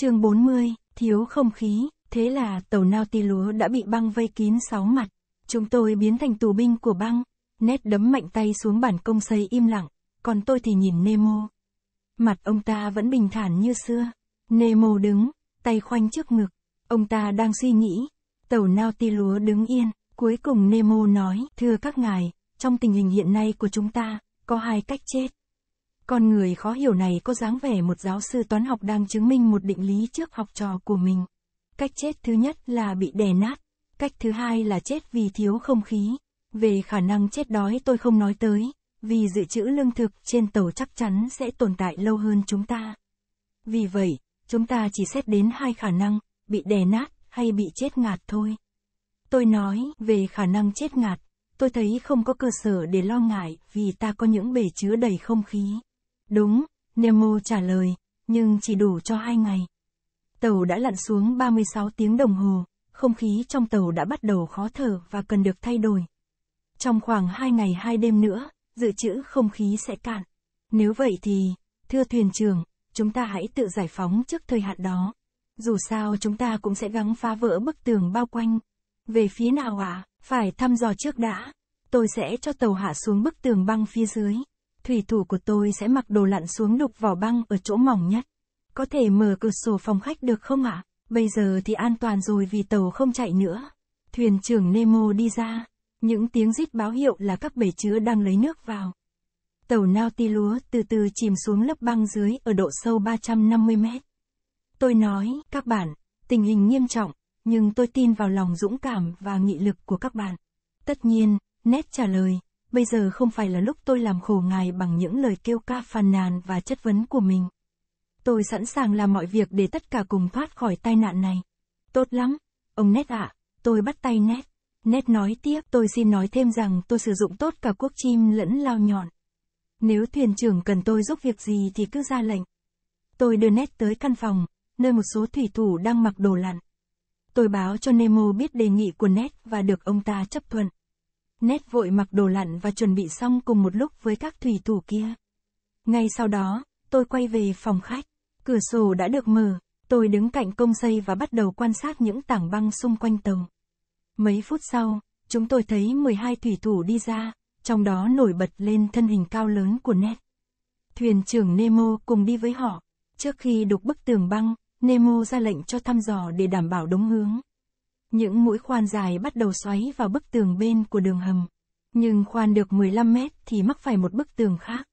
chương 40, thiếu không khí, thế là tàu nao ti lúa đã bị băng vây kín sáu mặt. Chúng tôi biến thành tù binh của băng, nét đấm mạnh tay xuống bản công xây im lặng, còn tôi thì nhìn Nemo. Mặt ông ta vẫn bình thản như xưa. Nemo đứng, tay khoanh trước ngực. Ông ta đang suy nghĩ. Tàu nao ti lúa đứng yên. Cuối cùng Nemo nói, thưa các ngài, trong tình hình hiện nay của chúng ta, có hai cách chết. Con người khó hiểu này có dáng vẻ một giáo sư toán học đang chứng minh một định lý trước học trò của mình. Cách chết thứ nhất là bị đè nát, cách thứ hai là chết vì thiếu không khí. Về khả năng chết đói tôi không nói tới, vì dự trữ lương thực trên tàu chắc chắn sẽ tồn tại lâu hơn chúng ta. Vì vậy, chúng ta chỉ xét đến hai khả năng, bị đè nát hay bị chết ngạt thôi. Tôi nói về khả năng chết ngạt, tôi thấy không có cơ sở để lo ngại vì ta có những bể chứa đầy không khí. Đúng, Nemo trả lời, nhưng chỉ đủ cho hai ngày. Tàu đã lặn xuống 36 tiếng đồng hồ, không khí trong tàu đã bắt đầu khó thở và cần được thay đổi. Trong khoảng hai ngày hai đêm nữa, dự trữ không khí sẽ cạn. Nếu vậy thì, thưa thuyền trưởng, chúng ta hãy tự giải phóng trước thời hạn đó. Dù sao chúng ta cũng sẽ gắng phá vỡ bức tường bao quanh. Về phía nào ạ, à? phải thăm dò trước đã. Tôi sẽ cho tàu hạ xuống bức tường băng phía dưới thủy thủ của tôi sẽ mặc đồ lặn xuống đục vỏ băng ở chỗ mỏng nhất. Có thể mở cửa sổ phòng khách được không ạ? Bây giờ thì an toàn rồi vì tàu không chạy nữa. Thuyền trưởng Nemo đi ra. Những tiếng rít báo hiệu là các bể chứa đang lấy nước vào. Tàu Nautilus từ từ chìm xuống lớp băng dưới ở độ sâu 350 mét. Tôi nói, các bạn, tình hình nghiêm trọng, nhưng tôi tin vào lòng dũng cảm và nghị lực của các bạn. Tất nhiên, nét trả lời, bây giờ không phải là lúc tôi làm khổ ngài bằng những lời kêu ca phàn nàn và chất vấn của mình. Tôi sẵn sàng làm mọi việc để tất cả cùng thoát khỏi tai nạn này. Tốt lắm, ông Nét ạ, à, tôi bắt tay Nét. Nét nói tiếp, tôi xin nói thêm rằng tôi sử dụng tốt cả cuốc chim lẫn lao nhọn. Nếu thuyền trưởng cần tôi giúp việc gì thì cứ ra lệnh. Tôi đưa Nét tới căn phòng, nơi một số thủy thủ đang mặc đồ lặn. Tôi báo cho Nemo biết đề nghị của Ned và được ông ta chấp thuận. Nét vội mặc đồ lặn và chuẩn bị xong cùng một lúc với các thủy thủ kia. Ngay sau đó, tôi quay về phòng khách. Cửa sổ đã được mở, tôi đứng cạnh công xây và bắt đầu quan sát những tảng băng xung quanh tàu. Mấy phút sau, chúng tôi thấy 12 thủy thủ đi ra, trong đó nổi bật lên thân hình cao lớn của Ned. Thuyền trưởng Nemo cùng đi với họ. Trước khi đục bức tường băng, Nemo ra lệnh cho thăm dò để đảm bảo đúng hướng. Những mũi khoan dài bắt đầu xoáy vào bức tường bên của đường hầm. Nhưng khoan được 15 mét thì mắc phải một bức tường khác.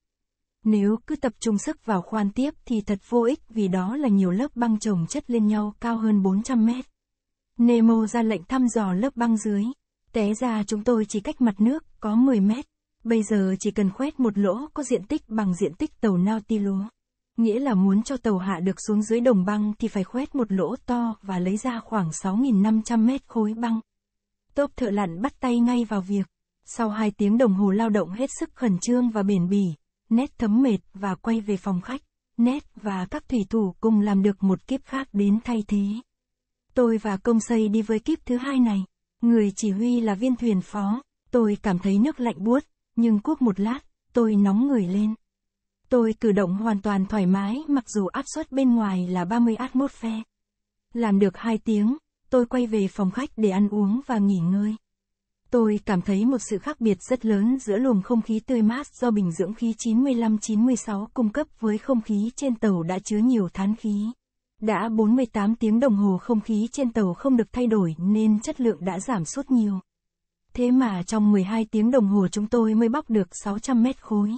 Nếu cứ tập trung sức vào khoan tiếp thì thật vô ích vì đó là nhiều lớp băng chồng chất lên nhau cao hơn 400 mét. Nemo ra lệnh thăm dò lớp băng dưới. Té ra chúng tôi chỉ cách mặt nước có 10 mét. Bây giờ chỉ cần khoét một lỗ có diện tích bằng diện tích tàu Nautilus. Nghĩa là muốn cho tàu hạ được xuống dưới đồng băng thì phải khoét một lỗ to và lấy ra khoảng 6.500 mét khối băng. Tốp thợ lặn bắt tay ngay vào việc. Sau hai tiếng đồng hồ lao động hết sức khẩn trương và bền bỉ, Nét thấm mệt và quay về phòng khách. Nét và các thủy thủ cùng làm được một kiếp khác đến thay thế. Tôi và công xây đi với kiếp thứ hai này. Người chỉ huy là viên thuyền phó. Tôi cảm thấy nước lạnh buốt, nhưng cuốc một lát, tôi nóng người lên. Tôi cử động hoàn toàn thoải mái mặc dù áp suất bên ngoài là 30 atmosphere. Làm được 2 tiếng, tôi quay về phòng khách để ăn uống và nghỉ ngơi. Tôi cảm thấy một sự khác biệt rất lớn giữa luồng không khí tươi mát do bình dưỡng khí 95-96 cung cấp với không khí trên tàu đã chứa nhiều thán khí. Đã 48 tiếng đồng hồ không khí trên tàu không được thay đổi nên chất lượng đã giảm suốt nhiều. Thế mà trong 12 tiếng đồng hồ chúng tôi mới bóc được 600 mét khối.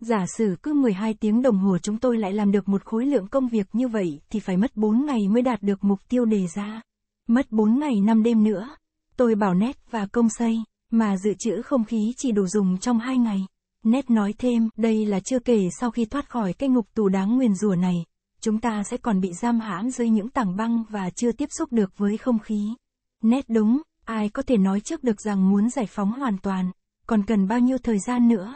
Giả sử cứ 12 tiếng đồng hồ chúng tôi lại làm được một khối lượng công việc như vậy thì phải mất 4 ngày mới đạt được mục tiêu đề ra. Mất 4 ngày 5 đêm nữa. Tôi bảo nét và công xây, mà dự trữ không khí chỉ đủ dùng trong 2 ngày. Nét nói thêm, đây là chưa kể sau khi thoát khỏi cái ngục tù đáng nguyền rủa này, chúng ta sẽ còn bị giam hãm dưới những tảng băng và chưa tiếp xúc được với không khí. Nét đúng, ai có thể nói trước được rằng muốn giải phóng hoàn toàn, còn cần bao nhiêu thời gian nữa.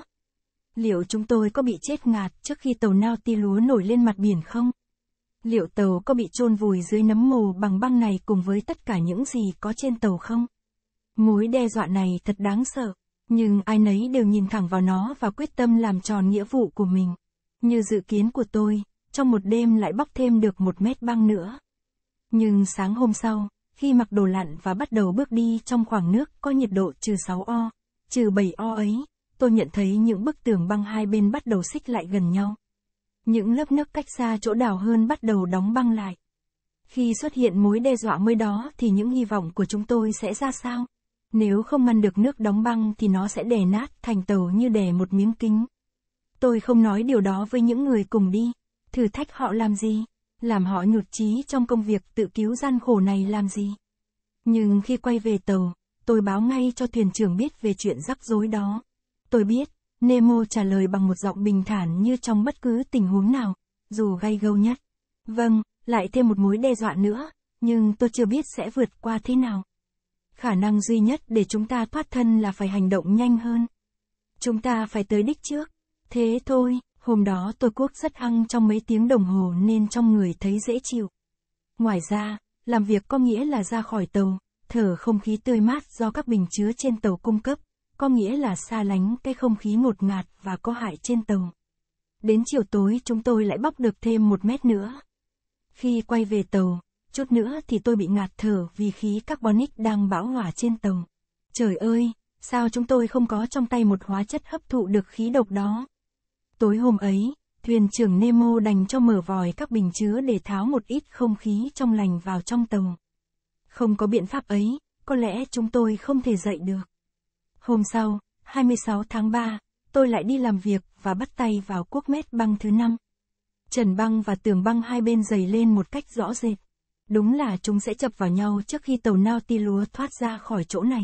Liệu chúng tôi có bị chết ngạt trước khi tàu nao ti lúa nổi lên mặt biển không? Liệu tàu có bị chôn vùi dưới nấm mồ bằng băng này cùng với tất cả những gì có trên tàu không? Mối đe dọa này thật đáng sợ, nhưng ai nấy đều nhìn thẳng vào nó và quyết tâm làm tròn nghĩa vụ của mình. Như dự kiến của tôi, trong một đêm lại bóc thêm được một mét băng nữa. Nhưng sáng hôm sau, khi mặc đồ lặn và bắt đầu bước đi trong khoảng nước có nhiệt độ trừ 6 o, trừ 7 o ấy, tôi nhận thấy những bức tường băng hai bên bắt đầu xích lại gần nhau. Những lớp nước cách xa chỗ đào hơn bắt đầu đóng băng lại. Khi xuất hiện mối đe dọa mới đó thì những hy vọng của chúng tôi sẽ ra sao? Nếu không ăn được nước đóng băng thì nó sẽ đè nát thành tàu như đè một miếng kính. Tôi không nói điều đó với những người cùng đi. Thử thách họ làm gì? Làm họ nhụt chí trong công việc tự cứu gian khổ này làm gì? Nhưng khi quay về tàu, tôi báo ngay cho thuyền trưởng biết về chuyện rắc rối đó. Tôi biết, Nemo trả lời bằng một giọng bình thản như trong bất cứ tình huống nào, dù gay gâu nhất. Vâng, lại thêm một mối đe dọa nữa, nhưng tôi chưa biết sẽ vượt qua thế nào. Khả năng duy nhất để chúng ta thoát thân là phải hành động nhanh hơn. Chúng ta phải tới đích trước. Thế thôi, hôm đó tôi cuốc rất hăng trong mấy tiếng đồng hồ nên trong người thấy dễ chịu. Ngoài ra, làm việc có nghĩa là ra khỏi tàu, thở không khí tươi mát do các bình chứa trên tàu cung cấp có nghĩa là xa lánh cái không khí ngột ngạt và có hại trên tàu. Đến chiều tối chúng tôi lại bóc được thêm một mét nữa. Khi quay về tàu, chút nữa thì tôi bị ngạt thở vì khí carbonic đang bão hòa trên tàu. Trời ơi, sao chúng tôi không có trong tay một hóa chất hấp thụ được khí độc đó? Tối hôm ấy, thuyền trưởng Nemo đành cho mở vòi các bình chứa để tháo một ít không khí trong lành vào trong tàu. Không có biện pháp ấy, có lẽ chúng tôi không thể dậy được. Hôm sau, 26 tháng 3, tôi lại đi làm việc và bắt tay vào quốc mét băng thứ năm. Trần băng và tường băng hai bên dày lên một cách rõ rệt. Đúng là chúng sẽ chập vào nhau trước khi tàu nao ti lúa thoát ra khỏi chỗ này.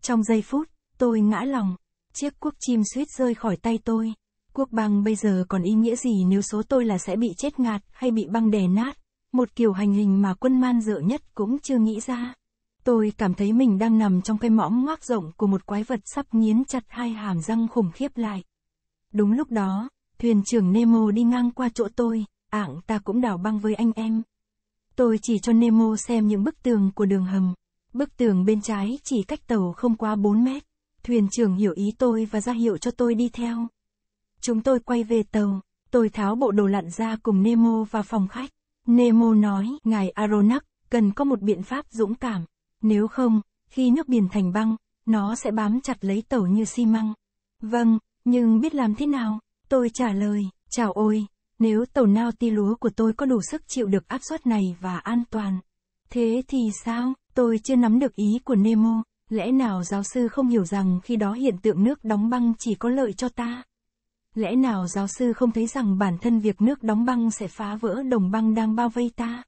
Trong giây phút, tôi ngã lòng. Chiếc cuốc chim suýt rơi khỏi tay tôi. Cuốc băng bây giờ còn ý nghĩa gì nếu số tôi là sẽ bị chết ngạt hay bị băng đè nát? Một kiểu hành hình mà quân man dựa nhất cũng chưa nghĩ ra. Tôi cảm thấy mình đang nằm trong cái mõm ngoác rộng của một quái vật sắp nghiến chặt hai hàm răng khủng khiếp lại. Đúng lúc đó, thuyền trưởng Nemo đi ngang qua chỗ tôi, ảng ta cũng đảo băng với anh em. Tôi chỉ cho Nemo xem những bức tường của đường hầm. Bức tường bên trái chỉ cách tàu không quá 4 mét. Thuyền trưởng hiểu ý tôi và ra hiệu cho tôi đi theo. Chúng tôi quay về tàu. Tôi tháo bộ đồ lặn ra cùng Nemo vào phòng khách. Nemo nói, ngài Aronax, cần có một biện pháp dũng cảm. Nếu không, khi nước biển thành băng, nó sẽ bám chặt lấy tàu như xi măng. Vâng, nhưng biết làm thế nào? Tôi trả lời, chào ôi, nếu tàu nao ti lúa của tôi có đủ sức chịu được áp suất này và an toàn. Thế thì sao? Tôi chưa nắm được ý của Nemo, lẽ nào giáo sư không hiểu rằng khi đó hiện tượng nước đóng băng chỉ có lợi cho ta? Lẽ nào giáo sư không thấy rằng bản thân việc nước đóng băng sẽ phá vỡ đồng băng đang bao vây ta?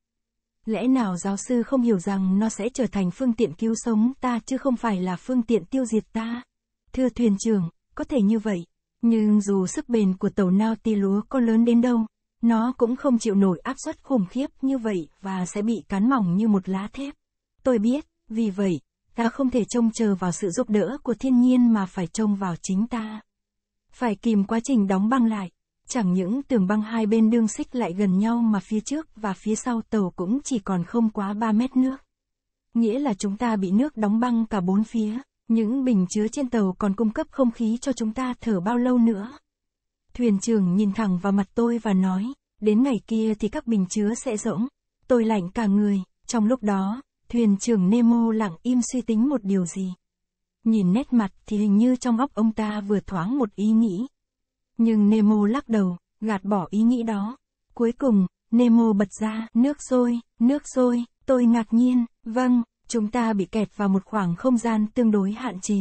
Lẽ nào giáo sư không hiểu rằng nó sẽ trở thành phương tiện cứu sống ta chứ không phải là phương tiện tiêu diệt ta? Thưa thuyền trưởng, có thể như vậy. Nhưng dù sức bền của tàu nao ti lúa có lớn đến đâu, nó cũng không chịu nổi áp suất khủng khiếp như vậy và sẽ bị cán mỏng như một lá thép. Tôi biết, vì vậy, ta không thể trông chờ vào sự giúp đỡ của thiên nhiên mà phải trông vào chính ta. Phải kìm quá trình đóng băng lại, Chẳng những tường băng hai bên đương xích lại gần nhau mà phía trước và phía sau tàu cũng chỉ còn không quá 3 mét nước. Nghĩa là chúng ta bị nước đóng băng cả bốn phía, những bình chứa trên tàu còn cung cấp không khí cho chúng ta thở bao lâu nữa. Thuyền trưởng nhìn thẳng vào mặt tôi và nói, đến ngày kia thì các bình chứa sẽ rỗng. Tôi lạnh cả người, trong lúc đó, thuyền trưởng Nemo lặng im suy tính một điều gì. Nhìn nét mặt thì hình như trong óc ông ta vừa thoáng một ý nghĩ, nhưng Nemo lắc đầu, gạt bỏ ý nghĩ đó. Cuối cùng, Nemo bật ra, nước sôi, nước sôi, tôi ngạc nhiên, vâng, chúng ta bị kẹt vào một khoảng không gian tương đối hạn chế.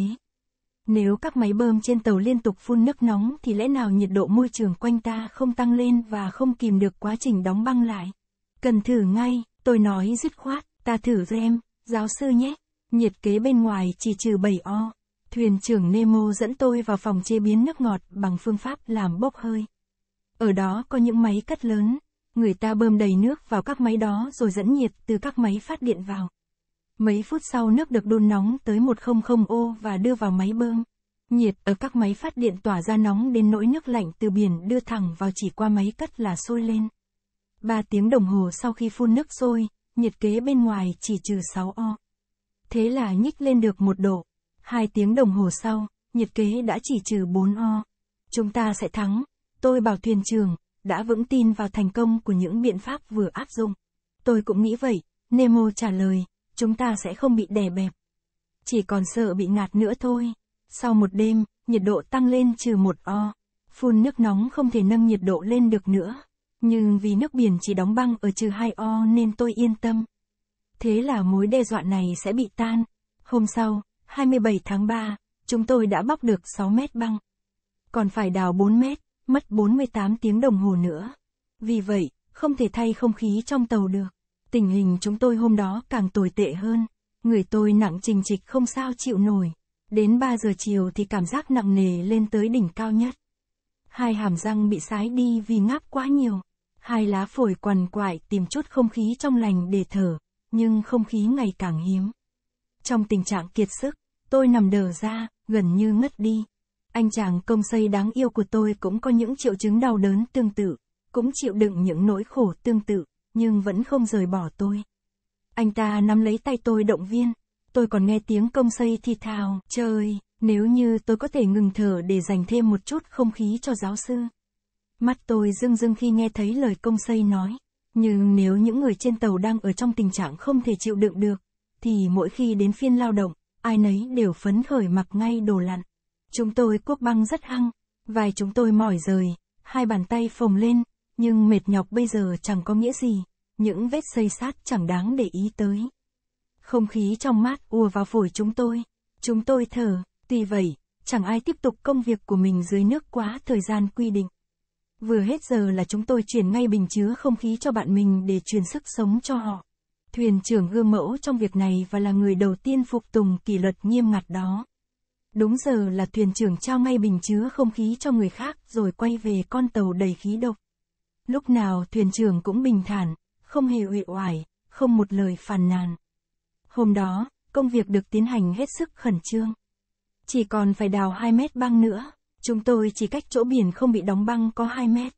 Nếu các máy bơm trên tàu liên tục phun nước nóng thì lẽ nào nhiệt độ môi trường quanh ta không tăng lên và không kìm được quá trình đóng băng lại. Cần thử ngay, tôi nói dứt khoát, ta thử xem, giáo sư nhé. Nhiệt kế bên ngoài chỉ trừ 7 o thuyền trưởng Nemo dẫn tôi vào phòng chế biến nước ngọt bằng phương pháp làm bốc hơi. Ở đó có những máy cất lớn, người ta bơm đầy nước vào các máy đó rồi dẫn nhiệt từ các máy phát điện vào. Mấy phút sau nước được đun nóng tới 100 ô và đưa vào máy bơm. Nhiệt ở các máy phát điện tỏa ra nóng đến nỗi nước lạnh từ biển đưa thẳng vào chỉ qua máy cất là sôi lên. 3 tiếng đồng hồ sau khi phun nước sôi, nhiệt kế bên ngoài chỉ trừ 6 o. Thế là nhích lên được một độ. Hai tiếng đồng hồ sau, nhiệt kế đã chỉ trừ 4 o. Chúng ta sẽ thắng. Tôi bảo thuyền trường, đã vững tin vào thành công của những biện pháp vừa áp dụng. Tôi cũng nghĩ vậy, Nemo trả lời, chúng ta sẽ không bị đè bẹp. Chỉ còn sợ bị ngạt nữa thôi. Sau một đêm, nhiệt độ tăng lên trừ một o. Phun nước nóng không thể nâng nhiệt độ lên được nữa. Nhưng vì nước biển chỉ đóng băng ở trừ 2 o nên tôi yên tâm. Thế là mối đe dọa này sẽ bị tan. Hôm sau, 27 tháng 3, chúng tôi đã bóc được 6 mét băng. Còn phải đào 4 mét, mất 48 tiếng đồng hồ nữa. Vì vậy, không thể thay không khí trong tàu được. Tình hình chúng tôi hôm đó càng tồi tệ hơn. Người tôi nặng trình trịch không sao chịu nổi. Đến 3 giờ chiều thì cảm giác nặng nề lên tới đỉnh cao nhất. Hai hàm răng bị sái đi vì ngáp quá nhiều. Hai lá phổi quằn quại tìm chút không khí trong lành để thở, nhưng không khí ngày càng hiếm. Trong tình trạng kiệt sức, Tôi nằm đờ ra, gần như ngất đi. Anh chàng công xây đáng yêu của tôi cũng có những triệu chứng đau đớn tương tự, cũng chịu đựng những nỗi khổ tương tự, nhưng vẫn không rời bỏ tôi. Anh ta nắm lấy tay tôi động viên, tôi còn nghe tiếng công xây thì thào, trời, nếu như tôi có thể ngừng thở để dành thêm một chút không khí cho giáo sư. Mắt tôi rưng rưng khi nghe thấy lời công xây nói, nhưng nếu những người trên tàu đang ở trong tình trạng không thể chịu đựng được, thì mỗi khi đến phiên lao động, ai nấy đều phấn khởi mặc ngay đồ lặn. Chúng tôi cuốc băng rất hăng, vài chúng tôi mỏi rời, hai bàn tay phồng lên, nhưng mệt nhọc bây giờ chẳng có nghĩa gì, những vết xây sát chẳng đáng để ý tới. Không khí trong mát ùa vào phổi chúng tôi, chúng tôi thở, tuy vậy, chẳng ai tiếp tục công việc của mình dưới nước quá thời gian quy định. Vừa hết giờ là chúng tôi chuyển ngay bình chứa không khí cho bạn mình để truyền sức sống cho họ thuyền trưởng gương mẫu trong việc này và là người đầu tiên phục tùng kỷ luật nghiêm ngặt đó. Đúng giờ là thuyền trưởng trao ngay bình chứa không khí cho người khác rồi quay về con tàu đầy khí độc. Lúc nào thuyền trưởng cũng bình thản, không hề uể oải, không một lời phàn nàn. Hôm đó, công việc được tiến hành hết sức khẩn trương. Chỉ còn phải đào 2 mét băng nữa, chúng tôi chỉ cách chỗ biển không bị đóng băng có 2 mét.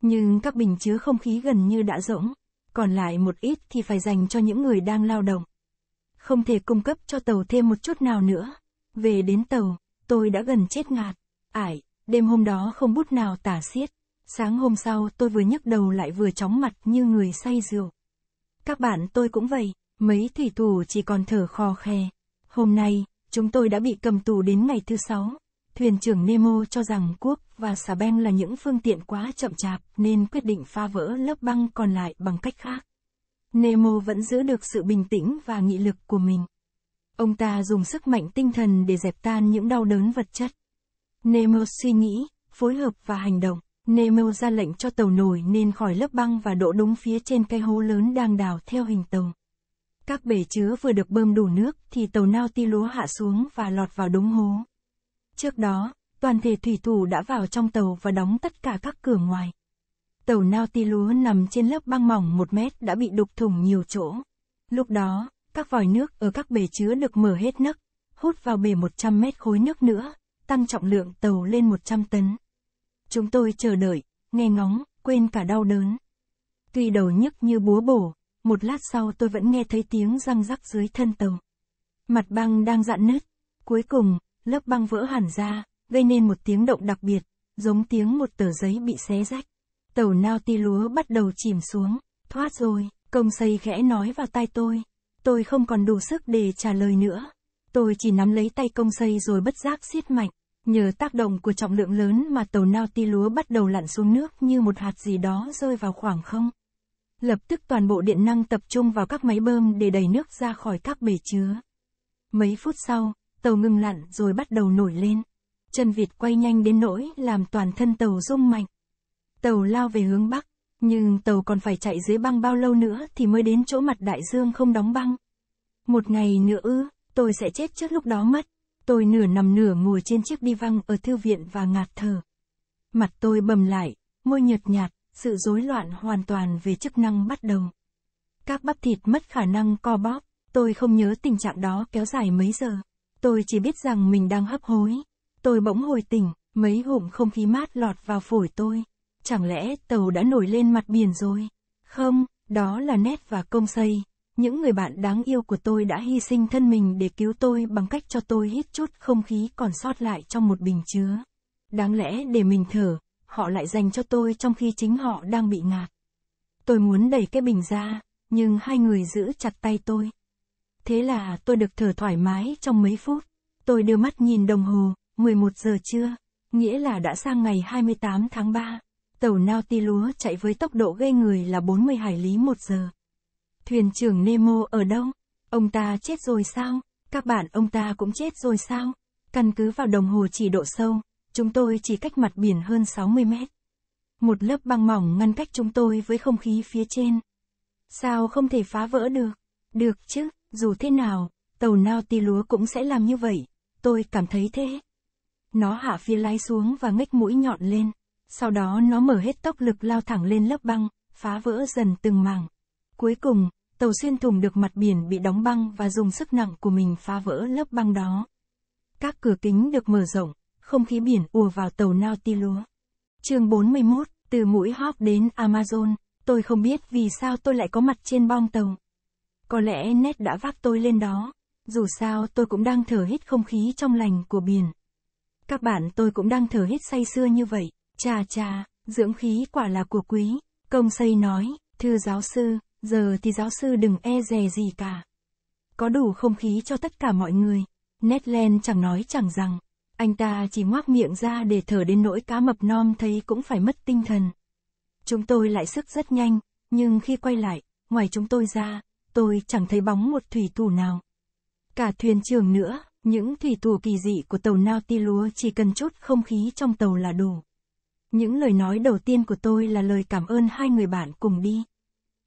Nhưng các bình chứa không khí gần như đã rỗng còn lại một ít thì phải dành cho những người đang lao động. Không thể cung cấp cho tàu thêm một chút nào nữa. Về đến tàu, tôi đã gần chết ngạt. Ải, đêm hôm đó không bút nào tả xiết. Sáng hôm sau tôi vừa nhấc đầu lại vừa chóng mặt như người say rượu. Các bạn tôi cũng vậy, mấy thủy thủ chỉ còn thở khò khe. Hôm nay, chúng tôi đã bị cầm tù đến ngày thứ sáu thuyền trưởng Nemo cho rằng cuốc và xà beng là những phương tiện quá chậm chạp nên quyết định phá vỡ lớp băng còn lại bằng cách khác. Nemo vẫn giữ được sự bình tĩnh và nghị lực của mình. Ông ta dùng sức mạnh tinh thần để dẹp tan những đau đớn vật chất. Nemo suy nghĩ, phối hợp và hành động. Nemo ra lệnh cho tàu nổi nên khỏi lớp băng và đổ đúng phía trên cái hố lớn đang đào theo hình tàu. Các bể chứa vừa được bơm đủ nước thì tàu nao lúa hạ xuống và lọt vào đúng hố. Trước đó, toàn thể thủy thủ đã vào trong tàu và đóng tất cả các cửa ngoài. Tàu Nautilus nằm trên lớp băng mỏng một mét đã bị đục thủng nhiều chỗ. Lúc đó, các vòi nước ở các bể chứa được mở hết nấc, hút vào bể 100 mét khối nước nữa, tăng trọng lượng tàu lên 100 tấn. Chúng tôi chờ đợi, nghe ngóng, quên cả đau đớn. Tuy đầu nhức như búa bổ, một lát sau tôi vẫn nghe thấy tiếng răng rắc dưới thân tàu. Mặt băng đang dạn nứt. Cuối cùng, lớp băng vỡ hẳn ra, gây nên một tiếng động đặc biệt, giống tiếng một tờ giấy bị xé rách. Tàu nao ti lúa bắt đầu chìm xuống, thoát rồi, công xây khẽ nói vào tai tôi. Tôi không còn đủ sức để trả lời nữa. Tôi chỉ nắm lấy tay công xây rồi bất giác siết mạnh. Nhờ tác động của trọng lượng lớn mà tàu nao ti lúa bắt đầu lặn xuống nước như một hạt gì đó rơi vào khoảng không. Lập tức toàn bộ điện năng tập trung vào các máy bơm để đẩy nước ra khỏi các bể chứa. Mấy phút sau, tàu ngừng lặn rồi bắt đầu nổi lên. Chân vịt quay nhanh đến nỗi làm toàn thân tàu rung mạnh. Tàu lao về hướng Bắc, nhưng tàu còn phải chạy dưới băng bao lâu nữa thì mới đến chỗ mặt đại dương không đóng băng. Một ngày nữa ư, tôi sẽ chết trước lúc đó mất. Tôi nửa nằm nửa ngồi trên chiếc đi văng ở thư viện và ngạt thở. Mặt tôi bầm lại, môi nhợt nhạt, sự rối loạn hoàn toàn về chức năng bắt đầu. Các bắp thịt mất khả năng co bóp, tôi không nhớ tình trạng đó kéo dài mấy giờ. Tôi chỉ biết rằng mình đang hấp hối. Tôi bỗng hồi tỉnh, mấy hụm không khí mát lọt vào phổi tôi. Chẳng lẽ tàu đã nổi lên mặt biển rồi? Không, đó là nét và công xây. Những người bạn đáng yêu của tôi đã hy sinh thân mình để cứu tôi bằng cách cho tôi hít chút không khí còn sót lại trong một bình chứa. Đáng lẽ để mình thở, họ lại dành cho tôi trong khi chính họ đang bị ngạt. Tôi muốn đẩy cái bình ra, nhưng hai người giữ chặt tay tôi. Thế là tôi được thở thoải mái trong mấy phút. Tôi đưa mắt nhìn đồng hồ, 11 giờ trưa, nghĩa là đã sang ngày 28 tháng 3. Tàu Nautilus chạy với tốc độ gây người là 40 hải lý một giờ. Thuyền trưởng Nemo ở đâu? Ông ta chết rồi sao? Các bạn ông ta cũng chết rồi sao? Căn cứ vào đồng hồ chỉ độ sâu, chúng tôi chỉ cách mặt biển hơn 60 mét. Một lớp băng mỏng ngăn cách chúng tôi với không khí phía trên. Sao không thể phá vỡ được? Được chứ, dù thế nào, tàu nao ti lúa cũng sẽ làm như vậy, tôi cảm thấy thế. Nó hạ phi lái xuống và ngách mũi nhọn lên, sau đó nó mở hết tốc lực lao thẳng lên lớp băng, phá vỡ dần từng mảng. Cuối cùng, tàu xuyên thủng được mặt biển bị đóng băng và dùng sức nặng của mình phá vỡ lớp băng đó. Các cửa kính được mở rộng, không khí biển ùa vào tàu nao ti lúa. Chương 41, từ mũi Hop đến Amazon, tôi không biết vì sao tôi lại có mặt trên bong tàu. Có lẽ nét đã vác tôi lên đó. Dù sao tôi cũng đang thở hít không khí trong lành của biển. Các bạn tôi cũng đang thở hít say sưa như vậy. cha cha dưỡng khí quả là của quý. Công xây nói, thưa giáo sư, giờ thì giáo sư đừng e dè gì cả. Có đủ không khí cho tất cả mọi người. Netland chẳng nói chẳng rằng. Anh ta chỉ ngoác miệng ra để thở đến nỗi cá mập non thấy cũng phải mất tinh thần. Chúng tôi lại sức rất nhanh, nhưng khi quay lại, ngoài chúng tôi ra, tôi chẳng thấy bóng một thủy thủ nào. Cả thuyền trưởng nữa, những thủy thủ kỳ dị của tàu Nautilus chỉ cần chút không khí trong tàu là đủ. Những lời nói đầu tiên của tôi là lời cảm ơn hai người bạn cùng đi.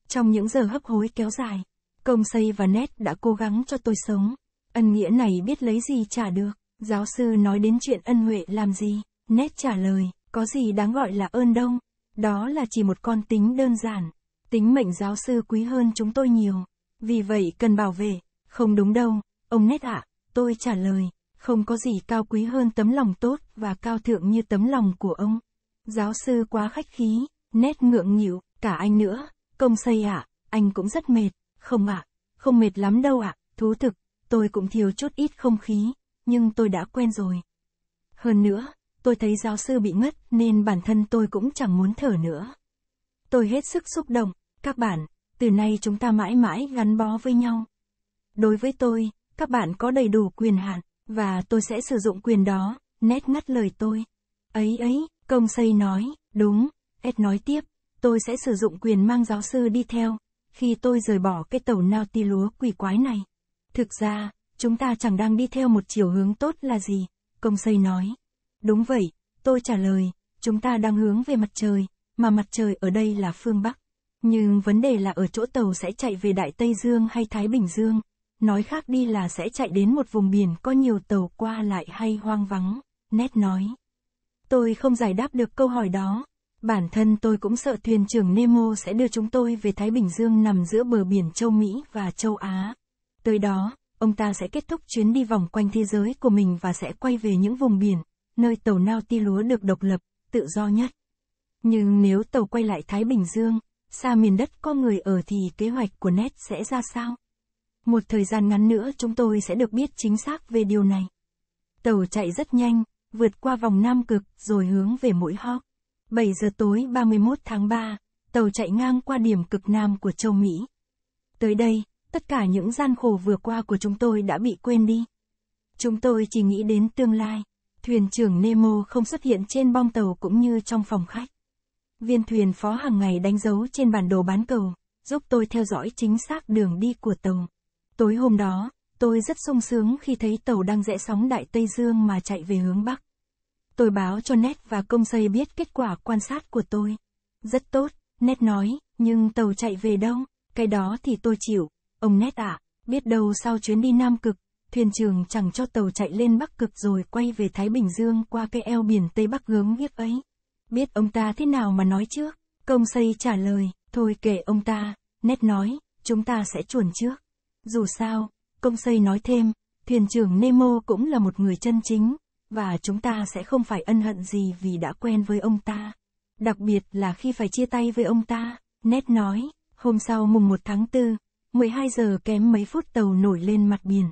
Trong những giờ hấp hối kéo dài, công xây và nét đã cố gắng cho tôi sống. Ân nghĩa này biết lấy gì trả được. Giáo sư nói đến chuyện ân huệ làm gì? Nét trả lời, có gì đáng gọi là ơn đông? Đó là chỉ một con tính đơn giản. Tính mệnh giáo sư quý hơn chúng tôi nhiều vì vậy cần bảo vệ. Không đúng đâu, ông nét ạ, tôi trả lời, không có gì cao quý hơn tấm lòng tốt và cao thượng như tấm lòng của ông. Giáo sư quá khách khí, nét ngượng nghịu, cả anh nữa, công xây ạ, anh cũng rất mệt, không ạ, không mệt lắm đâu ạ, thú thực, tôi cũng thiếu chút ít không khí, nhưng tôi đã quen rồi. Hơn nữa, tôi thấy giáo sư bị ngất nên bản thân tôi cũng chẳng muốn thở nữa. Tôi hết sức xúc động, các bạn, từ nay chúng ta mãi mãi gắn bó với nhau. Đối với tôi, các bạn có đầy đủ quyền hạn, và tôi sẽ sử dụng quyền đó, nét ngắt lời tôi. Ấy ấy, công xây nói, đúng, Ed nói tiếp, tôi sẽ sử dụng quyền mang giáo sư đi theo, khi tôi rời bỏ cái tàu nao ti lúa quỷ quái này. Thực ra, chúng ta chẳng đang đi theo một chiều hướng tốt là gì, công xây nói. Đúng vậy, tôi trả lời, chúng ta đang hướng về mặt trời, mà mặt trời ở đây là phương Bắc. Nhưng vấn đề là ở chỗ tàu sẽ chạy về Đại Tây Dương hay Thái Bình Dương, nói khác đi là sẽ chạy đến một vùng biển có nhiều tàu qua lại hay hoang vắng, nét nói. Tôi không giải đáp được câu hỏi đó. Bản thân tôi cũng sợ thuyền trưởng Nemo sẽ đưa chúng tôi về Thái Bình Dương nằm giữa bờ biển châu Mỹ và châu Á. Tới đó, ông ta sẽ kết thúc chuyến đi vòng quanh thế giới của mình và sẽ quay về những vùng biển, nơi tàu nao ti lúa được độc lập, tự do nhất. Nhưng nếu tàu quay lại Thái Bình Dương, xa miền đất có người ở thì kế hoạch của Ned sẽ ra sao? Một thời gian ngắn nữa chúng tôi sẽ được biết chính xác về điều này. Tàu chạy rất nhanh, vượt qua vòng Nam Cực rồi hướng về mũi Hawk. 7 giờ tối 31 tháng 3, tàu chạy ngang qua điểm cực Nam của châu Mỹ. Tới đây, tất cả những gian khổ vừa qua của chúng tôi đã bị quên đi. Chúng tôi chỉ nghĩ đến tương lai. Thuyền trưởng Nemo không xuất hiện trên bong tàu cũng như trong phòng khách viên thuyền phó hàng ngày đánh dấu trên bản đồ bán cầu, giúp tôi theo dõi chính xác đường đi của tàu. Tối hôm đó, tôi rất sung sướng khi thấy tàu đang rẽ sóng Đại Tây Dương mà chạy về hướng Bắc. Tôi báo cho Nét và công xây biết kết quả quan sát của tôi. Rất tốt, Nét nói, nhưng tàu chạy về đâu, cái đó thì tôi chịu. Ông Nét ạ, à, biết đâu sau chuyến đi Nam Cực, thuyền trưởng chẳng cho tàu chạy lên Bắc Cực rồi quay về Thái Bình Dương qua cái eo biển Tây Bắc hướng viết ấy biết ông ta thế nào mà nói trước. Công xây trả lời, thôi kể ông ta, nét nói, chúng ta sẽ chuẩn trước. Dù sao, công xây nói thêm, thuyền trưởng Nemo cũng là một người chân chính, và chúng ta sẽ không phải ân hận gì vì đã quen với ông ta. Đặc biệt là khi phải chia tay với ông ta, nét nói, hôm sau mùng 1 tháng 4, 12 giờ kém mấy phút tàu nổi lên mặt biển.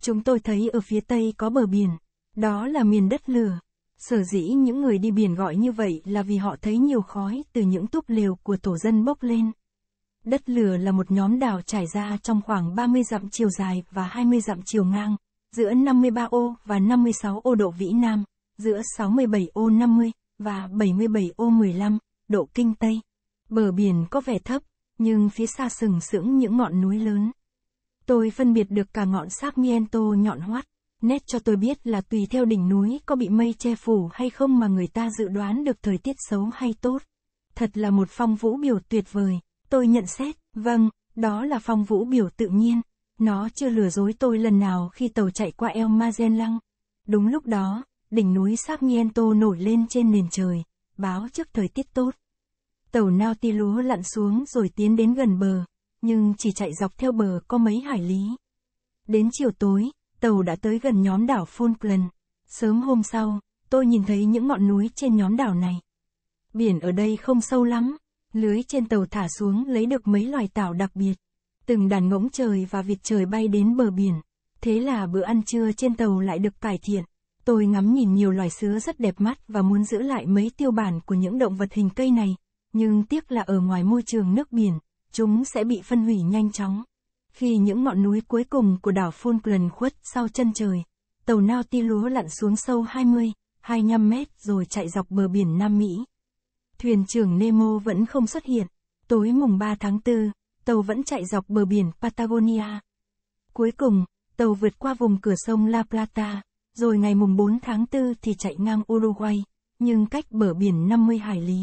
Chúng tôi thấy ở phía tây có bờ biển, đó là miền đất lửa. Sở dĩ những người đi biển gọi như vậy là vì họ thấy nhiều khói từ những túp lều của tổ dân bốc lên. Đất lửa là một nhóm đảo trải ra trong khoảng 30 dặm chiều dài và 20 dặm chiều ngang, giữa 53 ô và 56 ô độ vĩ Nam, giữa 67 ô 50 và 77 ô 15, độ kinh Tây. Bờ biển có vẻ thấp, nhưng phía xa sừng sững những ngọn núi lớn. Tôi phân biệt được cả ngọn xác Miento nhọn hoắt, nét cho tôi biết là tùy theo đỉnh núi có bị mây che phủ hay không mà người ta dự đoán được thời tiết xấu hay tốt. Thật là một phong vũ biểu tuyệt vời, tôi nhận xét, vâng, đó là phong vũ biểu tự nhiên. Nó chưa lừa dối tôi lần nào khi tàu chạy qua El Magellan. Đúng lúc đó, đỉnh núi Sarmiento nổi lên trên nền trời, báo trước thời tiết tốt. Tàu Nautilus lặn xuống rồi tiến đến gần bờ, nhưng chỉ chạy dọc theo bờ có mấy hải lý. Đến chiều tối, tàu đã tới gần nhóm đảo Falkland. Sớm hôm sau, tôi nhìn thấy những ngọn núi trên nhóm đảo này. Biển ở đây không sâu lắm, lưới trên tàu thả xuống lấy được mấy loài tảo đặc biệt. Từng đàn ngỗng trời và vịt trời bay đến bờ biển. Thế là bữa ăn trưa trên tàu lại được cải thiện. Tôi ngắm nhìn nhiều loài sứa rất đẹp mắt và muốn giữ lại mấy tiêu bản của những động vật hình cây này. Nhưng tiếc là ở ngoài môi trường nước biển, chúng sẽ bị phân hủy nhanh chóng. Khi những ngọn núi cuối cùng của đảo Falkland khuất sau chân trời, tàu nao ti lúa lặn xuống sâu 20, 25 mét rồi chạy dọc bờ biển Nam Mỹ. Thuyền trưởng Nemo vẫn không xuất hiện. Tối mùng 3 tháng 4, tàu vẫn chạy dọc bờ biển Patagonia. Cuối cùng, tàu vượt qua vùng cửa sông La Plata, rồi ngày mùng 4 tháng 4 thì chạy ngang Uruguay, nhưng cách bờ biển 50 hải lý.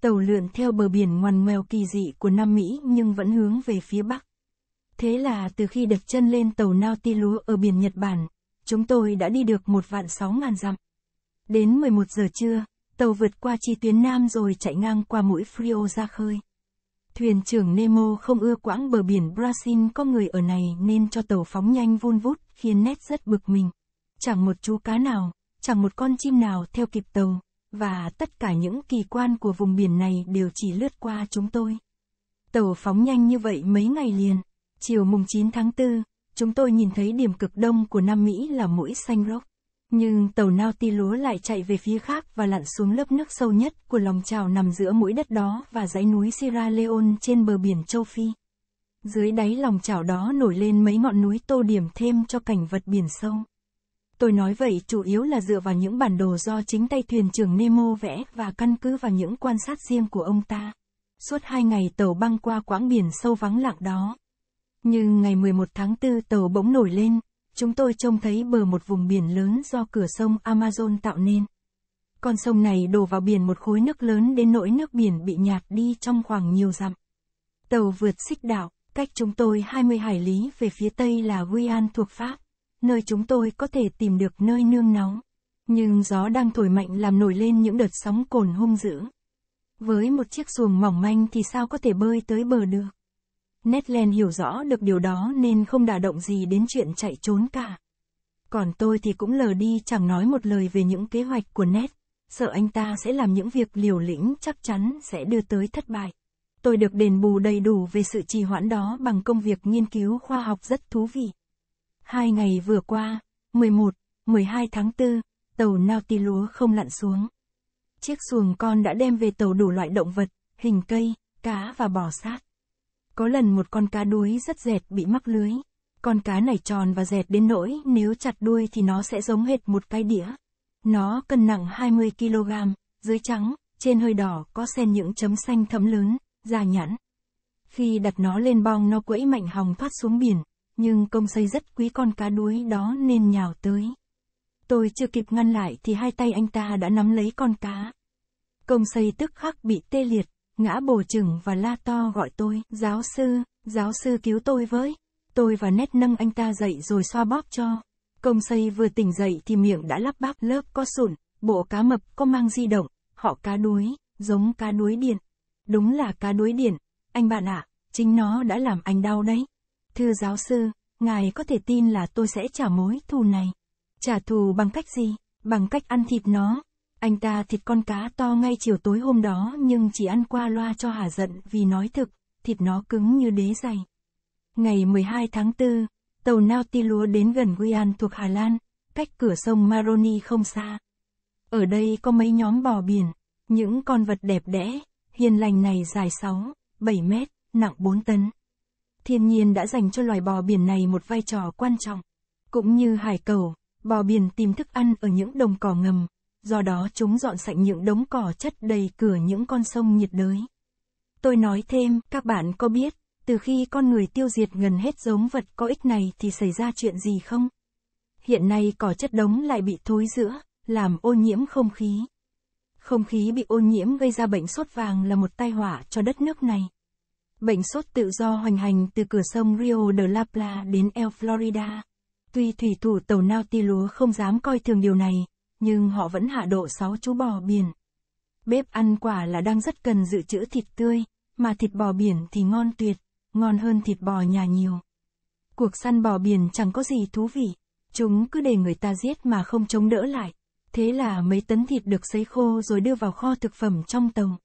Tàu lượn theo bờ biển ngoằn ngoèo kỳ dị của Nam Mỹ nhưng vẫn hướng về phía Bắc. Thế là từ khi đặt chân lên tàu Nautilus ở biển Nhật Bản, chúng tôi đã đi được một vạn sáu ngàn dặm. Đến 11 giờ trưa, tàu vượt qua chi tuyến Nam rồi chạy ngang qua mũi Frio ra khơi. Thuyền trưởng Nemo không ưa quãng bờ biển Brazil có người ở này nên cho tàu phóng nhanh vun vút, khiến nét rất bực mình. Chẳng một chú cá nào, chẳng một con chim nào theo kịp tàu, và tất cả những kỳ quan của vùng biển này đều chỉ lướt qua chúng tôi. Tàu phóng nhanh như vậy mấy ngày liền. Chiều mùng 9 tháng 4, chúng tôi nhìn thấy điểm cực đông của Nam Mỹ là mũi xanh rốc. Nhưng tàu nao ti lúa lại chạy về phía khác và lặn xuống lớp nước sâu nhất của lòng trào nằm giữa mũi đất đó và dãy núi Sierra Leone trên bờ biển châu Phi. Dưới đáy lòng trào đó nổi lên mấy ngọn núi tô điểm thêm cho cảnh vật biển sâu. Tôi nói vậy chủ yếu là dựa vào những bản đồ do chính tay thuyền trưởng Nemo vẽ và căn cứ vào những quan sát riêng của ông ta. Suốt hai ngày tàu băng qua quãng biển sâu vắng lặng đó. Nhưng ngày 11 tháng 4 tàu bỗng nổi lên, chúng tôi trông thấy bờ một vùng biển lớn do cửa sông Amazon tạo nên. Con sông này đổ vào biển một khối nước lớn đến nỗi nước biển bị nhạt đi trong khoảng nhiều dặm. Tàu vượt xích đạo cách chúng tôi 20 hải lý về phía tây là Guyan thuộc Pháp, nơi chúng tôi có thể tìm được nơi nương nóng. Nhưng gió đang thổi mạnh làm nổi lên những đợt sóng cồn hung dữ. Với một chiếc xuồng mỏng manh thì sao có thể bơi tới bờ được? Netland hiểu rõ được điều đó nên không đả động gì đến chuyện chạy trốn cả. Còn tôi thì cũng lờ đi chẳng nói một lời về những kế hoạch của Ned, sợ anh ta sẽ làm những việc liều lĩnh chắc chắn sẽ đưa tới thất bại. Tôi được đền bù đầy đủ về sự trì hoãn đó bằng công việc nghiên cứu khoa học rất thú vị. Hai ngày vừa qua, 11, 12 tháng 4, tàu Nautilus không lặn xuống. Chiếc xuồng con đã đem về tàu đủ loại động vật, hình cây, cá và bò sát. Có lần một con cá đuối rất dẹt bị mắc lưới. Con cá này tròn và dẹt đến nỗi nếu chặt đuôi thì nó sẽ giống hệt một cái đĩa. Nó cân nặng 20 kg, dưới trắng, trên hơi đỏ có xen những chấm xanh thẫm lớn, da nhẵn. Khi đặt nó lên bong nó quẫy mạnh hòng thoát xuống biển, nhưng công xây rất quý con cá đuối đó nên nhào tới. Tôi chưa kịp ngăn lại thì hai tay anh ta đã nắm lấy con cá. Công xây tức khắc bị tê liệt, ngã bổ chừng và la to gọi tôi, giáo sư, giáo sư cứu tôi với. Tôi và nét nâng anh ta dậy rồi xoa bóp cho. Công xây vừa tỉnh dậy thì miệng đã lắp bắp lớp có sụn, bộ cá mập có mang di động, họ cá đuối, giống cá đuối điện. Đúng là cá đuối điện, anh bạn ạ, à, chính nó đã làm anh đau đấy. Thưa giáo sư, ngài có thể tin là tôi sẽ trả mối thù này. Trả thù bằng cách gì? Bằng cách ăn thịt nó. Anh ta thịt con cá to ngay chiều tối hôm đó nhưng chỉ ăn qua loa cho hà giận vì nói thực, thịt nó cứng như đế dày. Ngày 12 tháng 4, tàu Nautilus đến gần Guyan thuộc Hà Lan, cách cửa sông Maroni không xa. Ở đây có mấy nhóm bò biển, những con vật đẹp đẽ, hiền lành này dài 6, 7 mét, nặng 4 tấn. Thiên nhiên đã dành cho loài bò biển này một vai trò quan trọng. Cũng như hải cầu, bò biển tìm thức ăn ở những đồng cỏ ngầm, do đó chúng dọn sạch những đống cỏ chất đầy cửa những con sông nhiệt đới. Tôi nói thêm, các bạn có biết, từ khi con người tiêu diệt gần hết giống vật có ích này thì xảy ra chuyện gì không? Hiện nay cỏ chất đống lại bị thối rữa, làm ô nhiễm không khí. Không khí bị ô nhiễm gây ra bệnh sốt vàng là một tai họa cho đất nước này. Bệnh sốt tự do hoành hành từ cửa sông Rio de la Plata đến El Florida. Tuy thủy thủ tàu Nautilus không dám coi thường điều này, nhưng họ vẫn hạ độ 6 chú bò biển. Bếp ăn quả là đang rất cần dự trữ thịt tươi, mà thịt bò biển thì ngon tuyệt, ngon hơn thịt bò nhà nhiều. Cuộc săn bò biển chẳng có gì thú vị, chúng cứ để người ta giết mà không chống đỡ lại. Thế là mấy tấn thịt được sấy khô rồi đưa vào kho thực phẩm trong tàu.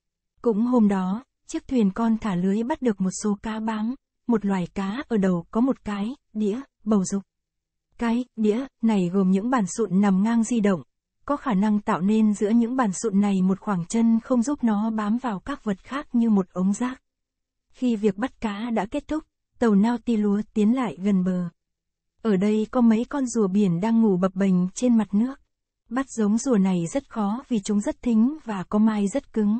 Cũng hôm đó, chiếc thuyền con thả lưới bắt được một số cá bám, một loài cá ở đầu có một cái, đĩa, bầu dục. Cái, đĩa, này gồm những bản sụn nằm ngang di động, có khả năng tạo nên giữa những bàn sụn này một khoảng chân không giúp nó bám vào các vật khác như một ống rác. Khi việc bắt cá đã kết thúc, tàu nao ti lúa tiến lại gần bờ. Ở đây có mấy con rùa biển đang ngủ bập bềnh trên mặt nước. Bắt giống rùa này rất khó vì chúng rất thính và có mai rất cứng.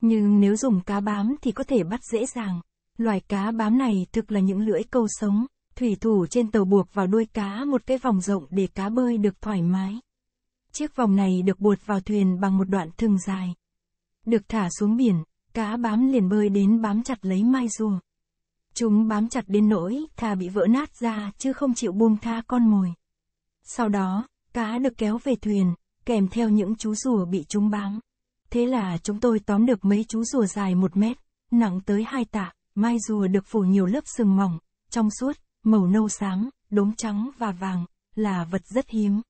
Nhưng nếu dùng cá bám thì có thể bắt dễ dàng. Loài cá bám này thực là những lưỡi câu sống, thủy thủ trên tàu buộc vào đuôi cá một cái vòng rộng để cá bơi được thoải mái. Chiếc vòng này được buộc vào thuyền bằng một đoạn thừng dài. Được thả xuống biển, cá bám liền bơi đến bám chặt lấy mai rùa. Chúng bám chặt đến nỗi thà bị vỡ nát ra chứ không chịu buông tha con mồi. Sau đó, cá được kéo về thuyền, kèm theo những chú rùa bị chúng bám. Thế là chúng tôi tóm được mấy chú rùa dài một mét, nặng tới hai tạ, mai rùa được phủ nhiều lớp sừng mỏng, trong suốt, màu nâu xám, đốm trắng và vàng, là vật rất hiếm.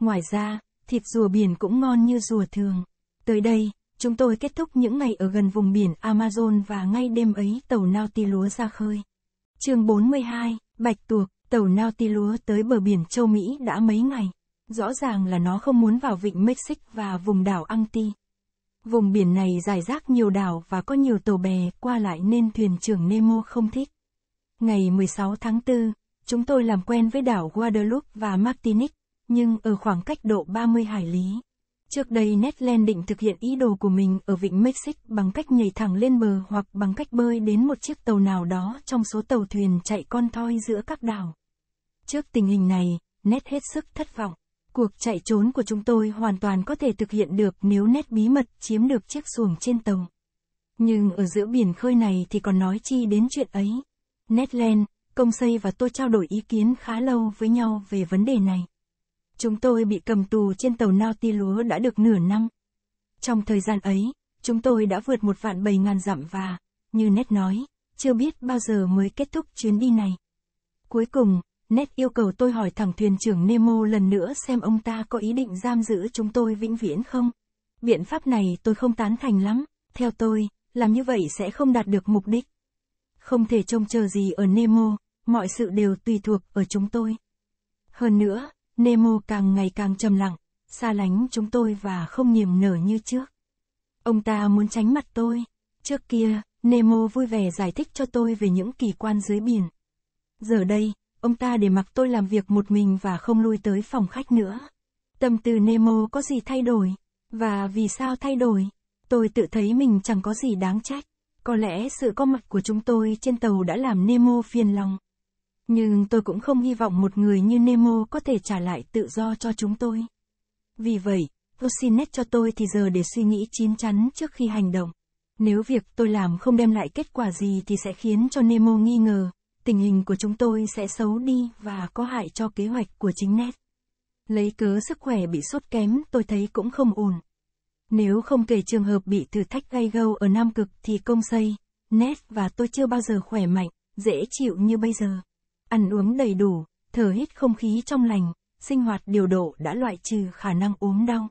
Ngoài ra, thịt rùa biển cũng ngon như rùa thường. Tới đây, chúng tôi kết thúc những ngày ở gần vùng biển Amazon và ngay đêm ấy tàu Nautilus ra khơi. chương 42, Bạch Tuộc, tàu Nautilus tới bờ biển châu Mỹ đã mấy ngày. Rõ ràng là nó không muốn vào vịnh Mexico và vùng đảo Anti. Vùng biển này dài rác nhiều đảo và có nhiều tàu bè qua lại nên thuyền trưởng Nemo không thích. Ngày 16 tháng 4, chúng tôi làm quen với đảo Guadeloupe và Martinique nhưng ở khoảng cách độ 30 hải lý. Trước đây Netland định thực hiện ý đồ của mình ở vịnh Mexico bằng cách nhảy thẳng lên bờ hoặc bằng cách bơi đến một chiếc tàu nào đó trong số tàu thuyền chạy con thoi giữa các đảo. Trước tình hình này, Net hết sức thất vọng. Cuộc chạy trốn của chúng tôi hoàn toàn có thể thực hiện được nếu Net bí mật chiếm được chiếc xuồng trên tàu. Nhưng ở giữa biển khơi này thì còn nói chi đến chuyện ấy. Netland, Công Xây và tôi trao đổi ý kiến khá lâu với nhau về vấn đề này. Chúng tôi bị cầm tù trên tàu lúa đã được nửa năm. Trong thời gian ấy, chúng tôi đã vượt một vạn bảy ngàn dặm và, như Nét nói, chưa biết bao giờ mới kết thúc chuyến đi này. Cuối cùng, Nét yêu cầu tôi hỏi thẳng thuyền trưởng Nemo lần nữa xem ông ta có ý định giam giữ chúng tôi vĩnh viễn không. Biện pháp này tôi không tán thành lắm, theo tôi, làm như vậy sẽ không đạt được mục đích. Không thể trông chờ gì ở Nemo, mọi sự đều tùy thuộc ở chúng tôi. Hơn nữa, Nemo càng ngày càng trầm lặng, xa lánh chúng tôi và không niềm nở như trước. Ông ta muốn tránh mặt tôi. Trước kia, Nemo vui vẻ giải thích cho tôi về những kỳ quan dưới biển. Giờ đây, ông ta để mặc tôi làm việc một mình và không lui tới phòng khách nữa. Tâm tư Nemo có gì thay đổi? Và vì sao thay đổi? Tôi tự thấy mình chẳng có gì đáng trách. Có lẽ sự có mặt của chúng tôi trên tàu đã làm Nemo phiền lòng. Nhưng tôi cũng không hy vọng một người như Nemo có thể trả lại tự do cho chúng tôi. Vì vậy, tôi xin Nét cho tôi thì giờ để suy nghĩ chín chắn trước khi hành động. Nếu việc tôi làm không đem lại kết quả gì thì sẽ khiến cho Nemo nghi ngờ, tình hình của chúng tôi sẽ xấu đi và có hại cho kế hoạch của chính Nét. Lấy cớ sức khỏe bị sốt kém tôi thấy cũng không ổn. Nếu không kể trường hợp bị thử thách gay gâu ở Nam Cực thì công xây, Nét và tôi chưa bao giờ khỏe mạnh, dễ chịu như bây giờ ăn uống đầy đủ, thở hít không khí trong lành, sinh hoạt điều độ đã loại trừ khả năng ốm đau.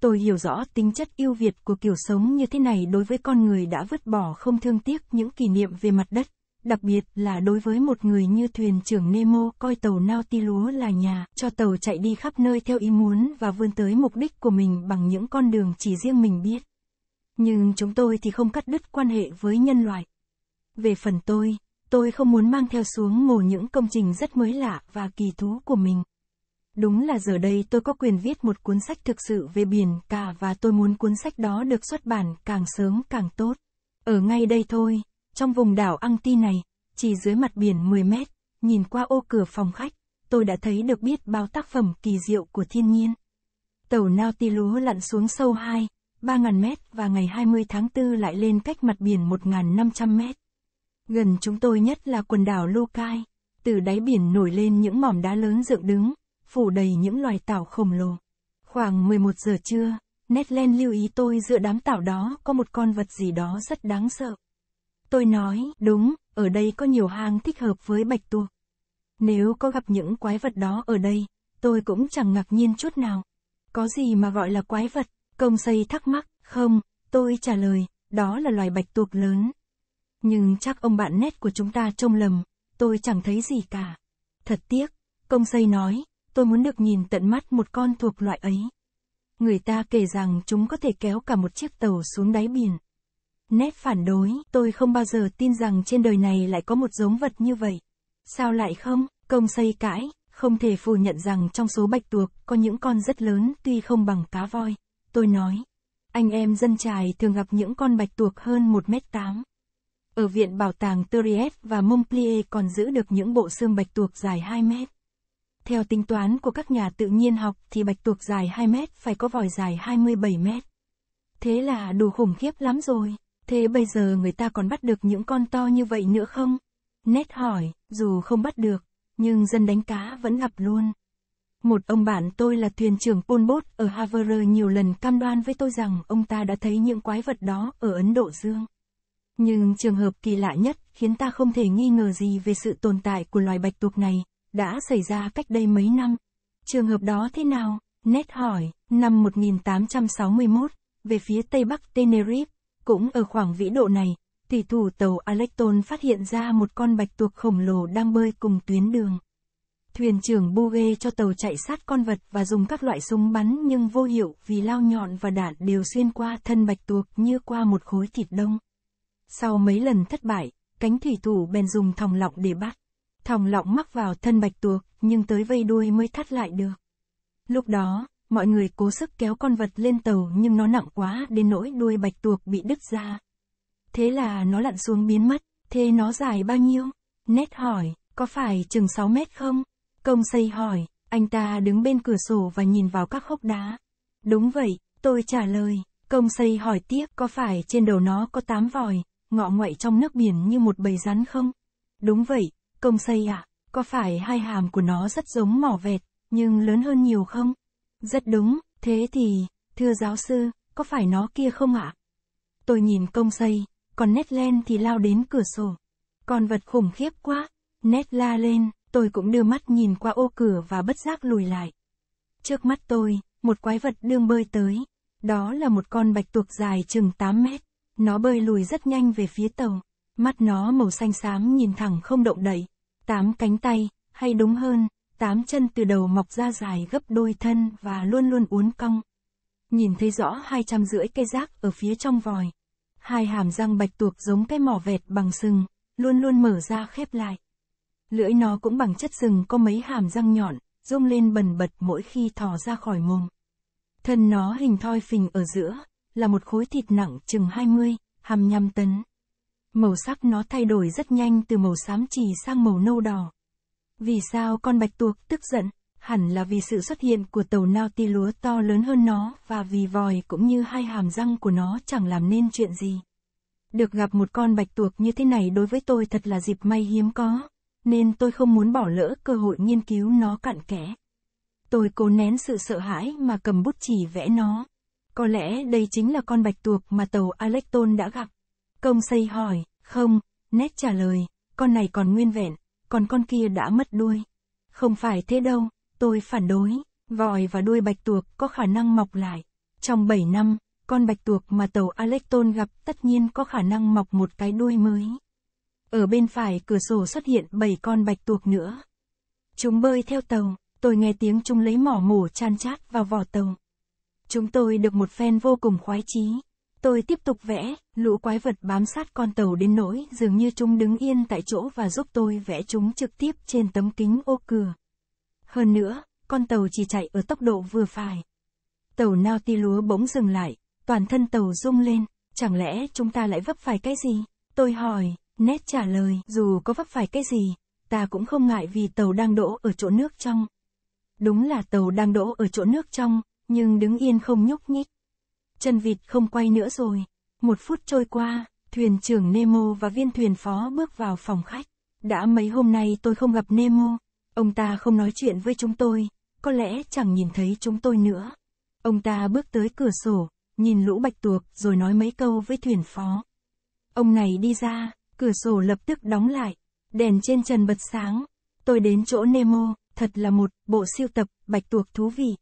Tôi hiểu rõ tính chất yêu Việt của kiểu sống như thế này đối với con người đã vứt bỏ không thương tiếc những kỷ niệm về mặt đất, đặc biệt là đối với một người như thuyền trưởng Nemo coi tàu Nautilus là nhà, cho tàu chạy đi khắp nơi theo ý muốn và vươn tới mục đích của mình bằng những con đường chỉ riêng mình biết. Nhưng chúng tôi thì không cắt đứt quan hệ với nhân loại. Về phần tôi, tôi không muốn mang theo xuống mồ những công trình rất mới lạ và kỳ thú của mình. Đúng là giờ đây tôi có quyền viết một cuốn sách thực sự về biển cả và tôi muốn cuốn sách đó được xuất bản càng sớm càng tốt. Ở ngay đây thôi, trong vùng đảo Angti này, chỉ dưới mặt biển 10 mét, nhìn qua ô cửa phòng khách, tôi đã thấy được biết bao tác phẩm kỳ diệu của thiên nhiên. Tàu Nautilus lặn xuống sâu 2, 3 ngàn mét và ngày 20 tháng 4 lại lên cách mặt biển 1.500 mét. Gần chúng tôi nhất là quần đảo Lokai, từ đáy biển nổi lên những mỏm đá lớn dựng đứng, phủ đầy những loài tảo khổng lồ. Khoảng 11 giờ trưa, Ned Netland lưu ý tôi giữa đám tảo đó có một con vật gì đó rất đáng sợ. Tôi nói, đúng, ở đây có nhiều hang thích hợp với bạch tuộc. Nếu có gặp những quái vật đó ở đây, tôi cũng chẳng ngạc nhiên chút nào. Có gì mà gọi là quái vật? Công xây thắc mắc, không, tôi trả lời, đó là loài bạch tuộc lớn. Nhưng chắc ông bạn nét của chúng ta trông lầm, tôi chẳng thấy gì cả. Thật tiếc, công xây nói, tôi muốn được nhìn tận mắt một con thuộc loại ấy. Người ta kể rằng chúng có thể kéo cả một chiếc tàu xuống đáy biển. Nét phản đối, tôi không bao giờ tin rằng trên đời này lại có một giống vật như vậy. Sao lại không, công xây cãi, không thể phủ nhận rằng trong số bạch tuộc có những con rất lớn tuy không bằng cá voi. Tôi nói, anh em dân trài thường gặp những con bạch tuộc hơn 1m8. Ở viện bảo tàng Turiev và Montpellier còn giữ được những bộ xương bạch tuộc dài 2 mét. Theo tính toán của các nhà tự nhiên học thì bạch tuộc dài 2 mét phải có vòi dài 27 mét. Thế là đủ khủng khiếp lắm rồi. Thế bây giờ người ta còn bắt được những con to như vậy nữa không? Nét hỏi, dù không bắt được, nhưng dân đánh cá vẫn gặp luôn. Một ông bạn tôi là thuyền trưởng Pol Pot ở Havre nhiều lần cam đoan với tôi rằng ông ta đã thấy những quái vật đó ở Ấn Độ Dương. Nhưng trường hợp kỳ lạ nhất khiến ta không thể nghi ngờ gì về sự tồn tại của loài bạch tuộc này, đã xảy ra cách đây mấy năm. Trường hợp đó thế nào? Nét hỏi, năm 1861, về phía tây bắc Tenerife, cũng ở khoảng vĩ độ này, thủy thủ tàu Alecton phát hiện ra một con bạch tuộc khổng lồ đang bơi cùng tuyến đường. Thuyền trưởng Bougue cho tàu chạy sát con vật và dùng các loại súng bắn nhưng vô hiệu vì lao nhọn và đạn đều xuyên qua thân bạch tuộc như qua một khối thịt đông. Sau mấy lần thất bại, cánh thủy thủ bèn dùng thòng lọng để bắt. Thòng lọng mắc vào thân bạch tuộc, nhưng tới vây đuôi mới thắt lại được. Lúc đó, mọi người cố sức kéo con vật lên tàu nhưng nó nặng quá đến nỗi đuôi bạch tuộc bị đứt ra. Thế là nó lặn xuống biến mất, thế nó dài bao nhiêu? Nét hỏi, có phải chừng 6 mét không? Công xây hỏi, anh ta đứng bên cửa sổ và nhìn vào các hốc đá. Đúng vậy, tôi trả lời. Công xây hỏi tiếp có phải trên đầu nó có tám vòi, ngọ ngoại trong nước biển như một bầy rắn không? Đúng vậy, công xây ạ, à? có phải hai hàm của nó rất giống mỏ vẹt, nhưng lớn hơn nhiều không? Rất đúng, thế thì, thưa giáo sư, có phải nó kia không ạ? À? Tôi nhìn công xây, còn nét len thì lao đến cửa sổ. Con vật khủng khiếp quá, nét la lên, tôi cũng đưa mắt nhìn qua ô cửa và bất giác lùi lại. Trước mắt tôi, một quái vật đương bơi tới. Đó là một con bạch tuộc dài chừng 8 mét. Nó bơi lùi rất nhanh về phía tàu. Mắt nó màu xanh xám nhìn thẳng không động đậy. Tám cánh tay, hay đúng hơn, tám chân từ đầu mọc ra dài gấp đôi thân và luôn luôn uốn cong. Nhìn thấy rõ hai trăm rưỡi cây rác ở phía trong vòi. Hai hàm răng bạch tuộc giống cái mỏ vẹt bằng sừng, luôn luôn mở ra khép lại. Lưỡi nó cũng bằng chất sừng có mấy hàm răng nhọn, rung lên bần bật mỗi khi thò ra khỏi mồm. Thân nó hình thoi phình ở giữa, là một khối thịt nặng chừng 20, 25 tấn. Màu sắc nó thay đổi rất nhanh từ màu xám trì sang màu nâu đỏ. Vì sao con bạch tuộc tức giận? Hẳn là vì sự xuất hiện của tàu nao ti lúa to lớn hơn nó và vì vòi cũng như hai hàm răng của nó chẳng làm nên chuyện gì. Được gặp một con bạch tuộc như thế này đối với tôi thật là dịp may hiếm có, nên tôi không muốn bỏ lỡ cơ hội nghiên cứu nó cặn kẽ. Tôi cố nén sự sợ hãi mà cầm bút chỉ vẽ nó. Có lẽ đây chính là con bạch tuộc mà tàu Alecton đã gặp. Công xây hỏi, không, nét trả lời, con này còn nguyên vẹn, còn con kia đã mất đuôi. Không phải thế đâu, tôi phản đối, vòi và đuôi bạch tuộc có khả năng mọc lại. Trong 7 năm, con bạch tuộc mà tàu Alecton gặp tất nhiên có khả năng mọc một cái đuôi mới. Ở bên phải cửa sổ xuất hiện 7 con bạch tuộc nữa. Chúng bơi theo tàu, tôi nghe tiếng chúng lấy mỏ mổ chan chát vào vỏ tàu. Chúng tôi được một phen vô cùng khoái chí. Tôi tiếp tục vẽ, lũ quái vật bám sát con tàu đến nỗi dường như chúng đứng yên tại chỗ và giúp tôi vẽ chúng trực tiếp trên tấm kính ô cửa. Hơn nữa, con tàu chỉ chạy ở tốc độ vừa phải. Tàu nao ti lúa bỗng dừng lại, toàn thân tàu rung lên, chẳng lẽ chúng ta lại vấp phải cái gì? Tôi hỏi, nét trả lời, dù có vấp phải cái gì, ta cũng không ngại vì tàu đang đỗ ở chỗ nước trong. Đúng là tàu đang đỗ ở chỗ nước trong, nhưng đứng yên không nhúc nhích. Chân vịt không quay nữa rồi. Một phút trôi qua, thuyền trưởng Nemo và viên thuyền phó bước vào phòng khách. Đã mấy hôm nay tôi không gặp Nemo. Ông ta không nói chuyện với chúng tôi, có lẽ chẳng nhìn thấy chúng tôi nữa. Ông ta bước tới cửa sổ, nhìn lũ bạch tuộc rồi nói mấy câu với thuyền phó. Ông này đi ra, cửa sổ lập tức đóng lại, đèn trên trần bật sáng. Tôi đến chỗ Nemo, thật là một bộ siêu tập bạch tuộc thú vị.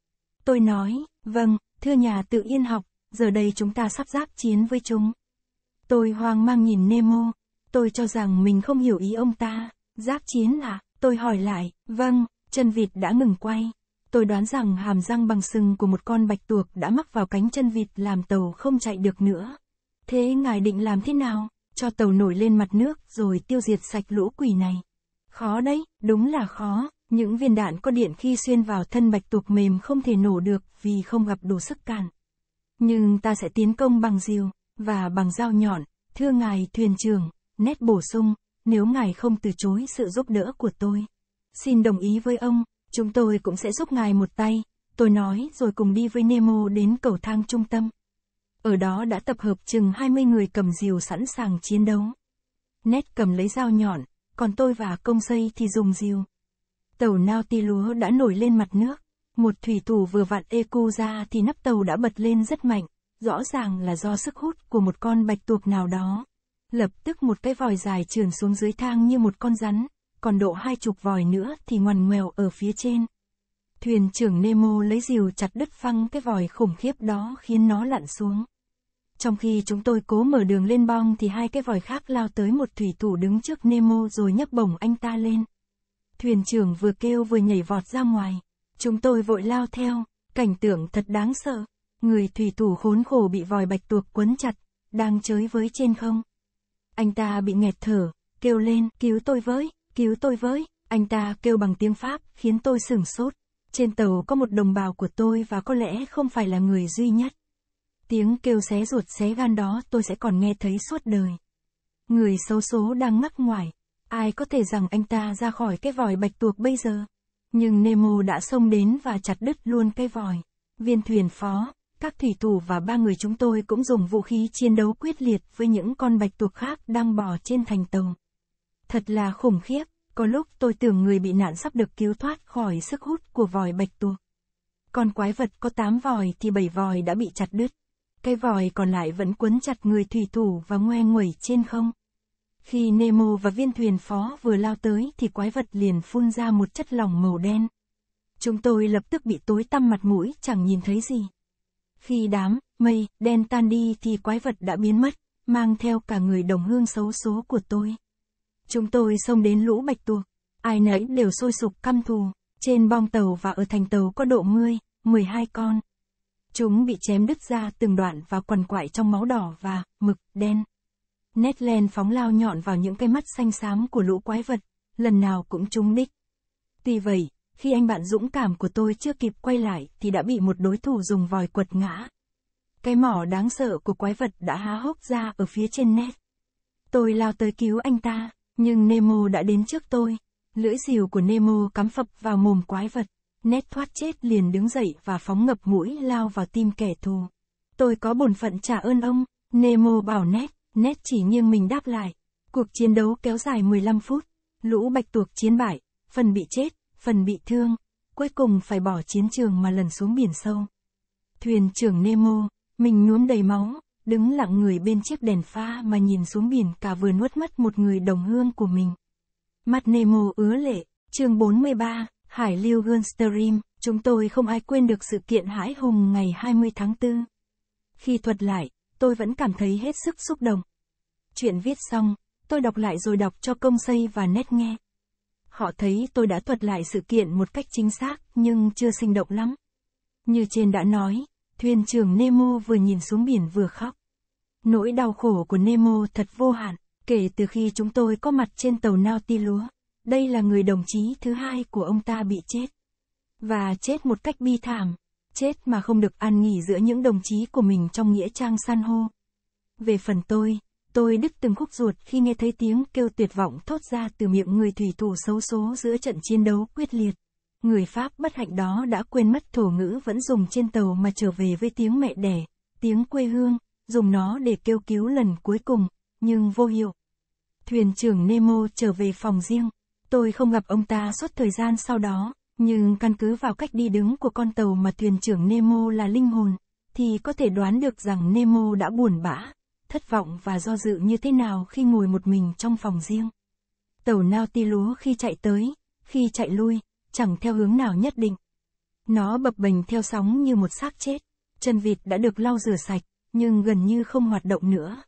Tôi nói, vâng, thưa nhà tự yên học, giờ đây chúng ta sắp giáp chiến với chúng. Tôi hoang mang nhìn Nemo, tôi cho rằng mình không hiểu ý ông ta. Giáp chiến là, tôi hỏi lại, vâng, chân vịt đã ngừng quay. Tôi đoán rằng hàm răng bằng sừng của một con bạch tuộc đã mắc vào cánh chân vịt làm tàu không chạy được nữa. Thế ngài định làm thế nào? Cho tàu nổi lên mặt nước rồi tiêu diệt sạch lũ quỷ này. Khó đấy, đúng là khó. Những viên đạn có điện khi xuyên vào thân bạch tuộc mềm không thể nổ được vì không gặp đủ sức cản. Nhưng ta sẽ tiến công bằng diều, và bằng dao nhọn, thưa ngài thuyền trưởng, nét bổ sung, nếu ngài không từ chối sự giúp đỡ của tôi. Xin đồng ý với ông, chúng tôi cũng sẽ giúp ngài một tay, tôi nói rồi cùng đi với Nemo đến cầu thang trung tâm. Ở đó đã tập hợp chừng 20 người cầm diều sẵn sàng chiến đấu. Nét cầm lấy dao nhọn, còn tôi và công xây thì dùng diều. Tàu nao ti lúa đã nổi lên mặt nước. Một thủy thủ vừa vặn eco ra thì nắp tàu đã bật lên rất mạnh, rõ ràng là do sức hút của một con bạch tuộc nào đó. Lập tức một cái vòi dài trườn xuống dưới thang như một con rắn, còn độ hai chục vòi nữa thì ngoằn ngoèo ở phía trên. Thuyền trưởng Nemo lấy rìu chặt đứt phăng cái vòi khủng khiếp đó khiến nó lặn xuống. Trong khi chúng tôi cố mở đường lên bong thì hai cái vòi khác lao tới một thủy thủ đứng trước Nemo rồi nhấc bổng anh ta lên. Thuyền trưởng vừa kêu vừa nhảy vọt ra ngoài. Chúng tôi vội lao theo, cảnh tượng thật đáng sợ. Người thủy thủ khốn khổ bị vòi bạch tuộc quấn chặt, đang chới với trên không. Anh ta bị nghẹt thở, kêu lên, cứu tôi với, cứu tôi với. Anh ta kêu bằng tiếng Pháp, khiến tôi sửng sốt. Trên tàu có một đồng bào của tôi và có lẽ không phải là người duy nhất. Tiếng kêu xé ruột xé gan đó tôi sẽ còn nghe thấy suốt đời. Người xấu số đang ngắc ngoài, Ai có thể rằng anh ta ra khỏi cái vòi bạch tuộc bây giờ? Nhưng Nemo đã xông đến và chặt đứt luôn cái vòi. Viên thuyền phó, các thủy thủ và ba người chúng tôi cũng dùng vũ khí chiến đấu quyết liệt với những con bạch tuộc khác đang bò trên thành tàu. Thật là khủng khiếp, có lúc tôi tưởng người bị nạn sắp được cứu thoát khỏi sức hút của vòi bạch tuộc. Còn quái vật có tám vòi thì bảy vòi đã bị chặt đứt. Cái vòi còn lại vẫn quấn chặt người thủy thủ và ngoe nguẩy trên không. Khi Nemo và viên thuyền phó vừa lao tới thì quái vật liền phun ra một chất lỏng màu đen. Chúng tôi lập tức bị tối tăm mặt mũi chẳng nhìn thấy gì. Khi đám, mây, đen tan đi thì quái vật đã biến mất, mang theo cả người đồng hương xấu số của tôi. Chúng tôi xông đến lũ bạch tuộc, ai nấy đều sôi sục căm thù, trên bong tàu và ở thành tàu có độ 10, 12 con. Chúng bị chém đứt ra từng đoạn và quằn quại trong máu đỏ và mực đen. Nét len phóng lao nhọn vào những cái mắt xanh xám của lũ quái vật, lần nào cũng trúng đích. Tuy vậy, khi anh bạn dũng cảm của tôi chưa kịp quay lại thì đã bị một đối thủ dùng vòi quật ngã. Cái mỏ đáng sợ của quái vật đã há hốc ra ở phía trên nét. Tôi lao tới cứu anh ta, nhưng Nemo đã đến trước tôi. Lưỡi rìu của Nemo cắm phập vào mồm quái vật. Nét thoát chết liền đứng dậy và phóng ngập mũi lao vào tim kẻ thù. Tôi có bổn phận trả ơn ông, Nemo bảo nét. Nét chỉ nghiêng mình đáp lại. Cuộc chiến đấu kéo dài 15 phút. Lũ bạch tuộc chiến bại, phần bị chết, phần bị thương. Cuối cùng phải bỏ chiến trường mà lần xuống biển sâu. Thuyền trưởng Nemo, mình nhuốm đầy máu, đứng lặng người bên chiếc đèn pha mà nhìn xuống biển cả vừa nuốt mất một người đồng hương của mình. Mặt Nemo ứa lệ, chương 43, Hải lưu Gulfstream, chúng tôi không ai quên được sự kiện hãi hùng ngày 20 tháng 4. Khi thuật lại, tôi vẫn cảm thấy hết sức xúc động. Chuyện viết xong, tôi đọc lại rồi đọc cho công xây và nét nghe. Họ thấy tôi đã thuật lại sự kiện một cách chính xác, nhưng chưa sinh động lắm. Như trên đã nói, thuyền trưởng Nemo vừa nhìn xuống biển vừa khóc. Nỗi đau khổ của Nemo thật vô hạn, kể từ khi chúng tôi có mặt trên tàu Nautilus. Đây là người đồng chí thứ hai của ông ta bị chết. Và chết một cách bi thảm chết mà không được an nghỉ giữa những đồng chí của mình trong nghĩa trang san hô. Về phần tôi, tôi đứt từng khúc ruột khi nghe thấy tiếng kêu tuyệt vọng thốt ra từ miệng người thủy thủ xấu số giữa trận chiến đấu quyết liệt. Người Pháp bất hạnh đó đã quên mất thổ ngữ vẫn dùng trên tàu mà trở về với tiếng mẹ đẻ, tiếng quê hương, dùng nó để kêu cứu lần cuối cùng, nhưng vô hiệu. Thuyền trưởng Nemo trở về phòng riêng, tôi không gặp ông ta suốt thời gian sau đó. Nhưng căn cứ vào cách đi đứng của con tàu mà thuyền trưởng Nemo là linh hồn, thì có thể đoán được rằng Nemo đã buồn bã, thất vọng và do dự như thế nào khi ngồi một mình trong phòng riêng. Tàu nao lúa khi chạy tới, khi chạy lui, chẳng theo hướng nào nhất định. Nó bập bềnh theo sóng như một xác chết, chân vịt đã được lau rửa sạch, nhưng gần như không hoạt động nữa.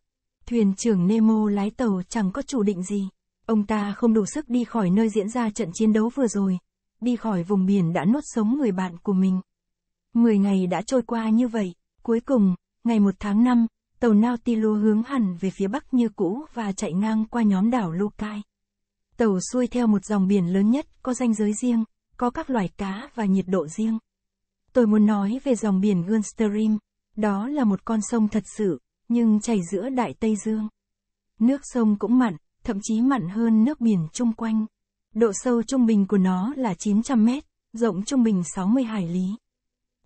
Thuyền trưởng Nemo lái tàu chẳng có chủ định gì. Ông ta không đủ sức đi khỏi nơi diễn ra trận chiến đấu vừa rồi, đi khỏi vùng biển đã nuốt sống người bạn của mình. Mười ngày đã trôi qua như vậy, cuối cùng, ngày 1 tháng 5, tàu Nautilus hướng hẳn về phía bắc như cũ và chạy ngang qua nhóm đảo Lukai. Tàu xuôi theo một dòng biển lớn nhất, có ranh giới riêng, có các loài cá và nhiệt độ riêng. Tôi muốn nói về dòng biển Gulfstream, đó là một con sông thật sự, nhưng chảy giữa Đại Tây Dương. Nước sông cũng mặn, thậm chí mặn hơn nước biển chung quanh. Độ sâu trung bình của nó là 900 mét, rộng trung bình 60 hải lý.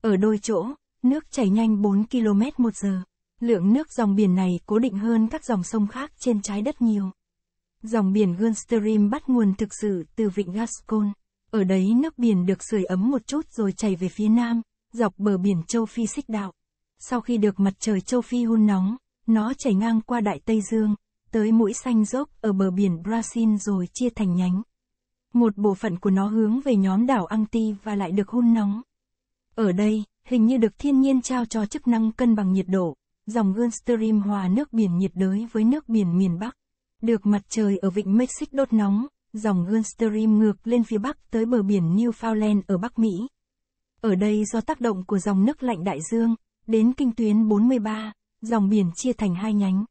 Ở đôi chỗ, nước chảy nhanh 4 km một giờ. Lượng nước dòng biển này cố định hơn các dòng sông khác trên trái đất nhiều. Dòng biển Gulf bắt nguồn thực sự từ vịnh Gascon. Ở đấy nước biển được sưởi ấm một chút rồi chảy về phía nam, dọc bờ biển châu Phi xích đạo. Sau khi được mặt trời châu Phi hun nóng, nó chảy ngang qua Đại Tây Dương, tới mũi xanh dốc ở bờ biển Brazil rồi chia thành nhánh. Một bộ phận của nó hướng về nhóm đảo Angti và lại được hun nóng. Ở đây, hình như được thiên nhiên trao cho chức năng cân bằng nhiệt độ, dòng Gulf Stream hòa nước biển nhiệt đới với nước biển miền Bắc. Được mặt trời ở vịnh Mexico đốt nóng, dòng Gulf Stream ngược lên phía Bắc tới bờ biển Newfoundland ở Bắc Mỹ. Ở đây do tác động của dòng nước lạnh đại dương, đến kinh tuyến 43, dòng biển chia thành hai nhánh.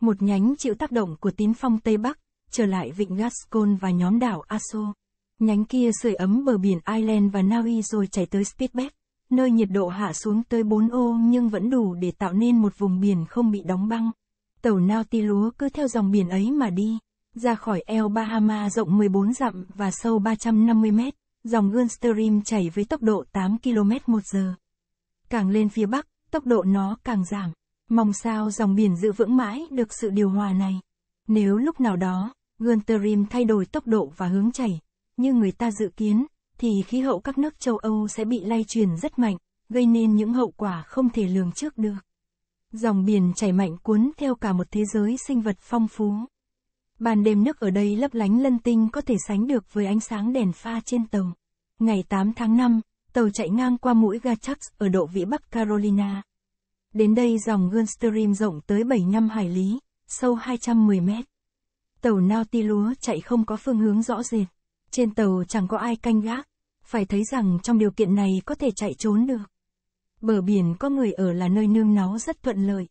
Một nhánh chịu tác động của tín phong Tây Bắc, trở lại vịnh Gascon và nhóm đảo Aso. Nhánh kia sưởi ấm bờ biển Ireland và Naui rồi chảy tới Spitsbergen, nơi nhiệt độ hạ xuống tới 4 ô nhưng vẫn đủ để tạo nên một vùng biển không bị đóng băng. Tàu Nautilus cứ theo dòng biển ấy mà đi, ra khỏi eo Bahama rộng 14 dặm và sâu 350 mét, dòng Gulf Stream chảy với tốc độ 8 km một giờ. Càng lên phía bắc, tốc độ nó càng giảm. Mong sao dòng biển giữ vững mãi được sự điều hòa này. Nếu lúc nào đó, Gunterim thay đổi tốc độ và hướng chảy. Như người ta dự kiến, thì khí hậu các nước châu Âu sẽ bị lay truyền rất mạnh, gây nên những hậu quả không thể lường trước được. Dòng biển chảy mạnh cuốn theo cả một thế giới sinh vật phong phú. Ban đêm nước ở đây lấp lánh lân tinh có thể sánh được với ánh sáng đèn pha trên tàu. Ngày 8 tháng 5, tàu chạy ngang qua mũi Gachax ở độ vĩ Bắc Carolina. Đến đây dòng Gulfstream rộng tới 75 hải lý, sâu 210 mét. Tàu Nautilus chạy không có phương hướng rõ rệt. Trên tàu chẳng có ai canh gác. Phải thấy rằng trong điều kiện này có thể chạy trốn được. Bờ biển có người ở là nơi nương náu rất thuận lợi.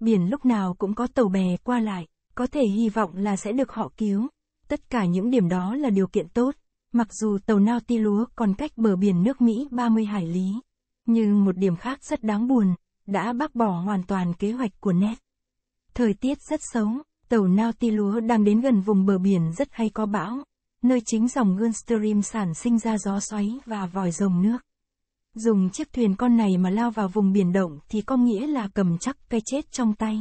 Biển lúc nào cũng có tàu bè qua lại, có thể hy vọng là sẽ được họ cứu. Tất cả những điểm đó là điều kiện tốt. Mặc dù tàu Nautilus còn cách bờ biển nước Mỹ 30 hải lý. Nhưng một điểm khác rất đáng buồn, đã bác bỏ hoàn toàn kế hoạch của Ned. Thời tiết rất xấu, Tàu nao ti lúa đang đến gần vùng bờ biển rất hay có bão, nơi chính dòng Gulf Stream sản sinh ra gió xoáy và vòi rồng nước. Dùng chiếc thuyền con này mà lao vào vùng biển động thì có nghĩa là cầm chắc cây chết trong tay.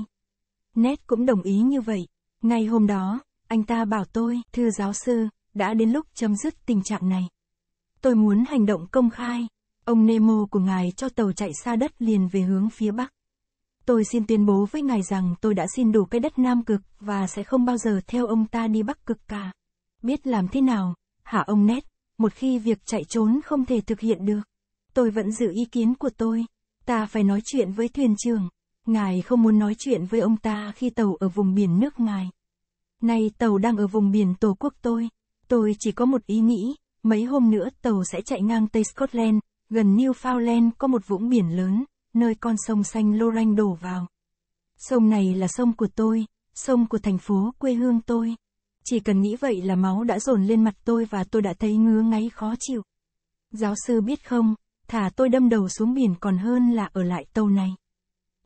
Nét cũng đồng ý như vậy. Ngay hôm đó, anh ta bảo tôi, thưa giáo sư, đã đến lúc chấm dứt tình trạng này. Tôi muốn hành động công khai. Ông Nemo của ngài cho tàu chạy xa đất liền về hướng phía bắc. Tôi xin tuyên bố với ngài rằng tôi đã xin đủ cái đất Nam Cực và sẽ không bao giờ theo ông ta đi Bắc Cực cả. Biết làm thế nào, hả ông nét, một khi việc chạy trốn không thể thực hiện được. Tôi vẫn giữ ý kiến của tôi. Ta phải nói chuyện với thuyền trưởng. Ngài không muốn nói chuyện với ông ta khi tàu ở vùng biển nước ngài. Nay tàu đang ở vùng biển Tổ quốc tôi. Tôi chỉ có một ý nghĩ, mấy hôm nữa tàu sẽ chạy ngang Tây Scotland, gần Newfoundland có một vũng biển lớn, nơi con sông xanh Lorraine đổ vào. Sông này là sông của tôi, sông của thành phố quê hương tôi. Chỉ cần nghĩ vậy là máu đã dồn lên mặt tôi và tôi đã thấy ngứa ngáy khó chịu. Giáo sư biết không, thả tôi đâm đầu xuống biển còn hơn là ở lại tàu này.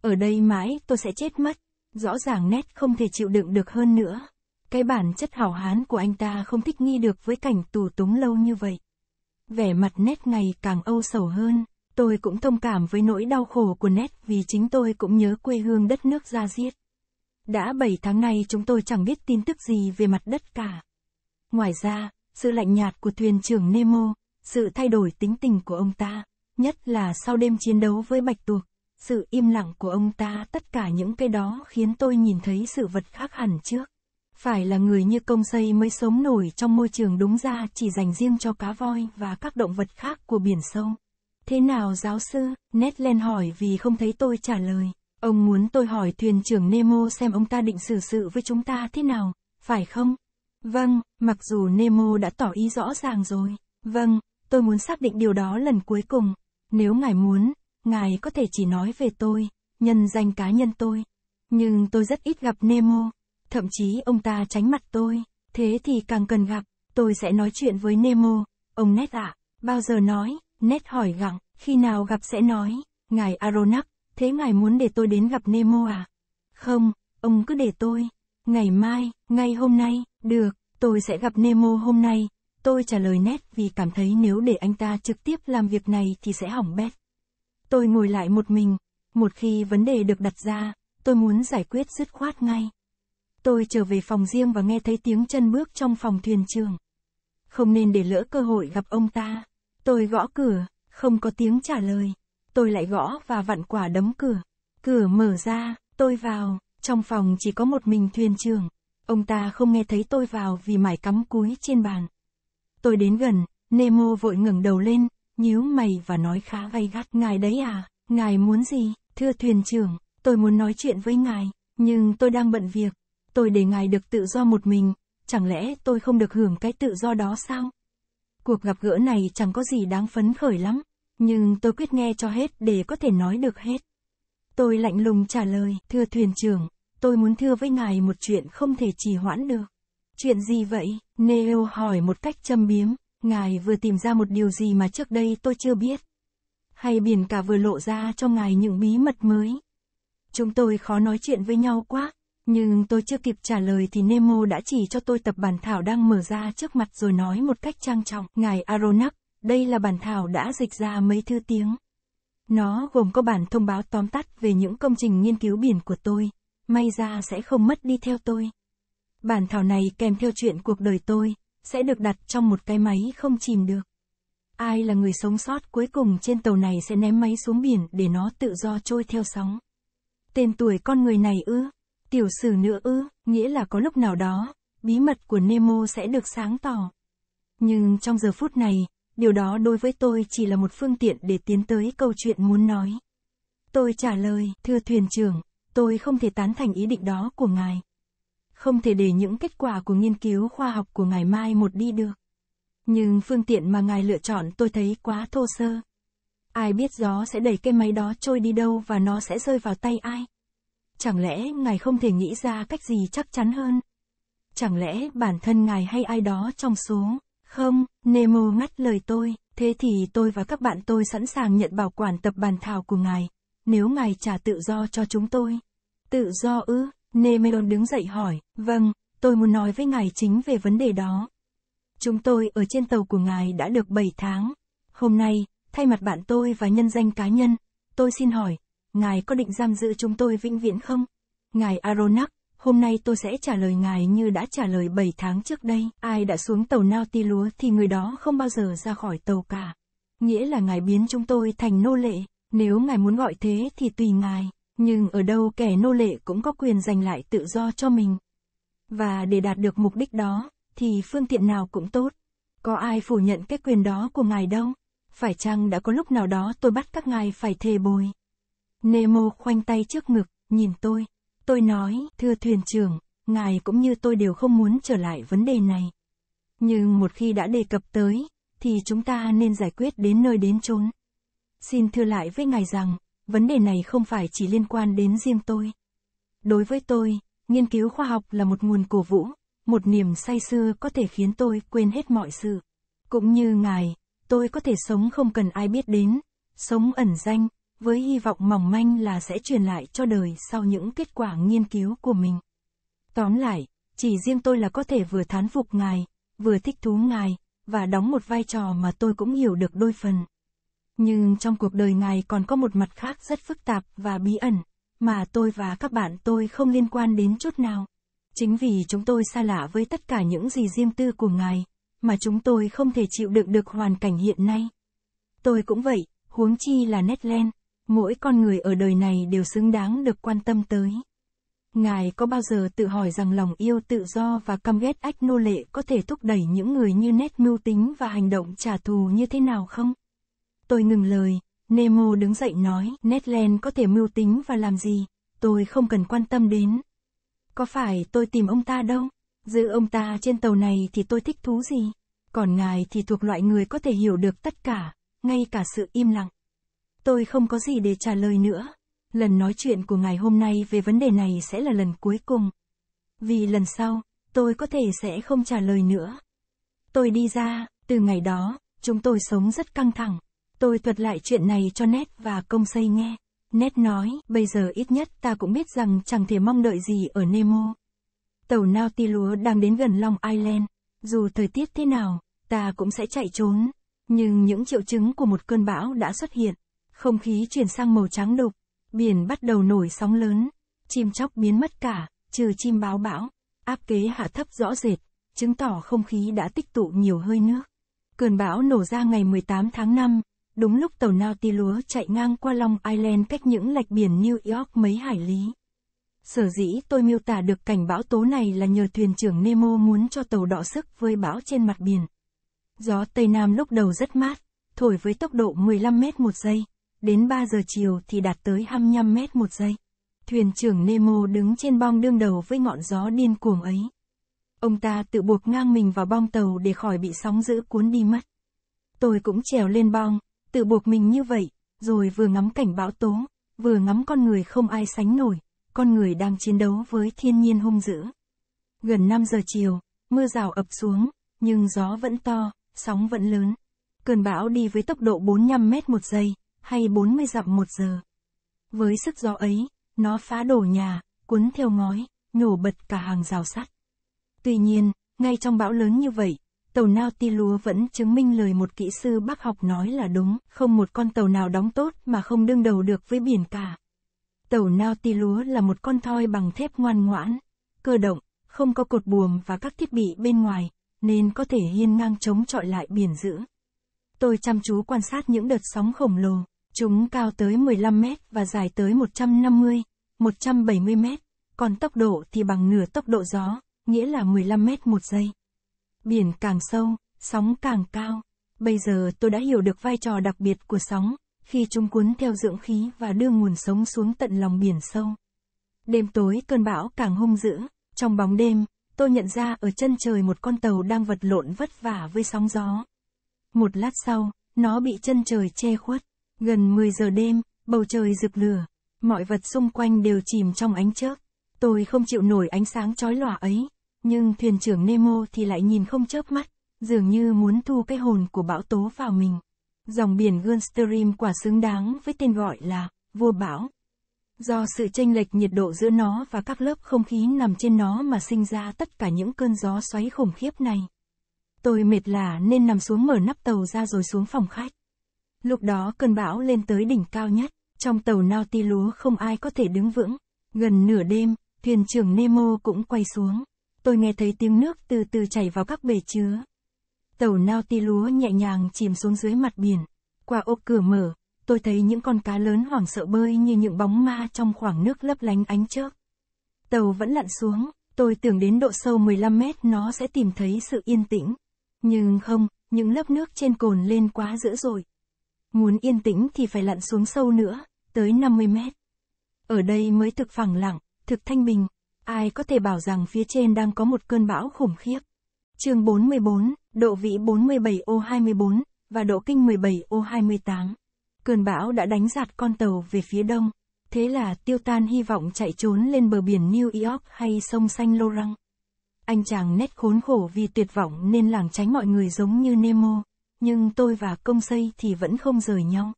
Ở đây mãi tôi sẽ chết mất, rõ ràng nét không thể chịu đựng được hơn nữa. Cái bản chất hào hán của anh ta không thích nghi được với cảnh tù túng lâu như vậy. Vẻ mặt nét ngày càng âu sầu hơn. Tôi cũng thông cảm với nỗi đau khổ của Nét vì chính tôi cũng nhớ quê hương đất nước ra diết. Đã 7 tháng nay chúng tôi chẳng biết tin tức gì về mặt đất cả. Ngoài ra, sự lạnh nhạt của thuyền trưởng Nemo, sự thay đổi tính tình của ông ta, nhất là sau đêm chiến đấu với Bạch Tuộc, sự im lặng của ông ta tất cả những cái đó khiến tôi nhìn thấy sự vật khác hẳn trước. Phải là người như công xây mới sống nổi trong môi trường đúng ra chỉ dành riêng cho cá voi và các động vật khác của biển sâu. Thế nào giáo sư? Nét lên hỏi vì không thấy tôi trả lời. Ông muốn tôi hỏi thuyền trưởng Nemo xem ông ta định xử sự với chúng ta thế nào, phải không? Vâng, mặc dù Nemo đã tỏ ý rõ ràng rồi. Vâng, tôi muốn xác định điều đó lần cuối cùng. Nếu ngài muốn, ngài có thể chỉ nói về tôi, nhân danh cá nhân tôi. Nhưng tôi rất ít gặp Nemo. Thậm chí ông ta tránh mặt tôi. Thế thì càng cần gặp, tôi sẽ nói chuyện với Nemo. Ông nét ạ, à, bao giờ nói? nét hỏi gặng, khi nào gặp sẽ nói, ngài Aronax, thế ngài muốn để tôi đến gặp Nemo à? Không, ông cứ để tôi, ngày mai, ngay hôm nay, được, tôi sẽ gặp Nemo hôm nay, tôi trả lời nét vì cảm thấy nếu để anh ta trực tiếp làm việc này thì sẽ hỏng bét. Tôi ngồi lại một mình, một khi vấn đề được đặt ra, tôi muốn giải quyết dứt khoát ngay. Tôi trở về phòng riêng và nghe thấy tiếng chân bước trong phòng thuyền trường. Không nên để lỡ cơ hội gặp ông ta. Tôi gõ cửa, không có tiếng trả lời. Tôi lại gõ và vặn quả đấm cửa. Cửa mở ra, tôi vào, trong phòng chỉ có một mình thuyền trưởng. Ông ta không nghe thấy tôi vào vì mải cắm cúi trên bàn. Tôi đến gần, Nemo vội ngẩng đầu lên, nhíu mày và nói khá gay gắt. Ngài đấy à, ngài muốn gì, thưa thuyền trưởng, tôi muốn nói chuyện với ngài, nhưng tôi đang bận việc. Tôi để ngài được tự do một mình, chẳng lẽ tôi không được hưởng cái tự do đó sao? Cuộc gặp gỡ này chẳng có gì đáng phấn khởi lắm, nhưng tôi quyết nghe cho hết để có thể nói được hết. Tôi lạnh lùng trả lời, thưa thuyền trưởng, tôi muốn thưa với ngài một chuyện không thể trì hoãn được. Chuyện gì vậy? Neo hỏi một cách châm biếm, ngài vừa tìm ra một điều gì mà trước đây tôi chưa biết. Hay biển cả vừa lộ ra cho ngài những bí mật mới. Chúng tôi khó nói chuyện với nhau quá, nhưng tôi chưa kịp trả lời thì Nemo đã chỉ cho tôi tập bản thảo đang mở ra trước mặt rồi nói một cách trang trọng. Ngài Aronax, đây là bản thảo đã dịch ra mấy thứ tiếng. Nó gồm có bản thông báo tóm tắt về những công trình nghiên cứu biển của tôi. May ra sẽ không mất đi theo tôi. Bản thảo này kèm theo chuyện cuộc đời tôi, sẽ được đặt trong một cái máy không chìm được. Ai là người sống sót cuối cùng trên tàu này sẽ ném máy xuống biển để nó tự do trôi theo sóng. Tên tuổi con người này ư? Tiểu sử nữa ư, nghĩa là có lúc nào đó, bí mật của Nemo sẽ được sáng tỏ. Nhưng trong giờ phút này, điều đó đối với tôi chỉ là một phương tiện để tiến tới câu chuyện muốn nói. Tôi trả lời, thưa thuyền trưởng, tôi không thể tán thành ý định đó của ngài. Không thể để những kết quả của nghiên cứu khoa học của ngài mai một đi được. Nhưng phương tiện mà ngài lựa chọn tôi thấy quá thô sơ. Ai biết gió sẽ đẩy cái máy đó trôi đi đâu và nó sẽ rơi vào tay ai? Chẳng lẽ ngài không thể nghĩ ra cách gì chắc chắn hơn? Chẳng lẽ bản thân ngài hay ai đó trong số? Không, Nemo ngắt lời tôi, thế thì tôi và các bạn tôi sẵn sàng nhận bảo quản tập bàn thảo của ngài, nếu ngài trả tự do cho chúng tôi. Tự do ư? Nemo đứng dậy hỏi, vâng, tôi muốn nói với ngài chính về vấn đề đó. Chúng tôi ở trên tàu của ngài đã được 7 tháng. Hôm nay, thay mặt bạn tôi và nhân danh cá nhân, tôi xin hỏi, ngài có định giam giữ chúng tôi vĩnh viễn không? Ngài Aronax, hôm nay tôi sẽ trả lời ngài như đã trả lời 7 tháng trước đây, ai đã xuống tàu Nautilus thì người đó không bao giờ ra khỏi tàu cả. Nghĩa là ngài biến chúng tôi thành nô lệ, nếu ngài muốn gọi thế thì tùy ngài, nhưng ở đâu kẻ nô lệ cũng có quyền giành lại tự do cho mình. Và để đạt được mục đích đó, thì phương tiện nào cũng tốt. Có ai phủ nhận cái quyền đó của ngài đâu? Phải chăng đã có lúc nào đó tôi bắt các ngài phải thề bồi? Nemo khoanh tay trước ngực, nhìn tôi. Tôi nói, thưa thuyền trưởng, ngài cũng như tôi đều không muốn trở lại vấn đề này. Nhưng một khi đã đề cập tới, thì chúng ta nên giải quyết đến nơi đến chốn. Xin thưa lại với ngài rằng, vấn đề này không phải chỉ liên quan đến riêng tôi. Đối với tôi, nghiên cứu khoa học là một nguồn cổ vũ, một niềm say sưa có thể khiến tôi quên hết mọi sự. Cũng như ngài, tôi có thể sống không cần ai biết đến, sống ẩn danh, với hy vọng mỏng manh là sẽ truyền lại cho đời sau những kết quả nghiên cứu của mình. Tóm lại, chỉ riêng tôi là có thể vừa thán phục ngài, vừa thích thú ngài, và đóng một vai trò mà tôi cũng hiểu được đôi phần. Nhưng trong cuộc đời ngài còn có một mặt khác rất phức tạp và bí ẩn, mà tôi và các bạn tôi không liên quan đến chút nào. Chính vì chúng tôi xa lạ với tất cả những gì riêng tư của ngài, mà chúng tôi không thể chịu đựng được hoàn cảnh hiện nay. Tôi cũng vậy, huống chi là Netland, mỗi con người ở đời này đều xứng đáng được quan tâm tới. Ngài có bao giờ tự hỏi rằng lòng yêu tự do và căm ghét ách nô lệ có thể thúc đẩy những người như nét mưu tính và hành động trả thù như thế nào không? Tôi ngừng lời, Nemo đứng dậy nói, Netland có thể mưu tính và làm gì, tôi không cần quan tâm đến. Có phải tôi tìm ông ta đâu? Giữ ông ta trên tàu này thì tôi thích thú gì? Còn ngài thì thuộc loại người có thể hiểu được tất cả, ngay cả sự im lặng. Tôi không có gì để trả lời nữa. Lần nói chuyện của ngày hôm nay về vấn đề này sẽ là lần cuối cùng. Vì lần sau, tôi có thể sẽ không trả lời nữa. Tôi đi ra, từ ngày đó, chúng tôi sống rất căng thẳng. Tôi thuật lại chuyện này cho Nét và công xây nghe. Nét nói, bây giờ ít nhất ta cũng biết rằng chẳng thể mong đợi gì ở Nemo. Tàu nao ti lúa đang đến gần Long Island. Dù thời tiết thế nào, ta cũng sẽ chạy trốn. Nhưng những triệu chứng của một cơn bão đã xuất hiện. Không khí chuyển sang màu trắng đục, biển bắt đầu nổi sóng lớn, chim chóc biến mất cả, trừ chim báo bão, áp kế hạ thấp rõ rệt, chứng tỏ không khí đã tích tụ nhiều hơi nước. Cơn bão nổ ra ngày 18 tháng 5, đúng lúc tàu nao ti lúa chạy ngang qua Long Island cách những lạch biển New York mấy hải lý. Sở dĩ tôi miêu tả được cảnh bão tố này là nhờ thuyền trưởng Nemo muốn cho tàu đọ sức với bão trên mặt biển. Gió Tây Nam lúc đầu rất mát, thổi với tốc độ 15 mét một giây, Đến 3 giờ chiều thì đạt tới 25 mét một giây. Thuyền trưởng Nemo đứng trên bong đương đầu với ngọn gió điên cuồng ấy. Ông ta tự buộc ngang mình vào bong tàu để khỏi bị sóng dữ cuốn đi mất. Tôi cũng trèo lên bong, tự buộc mình như vậy, rồi vừa ngắm cảnh bão tố, vừa ngắm con người không ai sánh nổi, con người đang chiến đấu với thiên nhiên hung dữ. Gần 5 giờ chiều, mưa rào ập xuống, nhưng gió vẫn to, sóng vẫn lớn. Cơn bão đi với tốc độ 45 mét một giây, hay 40 dặm một giờ. Với sức gió ấy, nó phá đổ nhà, cuốn theo ngói, nhổ bật cả hàng rào sắt. Tuy nhiên, ngay trong bão lớn như vậy, tàu nao ti lúa vẫn chứng minh lời một kỹ sư bác học nói là đúng, không một con tàu nào đóng tốt mà không đương đầu được với biển cả. Tàu nao ti lúa là một con thoi bằng thép ngoan ngoãn, cơ động, không có cột buồm và các thiết bị bên ngoài, nên có thể hiên ngang chống chọi lại biển dữ. Tôi chăm chú quan sát những đợt sóng khổng lồ, Chúng cao tới 15 mét và dài tới 150, 170 mét, còn tốc độ thì bằng nửa tốc độ gió, nghĩa là 15 mét một giây. Biển càng sâu, sóng càng cao. Bây giờ tôi đã hiểu được vai trò đặc biệt của sóng, khi chúng cuốn theo dưỡng khí và đưa nguồn sống xuống tận lòng biển sâu. Đêm tối cơn bão càng hung dữ, trong bóng đêm, tôi nhận ra ở chân trời một con tàu đang vật lộn vất vả với sóng gió. Một lát sau, nó bị chân trời che khuất. Gần 10 giờ đêm, bầu trời rực lửa, mọi vật xung quanh đều chìm trong ánh chớp. Tôi không chịu nổi ánh sáng chói lòa ấy, nhưng thuyền trưởng Nemo thì lại nhìn không chớp mắt, dường như muốn thu cái hồn của bão tố vào mình. Dòng biển Gulfstream quả xứng đáng với tên gọi là vua bão. Do sự chênh lệch nhiệt độ giữa nó và các lớp không khí nằm trên nó mà sinh ra tất cả những cơn gió xoáy khủng khiếp này. Tôi mệt lả nên nằm xuống mở nắp tàu ra rồi xuống phòng khách. Lúc đó cơn bão lên tới đỉnh cao nhất, trong tàu nao ti lúa không ai có thể đứng vững. Gần nửa đêm, thuyền trưởng Nemo cũng quay xuống. Tôi nghe thấy tiếng nước từ từ chảy vào các bể chứa. Tàu nao ti lúa nhẹ nhàng chìm xuống dưới mặt biển. Qua ô cửa mở, tôi thấy những con cá lớn hoảng sợ bơi như những bóng ma trong khoảng nước lấp lánh ánh chớp. Tàu vẫn lặn xuống, tôi tưởng đến độ sâu 15 mét nó sẽ tìm thấy sự yên tĩnh. Nhưng không, những lớp nước trên cồn lên quá dữ dội. Muốn yên tĩnh thì phải lặn xuống sâu nữa, tới 50 mét. Ở đây mới thực phẳng lặng, thực thanh bình, ai có thể bảo rằng phía trên đang có một cơn bão khủng khiếp. chương 44, độ vĩ 47O24, và độ kinh 17O28. Cơn bão đã đánh giạt con tàu về phía đông, thế là tiêu tan hy vọng chạy trốn lên bờ biển New York hay sông xanh Lô Răng. Anh chàng nét khốn khổ vì tuyệt vọng nên lảng tránh mọi người giống như Nemo nhưng tôi và công xây thì vẫn không rời nhau.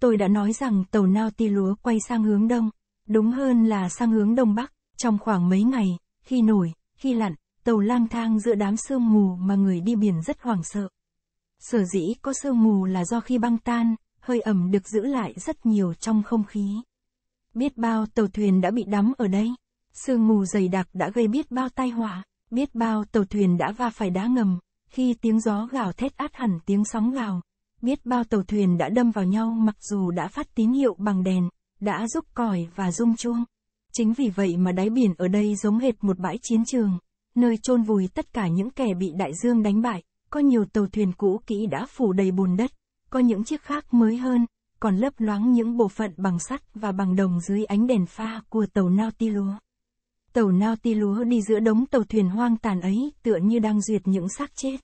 Tôi đã nói rằng tàu nao ti lúa quay sang hướng đông, đúng hơn là sang hướng đông bắc, trong khoảng mấy ngày, khi nổi, khi lặn, tàu lang thang giữa đám sương mù mà người đi biển rất hoảng sợ. Sở dĩ có sương mù là do khi băng tan, hơi ẩm được giữ lại rất nhiều trong không khí. Biết bao tàu thuyền đã bị đắm ở đây, sương mù dày đặc đã gây biết bao tai họa, biết bao tàu thuyền đã va phải đá ngầm, khi tiếng gió gào thét át hẳn tiếng sóng gào, biết bao tàu thuyền đã đâm vào nhau mặc dù đã phát tín hiệu bằng đèn, đã rúc còi và rung chuông. Chính vì vậy mà đáy biển ở đây giống hệt một bãi chiến trường, nơi chôn vùi tất cả những kẻ bị đại dương đánh bại, có nhiều tàu thuyền cũ kỹ đã phủ đầy bùn đất, có những chiếc khác mới hơn, còn lấp loáng những bộ phận bằng sắt và bằng đồng dưới ánh đèn pha của tàu nao ti lúa. Tàu nao ti lúa đi giữa đống tàu thuyền hoang tàn ấy, tựa như đang duyệt những xác chết.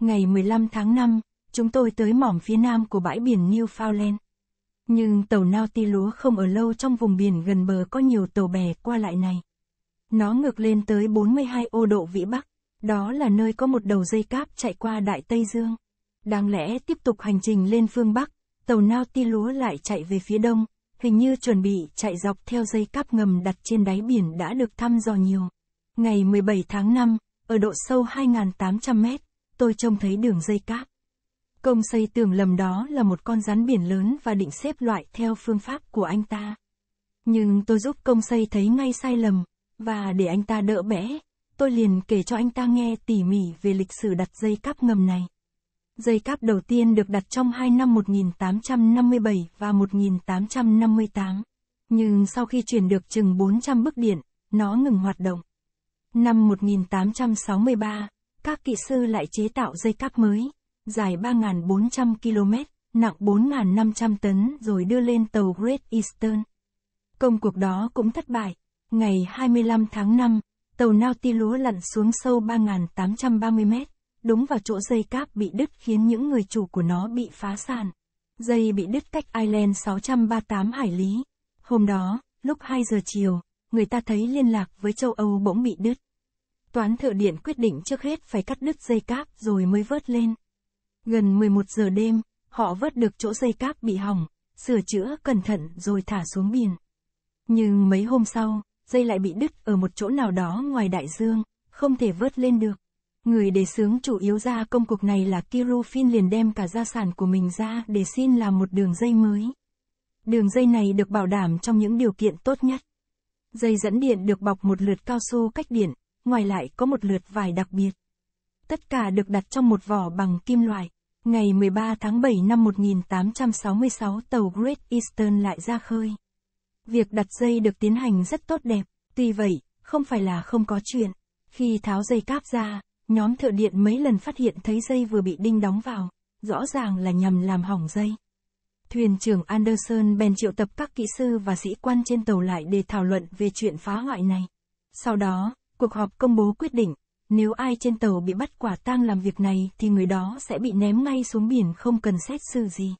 Ngày 15 tháng 5, chúng tôi tới mỏm phía nam của bãi biển Newfoundland. Nhưng tàu nao ti lúa không ở lâu trong vùng biển gần bờ có nhiều tàu bè qua lại này. Nó ngược lên tới 42 ô độ vĩ Bắc, đó là nơi có một đầu dây cáp chạy qua Đại Tây Dương. Đáng lẽ tiếp tục hành trình lên phương Bắc, tàu nao ti lúa lại chạy về phía đông, hình như chuẩn bị chạy dọc theo dây cáp ngầm đặt trên đáy biển đã được thăm dò nhiều. Ngày 17 tháng 5, ở độ sâu 2.800 mét, tôi trông thấy đường dây cáp. Công xây tường lầm đó là một con rắn biển lớn và định xếp loại theo phương pháp của anh ta. Nhưng tôi giúp công xây thấy ngay sai lầm, và để anh ta đỡ bẽ, tôi liền kể cho anh ta nghe tỉ mỉ về lịch sử đặt dây cáp ngầm này. Dây cáp đầu tiên được đặt trong hai năm 1857 và 1858. Nhưng sau khi chuyển được chừng 400 bức điện, nó ngừng hoạt động. Năm 1863, các kỹ sư lại chế tạo dây cáp mới, dài 3.400 km, nặng 4.500 tấn rồi đưa lên tàu Great Eastern. Công cuộc đó cũng thất bại. Ngày 25 tháng 5, tàu Nautilus lặn xuống sâu 3.830 mét, đúng vào chỗ dây cáp bị đứt khiến những người chủ của nó bị phá sản. Dây bị đứt cách Ireland 638 hải lý. Hôm đó, lúc 2 giờ chiều, người ta thấy liên lạc với châu Âu bỗng bị đứt. Toán thợ điện quyết định trước hết phải cắt đứt dây cáp rồi mới vớt lên. Gần 11 giờ đêm, họ vớt được chỗ dây cáp bị hỏng, sửa chữa cẩn thận rồi thả xuống biển. Nhưng mấy hôm sau, dây lại bị đứt ở một chỗ nào đó ngoài đại dương, không thể vớt lên được. Người đề xướng chủ yếu ra công cuộc này là Kirufin liền đem cả gia sản của mình ra để xin làm một đường dây mới. Đường dây này được bảo đảm trong những điều kiện tốt nhất. Dây dẫn điện được bọc một lượt cao su cách điện, ngoài lại có một lượt vải đặc biệt. Tất cả được đặt trong một vỏ bằng kim loại. Ngày 13 tháng 7 năm 1866 tàu Great Eastern lại ra khơi. Việc đặt dây được tiến hành rất tốt đẹp, tuy vậy, không phải là không có chuyện. Khi tháo dây cáp ra, nhóm thợ điện mấy lần phát hiện thấy dây vừa bị đinh đóng vào, rõ ràng là nhằm làm hỏng dây. Thuyền trưởng Anderson bèn triệu tập các kỹ sư và sĩ quan trên tàu lại để thảo luận về chuyện phá hoại này. Sau đó, cuộc họp công bố quyết định, nếu ai trên tàu bị bắt quả tang làm việc này thì người đó sẽ bị ném ngay xuống biển không cần xét xử gì.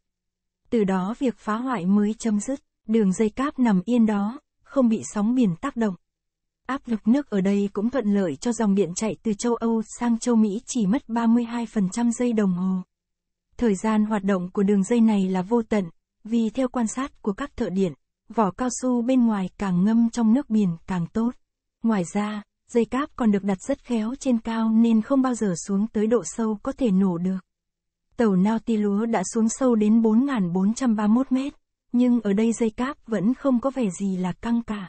Từ đó việc phá hoại mới chấm dứt, đường dây cáp nằm yên đó, không bị sóng biển tác động. Áp lực nước ở đây cũng thuận lợi cho dòng điện chạy từ châu Âu sang châu Mỹ chỉ mất 32% giây đồng hồ. Thời gian hoạt động của đường dây này là vô tận, vì theo quan sát của các thợ điện, vỏ cao su bên ngoài càng ngâm trong nước biển càng tốt. Ngoài ra, dây cáp còn được đặt rất khéo trên cao nên không bao giờ xuống tới độ sâu có thể nổ được. Tàu Nautilus đã xuống sâu đến 4.431 mét, nhưng ở đây dây cáp vẫn không có vẻ gì là căng cả.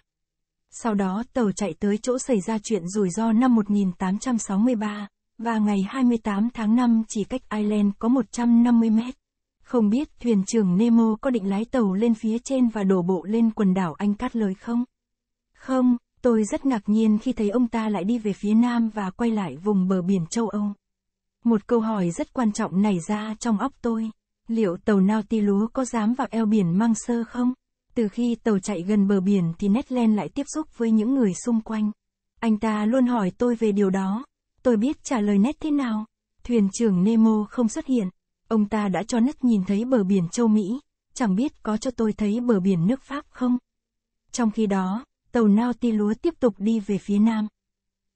Sau đó tàu chạy tới chỗ xảy ra chuyện rủi ro năm 1863, và ngày 28 tháng 5 chỉ cách Ireland có 150 mét. Không biết thuyền trưởng Nemo có định lái tàu lên phía trên và đổ bộ lên quần đảo Anh cắt Lời không? Không, tôi rất ngạc nhiên khi thấy ông ta lại đi về phía nam và quay lại vùng bờ biển châu Âu. Một câu hỏi rất quan trọng nảy ra trong óc tôi. Liệu tàu Nautilus có dám vào eo biển Mang Sơ không? Từ khi tàu chạy gần bờ biển thì Netland lại tiếp xúc với những người xung quanh. Anh ta luôn hỏi tôi về điều đó. Tôi biết trả lời Ned thế nào. Thuyền trưởng Nemo không xuất hiện. Ông ta đã cho Ned nhìn thấy bờ biển châu Mỹ. Chẳng biết có cho tôi thấy bờ biển nước Pháp không? Trong khi đó, tàu Nautilus tiếp tục đi về phía nam.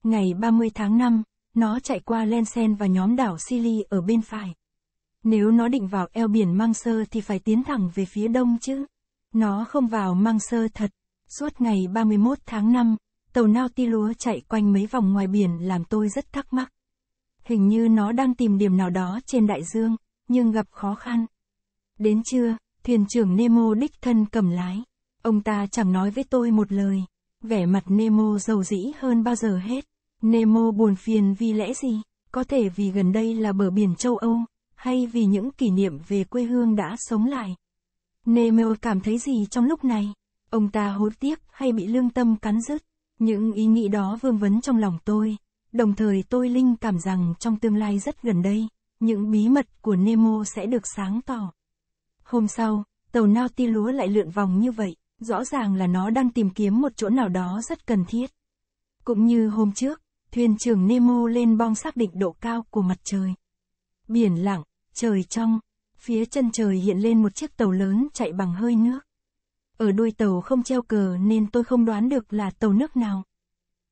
Ngày 30 tháng 5, nó chạy qua Lensen và nhóm đảo Sili ở bên phải. Nếu nó định vào eo biển Mang Sơ thì phải tiến thẳng về phía đông chứ. Nó không vào mang sơ thật. Suốt ngày 31 tháng 5, tàu nao ti lúa chạy quanh mấy vòng ngoài biển làm tôi rất thắc mắc. Hình như nó đang tìm điểm nào đó trên đại dương, nhưng gặp khó khăn. Đến trưa, thuyền trưởng Nemo đích thân cầm lái. Ông ta chẳng nói với tôi một lời. Vẻ mặt Nemo giàu dĩ hơn bao giờ hết. Nemo buồn phiền vì lẽ gì? Có thể vì gần đây là bờ biển châu Âu, hay vì những kỷ niệm về quê hương đã sống lại nemo cảm thấy gì trong lúc này? Ông ta hối tiếc hay bị lương tâm cắn rứt? Những ý nghĩ đó vương vấn trong lòng tôi. Đồng thời tôi linh cảm rằng trong tương lai rất gần đây, những bí mật của Nemo sẽ được sáng tỏ. Hôm sau, tàu lúa lại lượn vòng như vậy, rõ ràng là nó đang tìm kiếm một chỗ nào đó rất cần thiết. Cũng như hôm trước, thuyền trưởng Nemo lên bong xác định độ cao của mặt trời. Biển lặng, trời trong, Phía chân trời hiện lên một chiếc tàu lớn chạy bằng hơi nước. Ở đuôi tàu không treo cờ nên tôi không đoán được là tàu nước nào.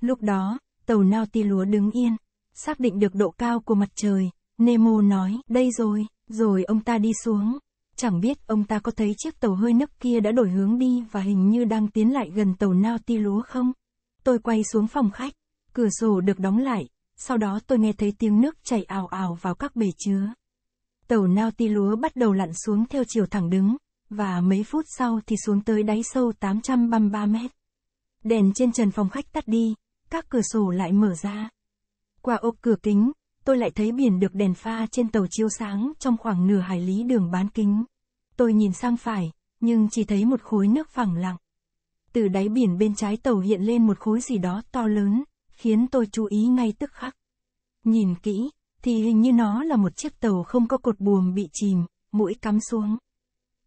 Lúc đó, tàu nao ti lúa đứng yên, xác định được độ cao của mặt trời. Nemo nói, đây rồi, rồi ông ta đi xuống. Chẳng biết ông ta có thấy chiếc tàu hơi nước kia đã đổi hướng đi và hình như đang tiến lại gần tàu nao ti lúa không? Tôi quay xuống phòng khách, cửa sổ được đóng lại, sau đó tôi nghe thấy tiếng nước chảy ào ào vào các bể chứa. Tàu nao ti lúa bắt đầu lặn xuống theo chiều thẳng đứng, và mấy phút sau thì xuống tới đáy sâu 833 mét. Đèn trên trần phòng khách tắt đi, các cửa sổ lại mở ra. Qua ốp cửa kính, tôi lại thấy biển được đèn pha trên tàu chiếu sáng trong khoảng nửa hải lý đường bán kính. Tôi nhìn sang phải, nhưng chỉ thấy một khối nước phẳng lặng. Từ đáy biển bên trái tàu hiện lên một khối gì đó to lớn, khiến tôi chú ý ngay tức khắc. Nhìn kỹ, thì hình như nó là một chiếc tàu không có cột buồm bị chìm, mũi cắm xuống.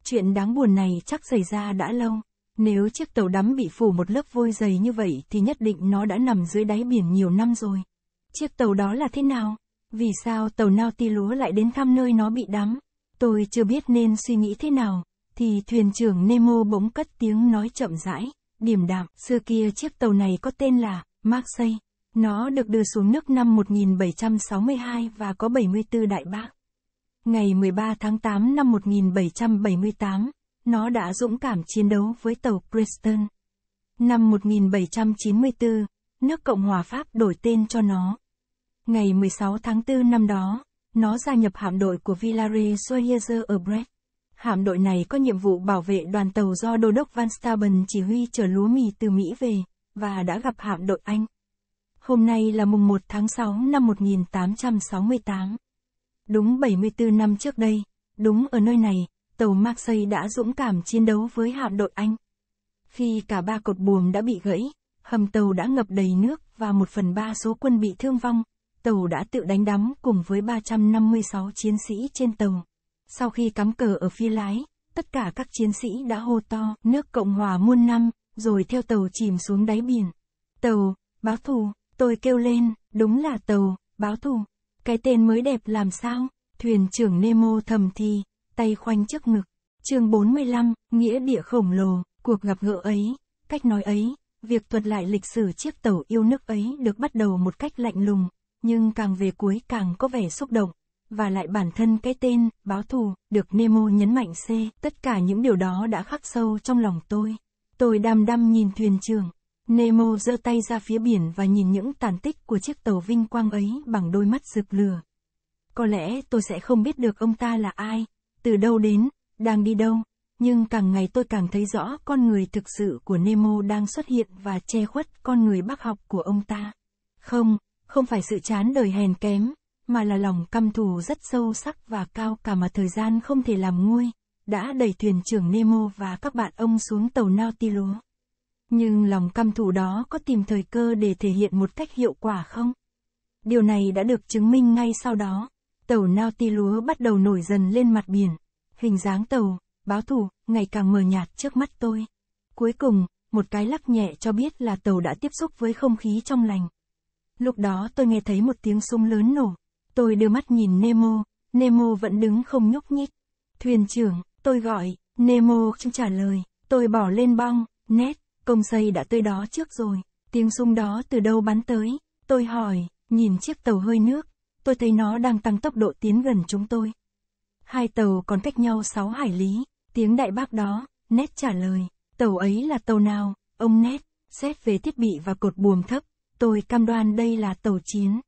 Chuyện đáng buồn này chắc xảy ra đã lâu. Nếu chiếc tàu đắm bị phủ một lớp vôi dày như vậy thì nhất định nó đã nằm dưới đáy biển nhiều năm rồi. Chiếc tàu đó là thế nào? Vì sao tàu nao ti lúa lại đến thăm nơi nó bị đắm? Tôi chưa biết nên suy nghĩ thế nào, thì thuyền trưởng Nemo bỗng cất tiếng nói chậm rãi, điềm đạm, xưa kia chiếc tàu này có tên là Marseille. Nó được đưa xuống nước năm 1762 và có 74 đại bác. Ngày 13 tháng 8 năm 1778, nó đã dũng cảm chiến đấu với tàu Preston. Năm 1794, nước Cộng hòa Pháp đổi tên cho nó. Ngày 16 tháng 4 năm đó, nó gia nhập hạm đội của Villare Soyezer ở Brest. Hạm đội này có nhiệm vụ bảo vệ đoàn tàu do Đô đốc Van Staben chỉ huy chở lúa mì từ Mỹ về, và đã gặp hạm đội Anh. Hôm nay là mùng 1 tháng 6 năm 1868. Đúng 74 năm trước đây, đúng ở nơi này, tàu Marseille đã dũng cảm chiến đấu với hạm đội Anh. Khi cả ba cột buồm đã bị gãy, hầm tàu đã ngập đầy nước và một phần ba số quân bị thương vong, tàu đã tự đánh đắm cùng với 356 chiến sĩ trên tàu. Sau khi cắm cờ ở phi lái, tất cả các chiến sĩ đã hô to nước Cộng hòa muôn năm, rồi theo tàu chìm xuống đáy biển. Tàu, báo thù, Tôi kêu lên, đúng là tàu, báo thù. Cái tên mới đẹp làm sao? Thuyền trưởng Nemo thầm thì, tay khoanh trước ngực. chương 45, nghĩa địa khổng lồ, cuộc gặp gỡ ấy, cách nói ấy, việc thuật lại lịch sử chiếc tàu yêu nước ấy được bắt đầu một cách lạnh lùng, nhưng càng về cuối càng có vẻ xúc động. Và lại bản thân cái tên, báo thù, được Nemo nhấn mạnh C, tất cả những điều đó đã khắc sâu trong lòng tôi. Tôi đam đăm nhìn thuyền trưởng, Nemo giơ tay ra phía biển và nhìn những tàn tích của chiếc tàu vinh quang ấy bằng đôi mắt rực lửa. Có lẽ tôi sẽ không biết được ông ta là ai, từ đâu đến, đang đi đâu, nhưng càng ngày tôi càng thấy rõ con người thực sự của Nemo đang xuất hiện và che khuất con người bác học của ông ta. Không, không phải sự chán đời hèn kém, mà là lòng căm thù rất sâu sắc và cao cả mà thời gian không thể làm nguôi, đã đẩy thuyền trưởng Nemo và các bạn ông xuống tàu Nautilus. Nhưng lòng căm thù đó có tìm thời cơ để thể hiện một cách hiệu quả không? Điều này đã được chứng minh ngay sau đó. Tàu nao ti lúa bắt đầu nổi dần lên mặt biển. Hình dáng tàu, báo thù ngày càng mờ nhạt trước mắt tôi. Cuối cùng, một cái lắc nhẹ cho biết là tàu đã tiếp xúc với không khí trong lành. Lúc đó tôi nghe thấy một tiếng súng lớn nổ. Tôi đưa mắt nhìn Nemo, Nemo vẫn đứng không nhúc nhích. Thuyền trưởng, tôi gọi, Nemo không trả lời, tôi bỏ lên băng, nét, công xây đã tới đó trước rồi, tiếng súng đó từ đâu bắn tới, tôi hỏi, nhìn chiếc tàu hơi nước, tôi thấy nó đang tăng tốc độ tiến gần chúng tôi. Hai tàu còn cách nhau 6 hải lý, tiếng đại bác đó, Nét trả lời, tàu ấy là tàu nào, ông Nét, xét về thiết bị và cột buồm thấp, tôi cam đoan đây là tàu chiến.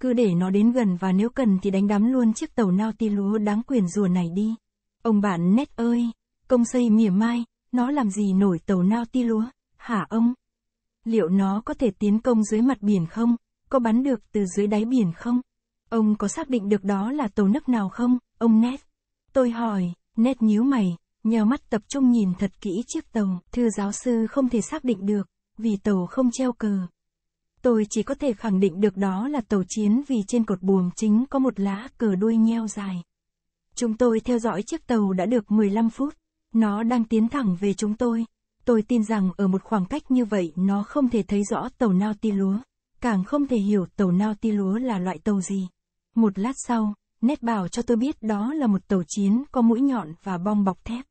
Cứ để nó đến gần và nếu cần thì đánh đắm luôn chiếc tàu nao ti lúa đáng quyền rùa này đi. Ông bạn Nét ơi, công xây mỉa mai, nó làm gì nổi tàu nao ti lúa, hả ông? Liệu nó có thể tiến công dưới mặt biển không? Có bắn được từ dưới đáy biển không? Ông có xác định được đó là tàu nước nào không, ông Ned? Tôi hỏi, Ned nhíu mày, nheo mắt tập trung nhìn thật kỹ chiếc tàu. Thưa giáo sư không thể xác định được, vì tàu không treo cờ. Tôi chỉ có thể khẳng định được đó là tàu chiến vì trên cột buồm chính có một lá cờ đuôi nheo dài. Chúng tôi theo dõi chiếc tàu đã được 15 phút. Nó đang tiến thẳng về chúng tôi. Tôi tin rằng ở một khoảng cách như vậy nó không thể thấy rõ tàu nao ti lúa, càng không thể hiểu tàu nao ti lúa là loại tàu gì. Một lát sau, Nét bảo cho tôi biết đó là một tàu chiến có mũi nhọn và bong bọc thép.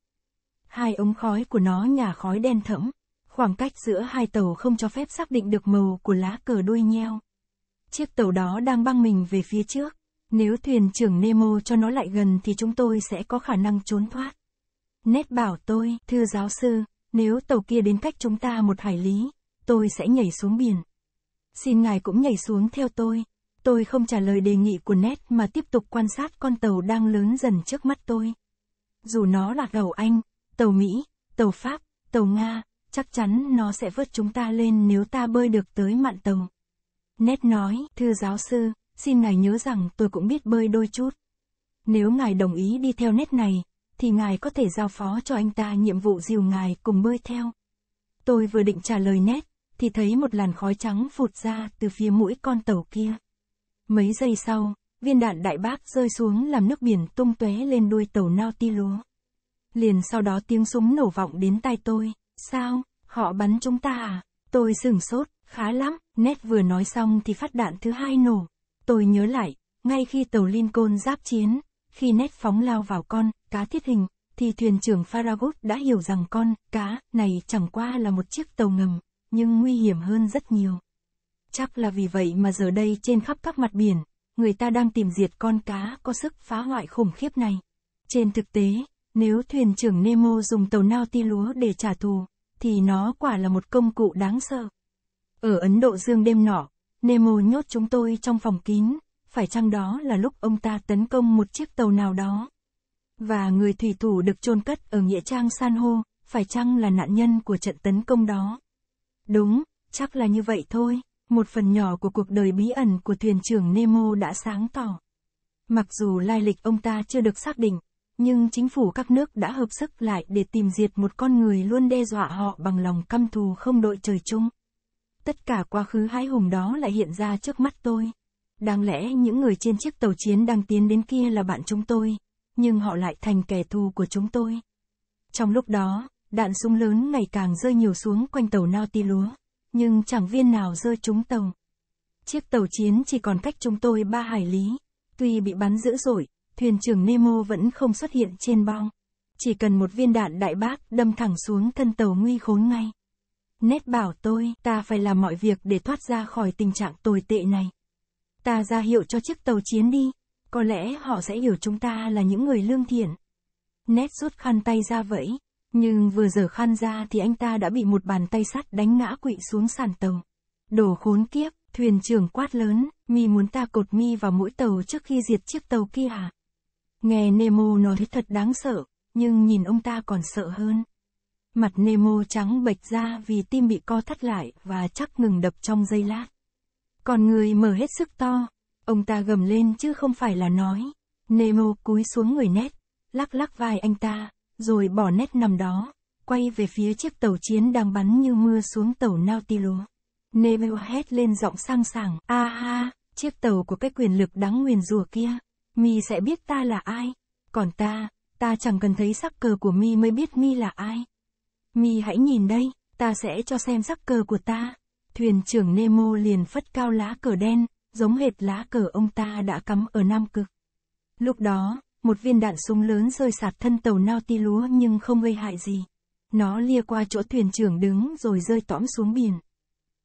Hai ống khói của nó nhả khói đen thẫm. Khoảng cách giữa hai tàu không cho phép xác định được màu của lá cờ đuôi nheo. Chiếc tàu đó đang băng mình về phía trước. Nếu thuyền trưởng Nemo cho nó lại gần thì chúng tôi sẽ có khả năng trốn thoát. Nét bảo tôi, thưa giáo sư, nếu tàu kia đến cách chúng ta một hải lý, tôi sẽ nhảy xuống biển. Xin ngài cũng nhảy xuống theo tôi. Tôi không trả lời đề nghị của Nét mà tiếp tục quan sát con tàu đang lớn dần trước mắt tôi. Dù nó là tàu Anh, tàu Mỹ, tàu Pháp, tàu Nga, chắc chắn nó sẽ vớt chúng ta lên nếu ta bơi được tới mạn tàu. Nét nói, thưa giáo sư, xin ngài nhớ rằng tôi cũng biết bơi đôi chút. Nếu ngài đồng ý đi theo nét này, thì ngài có thể giao phó cho anh ta nhiệm vụ dìu ngài cùng bơi theo. Tôi vừa định trả lời nét, thì thấy một làn khói trắng phụt ra từ phía mũi con tàu kia. Mấy giây sau, viên đạn đại bác rơi xuống làm nước biển tung tóe lên đuôi tàu ti lúa. Liền sau đó tiếng súng nổ vọng đến tai tôi, sao, họ bắn chúng ta à? Tôi sửng sốt, khá lắm, nét vừa nói xong thì phát đạn thứ hai nổ. Tôi nhớ lại, ngay khi tàu Lincoln giáp chiến, khi nét phóng lao vào con, cá thiết hình, thì thuyền trưởng Faragut đã hiểu rằng con cá này chẳng qua là một chiếc tàu ngầm, nhưng nguy hiểm hơn rất nhiều. Chắc là vì vậy mà giờ đây trên khắp các mặt biển, người ta đang tìm diệt con cá có sức phá hoại khủng khiếp này. Trên thực tế, nếu thuyền trưởng Nemo dùng tàu nao ti lúa để trả thù, thì nó quả là một công cụ đáng sợ. Ở Ấn Độ Dương đêm nọ, Nemo nhốt chúng tôi trong phòng kín, phải chăng đó là lúc ông ta tấn công một chiếc tàu nào đó? Và người thủy thủ được chôn cất ở Nghĩa Trang San Hô, phải chăng là nạn nhân của trận tấn công đó? Đúng, chắc là như vậy thôi. Một phần nhỏ của cuộc đời bí ẩn của thuyền trưởng Nemo đã sáng tỏ. Mặc dù lai lịch ông ta chưa được xác định, nhưng chính phủ các nước đã hợp sức lại để tìm diệt một con người luôn đe dọa họ bằng lòng căm thù không đội trời chung. Tất cả quá khứ hãi hùng đó lại hiện ra trước mắt tôi. Đáng lẽ những người trên chiếc tàu chiến đang tiến đến kia là bạn chúng tôi, nhưng họ lại thành kẻ thù của chúng tôi. Trong lúc đó, đạn súng lớn ngày càng rơi nhiều xuống quanh tàu ti lúa, nhưng chẳng viên nào rơi trúng tàu. Chiếc tàu chiến chỉ còn cách chúng tôi ba hải lý. Tuy bị bắn dữ dội, thuyền trưởng Nemo vẫn không xuất hiện trên bong. Chỉ cần một viên đạn đại bác đâm thẳng xuống thân tàu nguy khốn ngay. Nét bảo tôi, ta phải làm mọi việc để thoát ra khỏi tình trạng tồi tệ này. Ta ra hiệu cho chiếc tàu chiến đi. Có lẽ họ sẽ hiểu chúng ta là những người lương thiện. Nét rút khăn tay ra vẫy, nhưng vừa giở khăn ra thì anh ta đã bị một bàn tay sắt đánh ngã quỵ xuống sàn tàu. Đồ khốn kiếp, thuyền trưởng quát lớn, mi muốn ta cột mi vào mũi tàu trước khi diệt chiếc tàu kia à? Nghe Nemo nói thật đáng sợ, nhưng nhìn ông ta còn sợ hơn. Mặt Nemo trắng bệch ra vì tim bị co thắt lại và chắc ngừng đập trong giây lát. Còn người mở hết sức to, Ông ta gầm lên chứ không phải là nói. Nemo cúi xuống người nét, lắc lắc vai anh ta, rồi bỏ nét nằm đó, quay về phía chiếc tàu chiến đang bắn như mưa xuống tàu Nautilus. Nemo hét lên giọng sang sảng, a ha, chiếc tàu của cái quyền lực đáng nguyền rủa kia, mi sẽ biết ta là ai, còn ta, ta chẳng cần thấy sắc cờ của mi mới biết mi là ai. Mi hãy nhìn đây, ta sẽ cho xem sắc cờ của ta. Thuyền trưởng Nemo liền phất cao lá cờ đen, giống hệt lá cờ ông ta đã cắm ở Nam Cực. Lúc đó, một viên đạn súng lớn rơi sạt thân tàu Nautilus nhưng không gây hại gì. Nó lia qua chỗ thuyền trưởng đứng rồi rơi tõm xuống biển.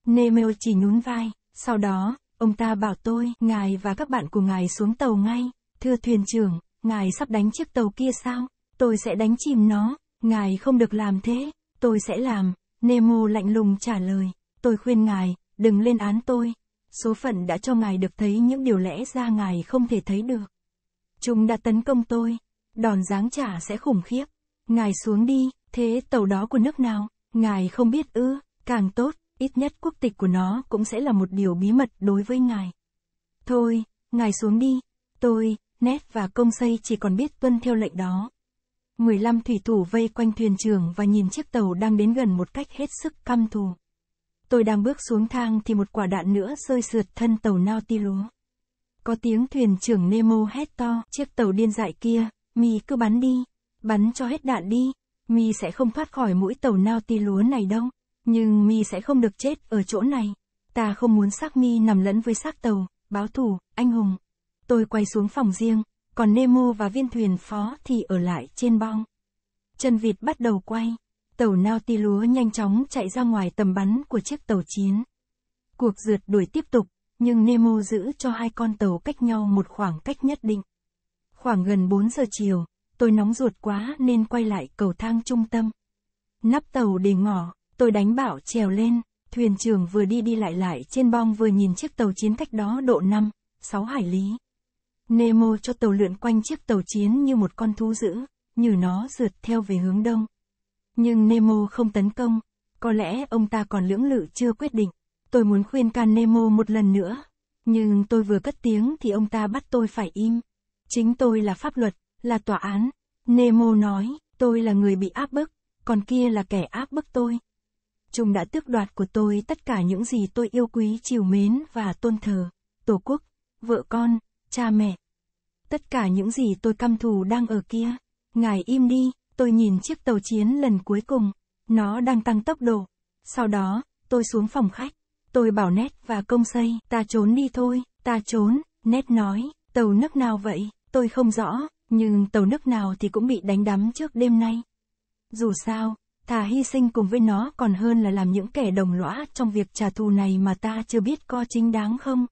nemo chỉ nhún vai, sau đó, ông ta bảo tôi, ngài và các bạn của ngài xuống tàu ngay. Thưa thuyền trưởng, ngài sắp đánh chiếc tàu kia sao? Tôi sẽ đánh chìm nó, ngài không được làm thế, tôi sẽ làm. Nemo lạnh lùng trả lời, tôi khuyên ngài, đừng lên án tôi, số phận đã cho ngài được thấy những điều lẽ ra ngài không thể thấy được. Chúng đã tấn công tôi, đòn giáng trả sẽ khủng khiếp. Ngài xuống đi, thế tàu đó của nước nào, ngài không biết ư, càng tốt, ít nhất quốc tịch của nó cũng sẽ là một điều bí mật đối với ngài. Thôi, ngài xuống đi, tôi, Nét và công xây chỉ còn biết tuân theo lệnh đó. 15 thủy thủ vây quanh thuyền trưởng và nhìn chiếc tàu đang đến gần một cách hết sức căm thù. Tôi đang bước xuống thang thì một quả đạn nữa rơi sượt thân tàu Nautilus. Có tiếng thuyền trưởng Nemo hét to, chiếc tàu điên dại kia, mi cứ bắn đi, bắn cho hết đạn đi, mi sẽ không thoát khỏi mũi tàu Nautilus này đâu, nhưng mi sẽ không được chết ở chỗ này. Ta không muốn xác mi nằm lẫn với xác tàu, báo thủ, anh hùng. Tôi quay xuống phòng riêng, còn Nemo và viên thuyền phó thì ở lại trên bong. Chân vịt bắt đầu quay. Tàu nao ti lúa nhanh chóng chạy ra ngoài tầm bắn của chiếc tàu chiến. Cuộc rượt đuổi tiếp tục, nhưng Nemo giữ cho hai con tàu cách nhau một khoảng cách nhất định. Khoảng gần 4 giờ chiều, tôi nóng ruột quá nên quay lại cầu thang trung tâm. Nắp tàu để ngỏ, tôi đánh bảo trèo lên, thuyền trưởng vừa đi đi lại lại trên bong vừa nhìn chiếc tàu chiến cách đó độ 5, 6 hải lý. Nemo cho tàu lượn quanh chiếc tàu chiến như một con thú dữ, như nó rượt theo về hướng đông. Nhưng Nemo không tấn công, có lẽ ông ta còn lưỡng lự chưa quyết định. Tôi muốn khuyên can Nemo một lần nữa, nhưng tôi vừa cất tiếng thì ông ta bắt tôi phải im. Chính tôi là pháp luật, là tòa án. Nemo nói, tôi là người bị áp bức, còn kia là kẻ áp bức tôi. Chúng đã tước đoạt của tôi tất cả những gì tôi yêu quý, chiều mến và tôn thờ, tổ quốc, vợ con, cha mẹ. Tất cả những gì tôi căm thù đang ở kia. Ngài im đi, Tôi nhìn chiếc tàu chiến lần cuối cùng. Nó đang tăng tốc độ. Sau đó, tôi xuống phòng khách. Tôi bảo Nét và công xây, ta trốn đi thôi, ta trốn, Nét nói, tàu nước nào vậy, tôi không rõ, nhưng tàu nước nào thì cũng bị đánh đắm trước đêm nay. Dù sao, thà hy sinh cùng với nó còn hơn là làm những kẻ đồng lõa trong việc trả thù này mà ta chưa biết có chính đáng không.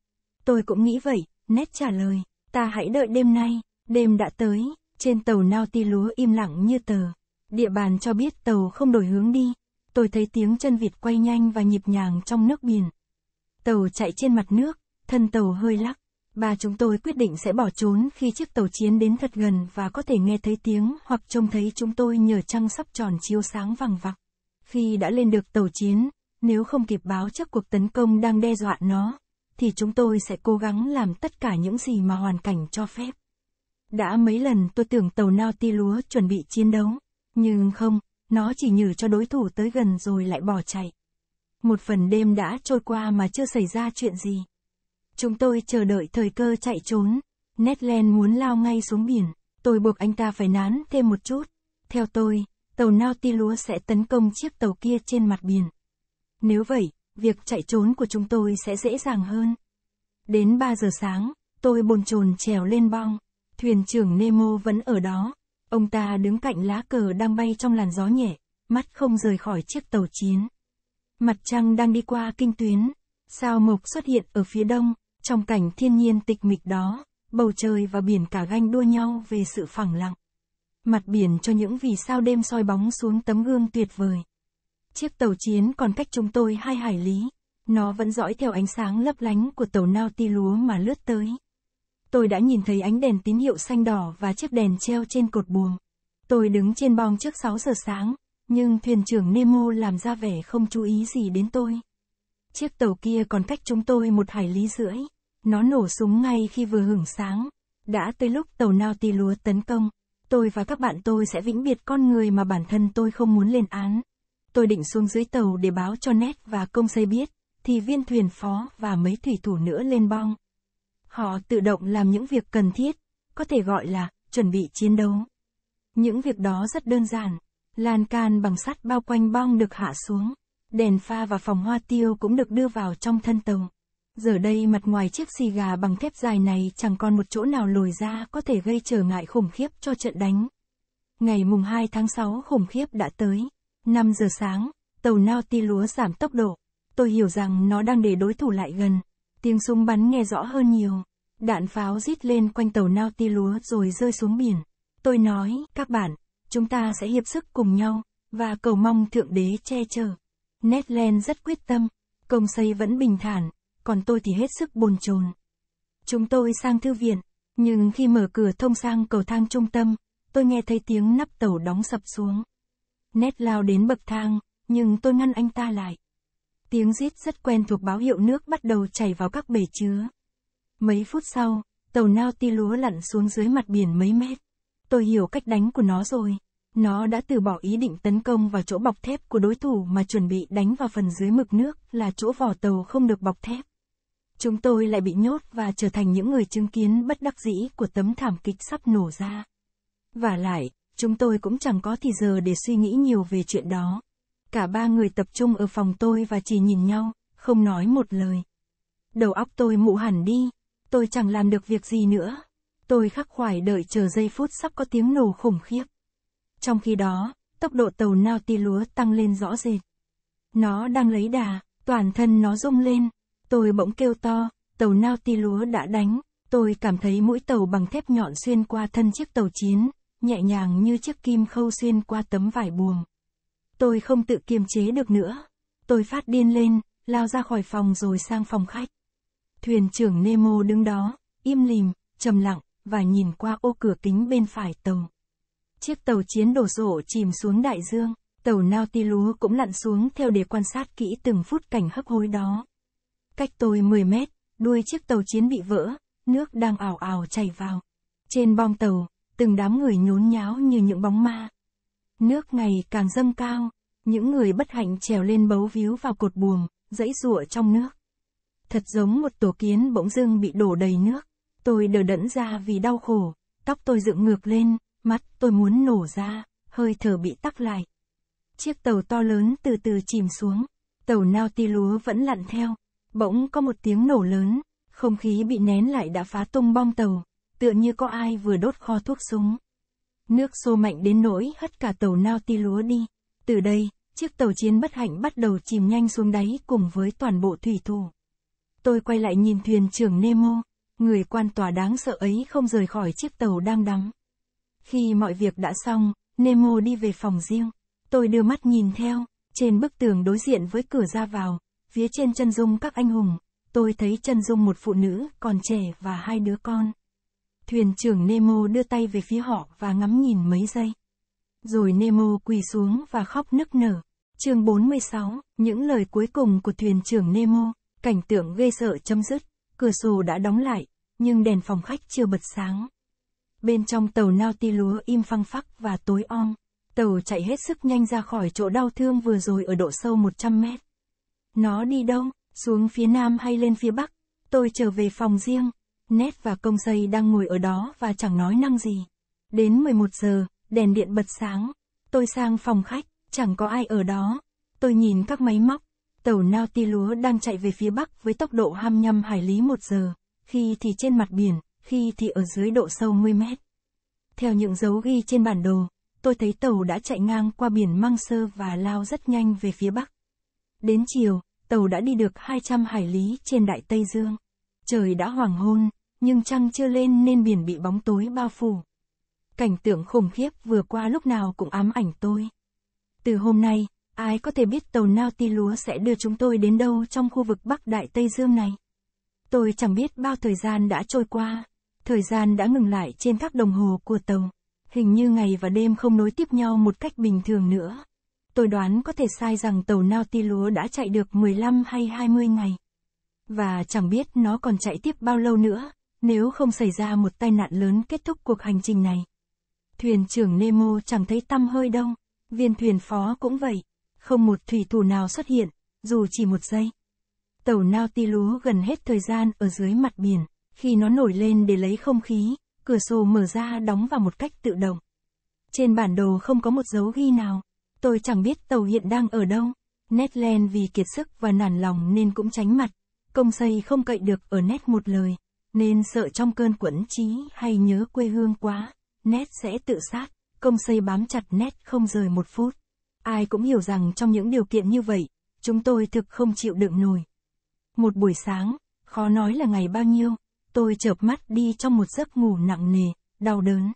Tôi cũng nghĩ vậy, Nét trả lời, ta hãy đợi đêm nay, đêm đã tới, trên tàu nao ti lúa im lặng như tờ. Địa bàn cho biết tàu không đổi hướng đi. Tôi thấy tiếng chân vịt quay nhanh và nhịp nhàng trong nước biển. Tàu chạy trên mặt nước, thân tàu hơi lắc. Ba chúng tôi quyết định sẽ bỏ trốn khi chiếc tàu chiến đến thật gần và có thể nghe thấy tiếng hoặc trông thấy chúng tôi nhờ trăng sắp tròn chiếu sáng vàng vặc. Khi đã lên được tàu chiến, nếu không kịp báo trước cuộc tấn công đang đe dọa nó, thì chúng tôi sẽ cố gắng làm tất cả những gì mà hoàn cảnh cho phép. Đã mấy lần tôi tưởng tàu nao ti lúa chuẩn bị chiến đấu, nhưng không, nó chỉ nhử cho đối thủ tới gần rồi lại bỏ chạy. Một phần đêm đã trôi qua mà chưa xảy ra chuyện gì. Chúng tôi chờ đợi thời cơ chạy trốn. Netland muốn lao ngay xuống biển, tôi buộc anh ta phải nán thêm một chút. Theo tôi, tàu nao ti lúa sẽ tấn công chiếc tàu kia trên mặt biển. Nếu vậy, việc chạy trốn của chúng tôi sẽ dễ dàng hơn. Đến 3 giờ sáng, tôi bồn chồn trèo lên bong. Thuyền trưởng Nemo vẫn ở đó. Ông ta đứng cạnh lá cờ đang bay trong làn gió nhẹ, mắt không rời khỏi chiếc tàu chiến. Mặt trăng đang đi qua kinh tuyến, sao mộc xuất hiện ở phía đông, trong cảnh thiên nhiên tịch mịch đó, bầu trời và biển cả ganh đua nhau về sự phẳng lặng. Mặt biển cho những vì sao đêm soi bóng xuống tấm gương tuyệt vời. Chiếc tàu chiến còn cách chúng tôi hai hải lý, nó vẫn dõi theo ánh sáng lấp lánh của tàu nao ti lúa mà lướt tới. Tôi đã nhìn thấy ánh đèn tín hiệu xanh đỏ và chiếc đèn treo trên cột buồng. Tôi đứng trên bong trước 6 giờ sáng, nhưng thuyền trưởng Nemo làm ra vẻ không chú ý gì đến tôi. Chiếc tàu kia còn cách chúng tôi một hải lý rưỡi. Nó nổ súng ngay khi vừa hưởng sáng. Đã tới lúc tàu Nautilus tấn công, tôi và các bạn tôi sẽ vĩnh biệt con người mà bản thân tôi không muốn lên án. Tôi định xuống dưới tàu để báo cho Ned và công xây biết, thì viên thuyền phó và mấy thủy thủ nữa lên bong. Họ tự động làm những việc cần thiết, có thể gọi là chuẩn bị chiến đấu. Những việc đó rất đơn giản, lan can bằng sắt bao quanh bong được hạ xuống, đèn pha và phòng hoa tiêu cũng được đưa vào trong thân tàu. Giờ đây mặt ngoài chiếc xì gà bằng thép dài này chẳng còn một chỗ nào lồi ra có thể gây trở ngại khủng khiếp cho trận đánh. Ngày mùng 2 tháng 6 khủng khiếp đã tới. 5 giờ sáng, tàu nao ti lúa giảm tốc độ. Tôi hiểu rằng nó đang để đối thủ lại gần. Tiếng súng bắn nghe rõ hơn nhiều. Đạn pháo rít lên quanh tàu nao ti lúa rồi rơi xuống biển. Tôi nói, các bạn, chúng ta sẽ hiệp sức cùng nhau, và cầu mong Thượng Đế che chở. Ned Netland rất quyết tâm, công xây vẫn bình thản, còn tôi thì hết sức bồn chồn. Chúng tôi sang thư viện, nhưng khi mở cửa thông sang cầu thang trung tâm, tôi nghe thấy tiếng nắp tàu đóng sập xuống. Ned lao đến bậc thang, nhưng tôi ngăn anh ta lại tiếng rít rất quen thuộc báo hiệu nước bắt đầu chảy vào các bể chứa. Mấy phút sau, tàu nao ti lúa lặn xuống dưới mặt biển mấy mét. Tôi hiểu cách đánh của nó rồi. Nó đã từ bỏ ý định tấn công vào chỗ bọc thép của đối thủ mà chuẩn bị đánh vào phần dưới mực nước là chỗ vỏ tàu không được bọc thép. Chúng tôi lại bị nhốt và trở thành những người chứng kiến bất đắc dĩ của tấm thảm kịch sắp nổ ra. Và lại, chúng tôi cũng chẳng có thì giờ để suy nghĩ nhiều về chuyện đó. Cả ba người tập trung ở phòng tôi và chỉ nhìn nhau, không nói một lời. Đầu óc tôi mụ hẳn đi, tôi chẳng làm được việc gì nữa. Tôi khắc khoải đợi chờ giây phút sắp có tiếng nổ khủng khiếp. Trong khi đó, tốc độ tàu nao ti lúa tăng lên rõ rệt. Nó đang lấy đà, toàn thân nó rung lên. Tôi bỗng kêu to, tàu nao ti lúa đã đánh. Tôi cảm thấy mũi tàu bằng thép nhọn xuyên qua thân chiếc tàu chiến, nhẹ nhàng như chiếc kim khâu xuyên qua tấm vải buồm. Tôi không tự kiềm chế được nữa. Tôi phát điên lên, lao ra khỏi phòng rồi sang phòng khách. Thuyền trưởng Nemo đứng đó, im lìm, trầm lặng, và nhìn qua ô cửa kính bên phải tàu. Chiếc tàu chiến đổ sổ chìm xuống đại dương, tàu Nautilus cũng lặn xuống theo để quan sát kỹ từng phút cảnh hấp hối đó. Cách tôi 10 mét, đuôi chiếc tàu chiến bị vỡ, nước đang ảo ảo chảy vào. Trên bong tàu, từng đám người nhốn nháo như những bóng ma. Nước ngày càng dâng cao, những người bất hạnh trèo lên bấu víu vào cột buồm, dãy rụa trong nước. Thật giống một tổ kiến bỗng dưng bị đổ đầy nước. Tôi đờ đẫn ra vì đau khổ, tóc tôi dựng ngược lên, mắt tôi muốn nổ ra, hơi thở bị tắc lại. Chiếc tàu to lớn từ từ chìm xuống, tàu nao ti lúa vẫn lặn theo. Bỗng có một tiếng nổ lớn, không khí bị nén lại đã phá tung bong tàu, tựa như có ai vừa đốt kho thuốc súng. Nước xô mạnh đến nỗi hất cả tàu nao ti lúa đi. Từ đây, chiếc tàu chiến bất hạnh bắt đầu chìm nhanh xuống đáy cùng với toàn bộ thủy thủ. Tôi quay lại nhìn thuyền trưởng Nemo, người quan tòa đáng sợ ấy không rời khỏi chiếc tàu đang đắm. Khi mọi việc đã xong, Nemo đi về phòng riêng. Tôi đưa mắt nhìn theo, trên bức tường đối diện với cửa ra vào, phía trên chân dung các anh hùng, tôi thấy chân dung một phụ nữ còn trẻ và hai đứa con. Thuyền trưởng Nemo đưa tay về phía họ và ngắm nhìn mấy giây. Rồi Nemo quỳ xuống và khóc nức nở. Chương 46, những lời cuối cùng của thuyền trưởng Nemo, cảnh tượng ghê sợ chấm dứt, cửa sổ đã đóng lại, nhưng đèn phòng khách chưa bật sáng. Bên trong tàu Nautilus im phăng phắc và tối om, tàu chạy hết sức nhanh ra khỏi chỗ đau thương vừa rồi ở độ sâu 100 mét. Nó đi đâu, xuống phía nam hay lên phía bắc, tôi trở về phòng riêng, Nét và công xây đang ngồi ở đó và chẳng nói năng gì. Đến 11 giờ, đèn điện bật sáng. Tôi sang phòng khách, chẳng có ai ở đó. Tôi nhìn các máy móc. Tàu nao ti lúa đang chạy về phía bắc với tốc độ 25 hải lý một giờ, khi thì trên mặt biển, khi thì ở dưới độ sâu 10 mét. Theo những dấu ghi trên bản đồ, tôi thấy tàu đã chạy ngang qua biển Mang Sơ và lao rất nhanh về phía bắc. Đến chiều, tàu đã đi được 200 hải lý trên Đại Tây Dương. Trời đã hoàng hôn, nhưng trăng chưa lên nên biển bị bóng tối bao phủ. Cảnh tượng khủng khiếp vừa qua lúc nào cũng ám ảnh tôi. Từ hôm nay, ai có thể biết tàu nao ti lúa sẽ đưa chúng tôi đến đâu trong khu vực Bắc Đại Tây Dương này. Tôi chẳng biết bao thời gian đã trôi qua, thời gian đã ngừng lại trên các đồng hồ của tàu. Hình như ngày và đêm không nối tiếp nhau một cách bình thường nữa. Tôi đoán có thể sai rằng tàu nao ti lúa đã chạy được 15 hay 20 ngày. Và chẳng biết nó còn chạy tiếp bao lâu nữa. Nếu không xảy ra một tai nạn lớn kết thúc cuộc hành trình này, thuyền trưởng Nemo chẳng thấy tăm hơi đâu, viên thuyền phó cũng vậy, không một thủy thủ nào xuất hiện, dù chỉ một giây. Tàu Nautilus gần hết thời gian ở dưới mặt biển, khi nó nổi lên để lấy không khí, cửa sổ mở ra đóng vào một cách tự động. Trên bản đồ không có một dấu ghi nào, tôi chẳng biết tàu hiện đang ở đâu. Ned len vì kiệt sức và nản lòng nên cũng tránh mặt, công xây không cậy được ở nét một lời nên sợ trong cơn quẫn trí hay nhớ quê hương quá, nét sẽ tự sát, công xây bám chặt nét không rời một phút. Ai cũng hiểu rằng trong những điều kiện như vậy, chúng tôi thực không chịu đựng nổi. Một buổi sáng, khó nói là ngày bao nhiêu, tôi chợp mắt đi trong một giấc ngủ nặng nề, đau đớn.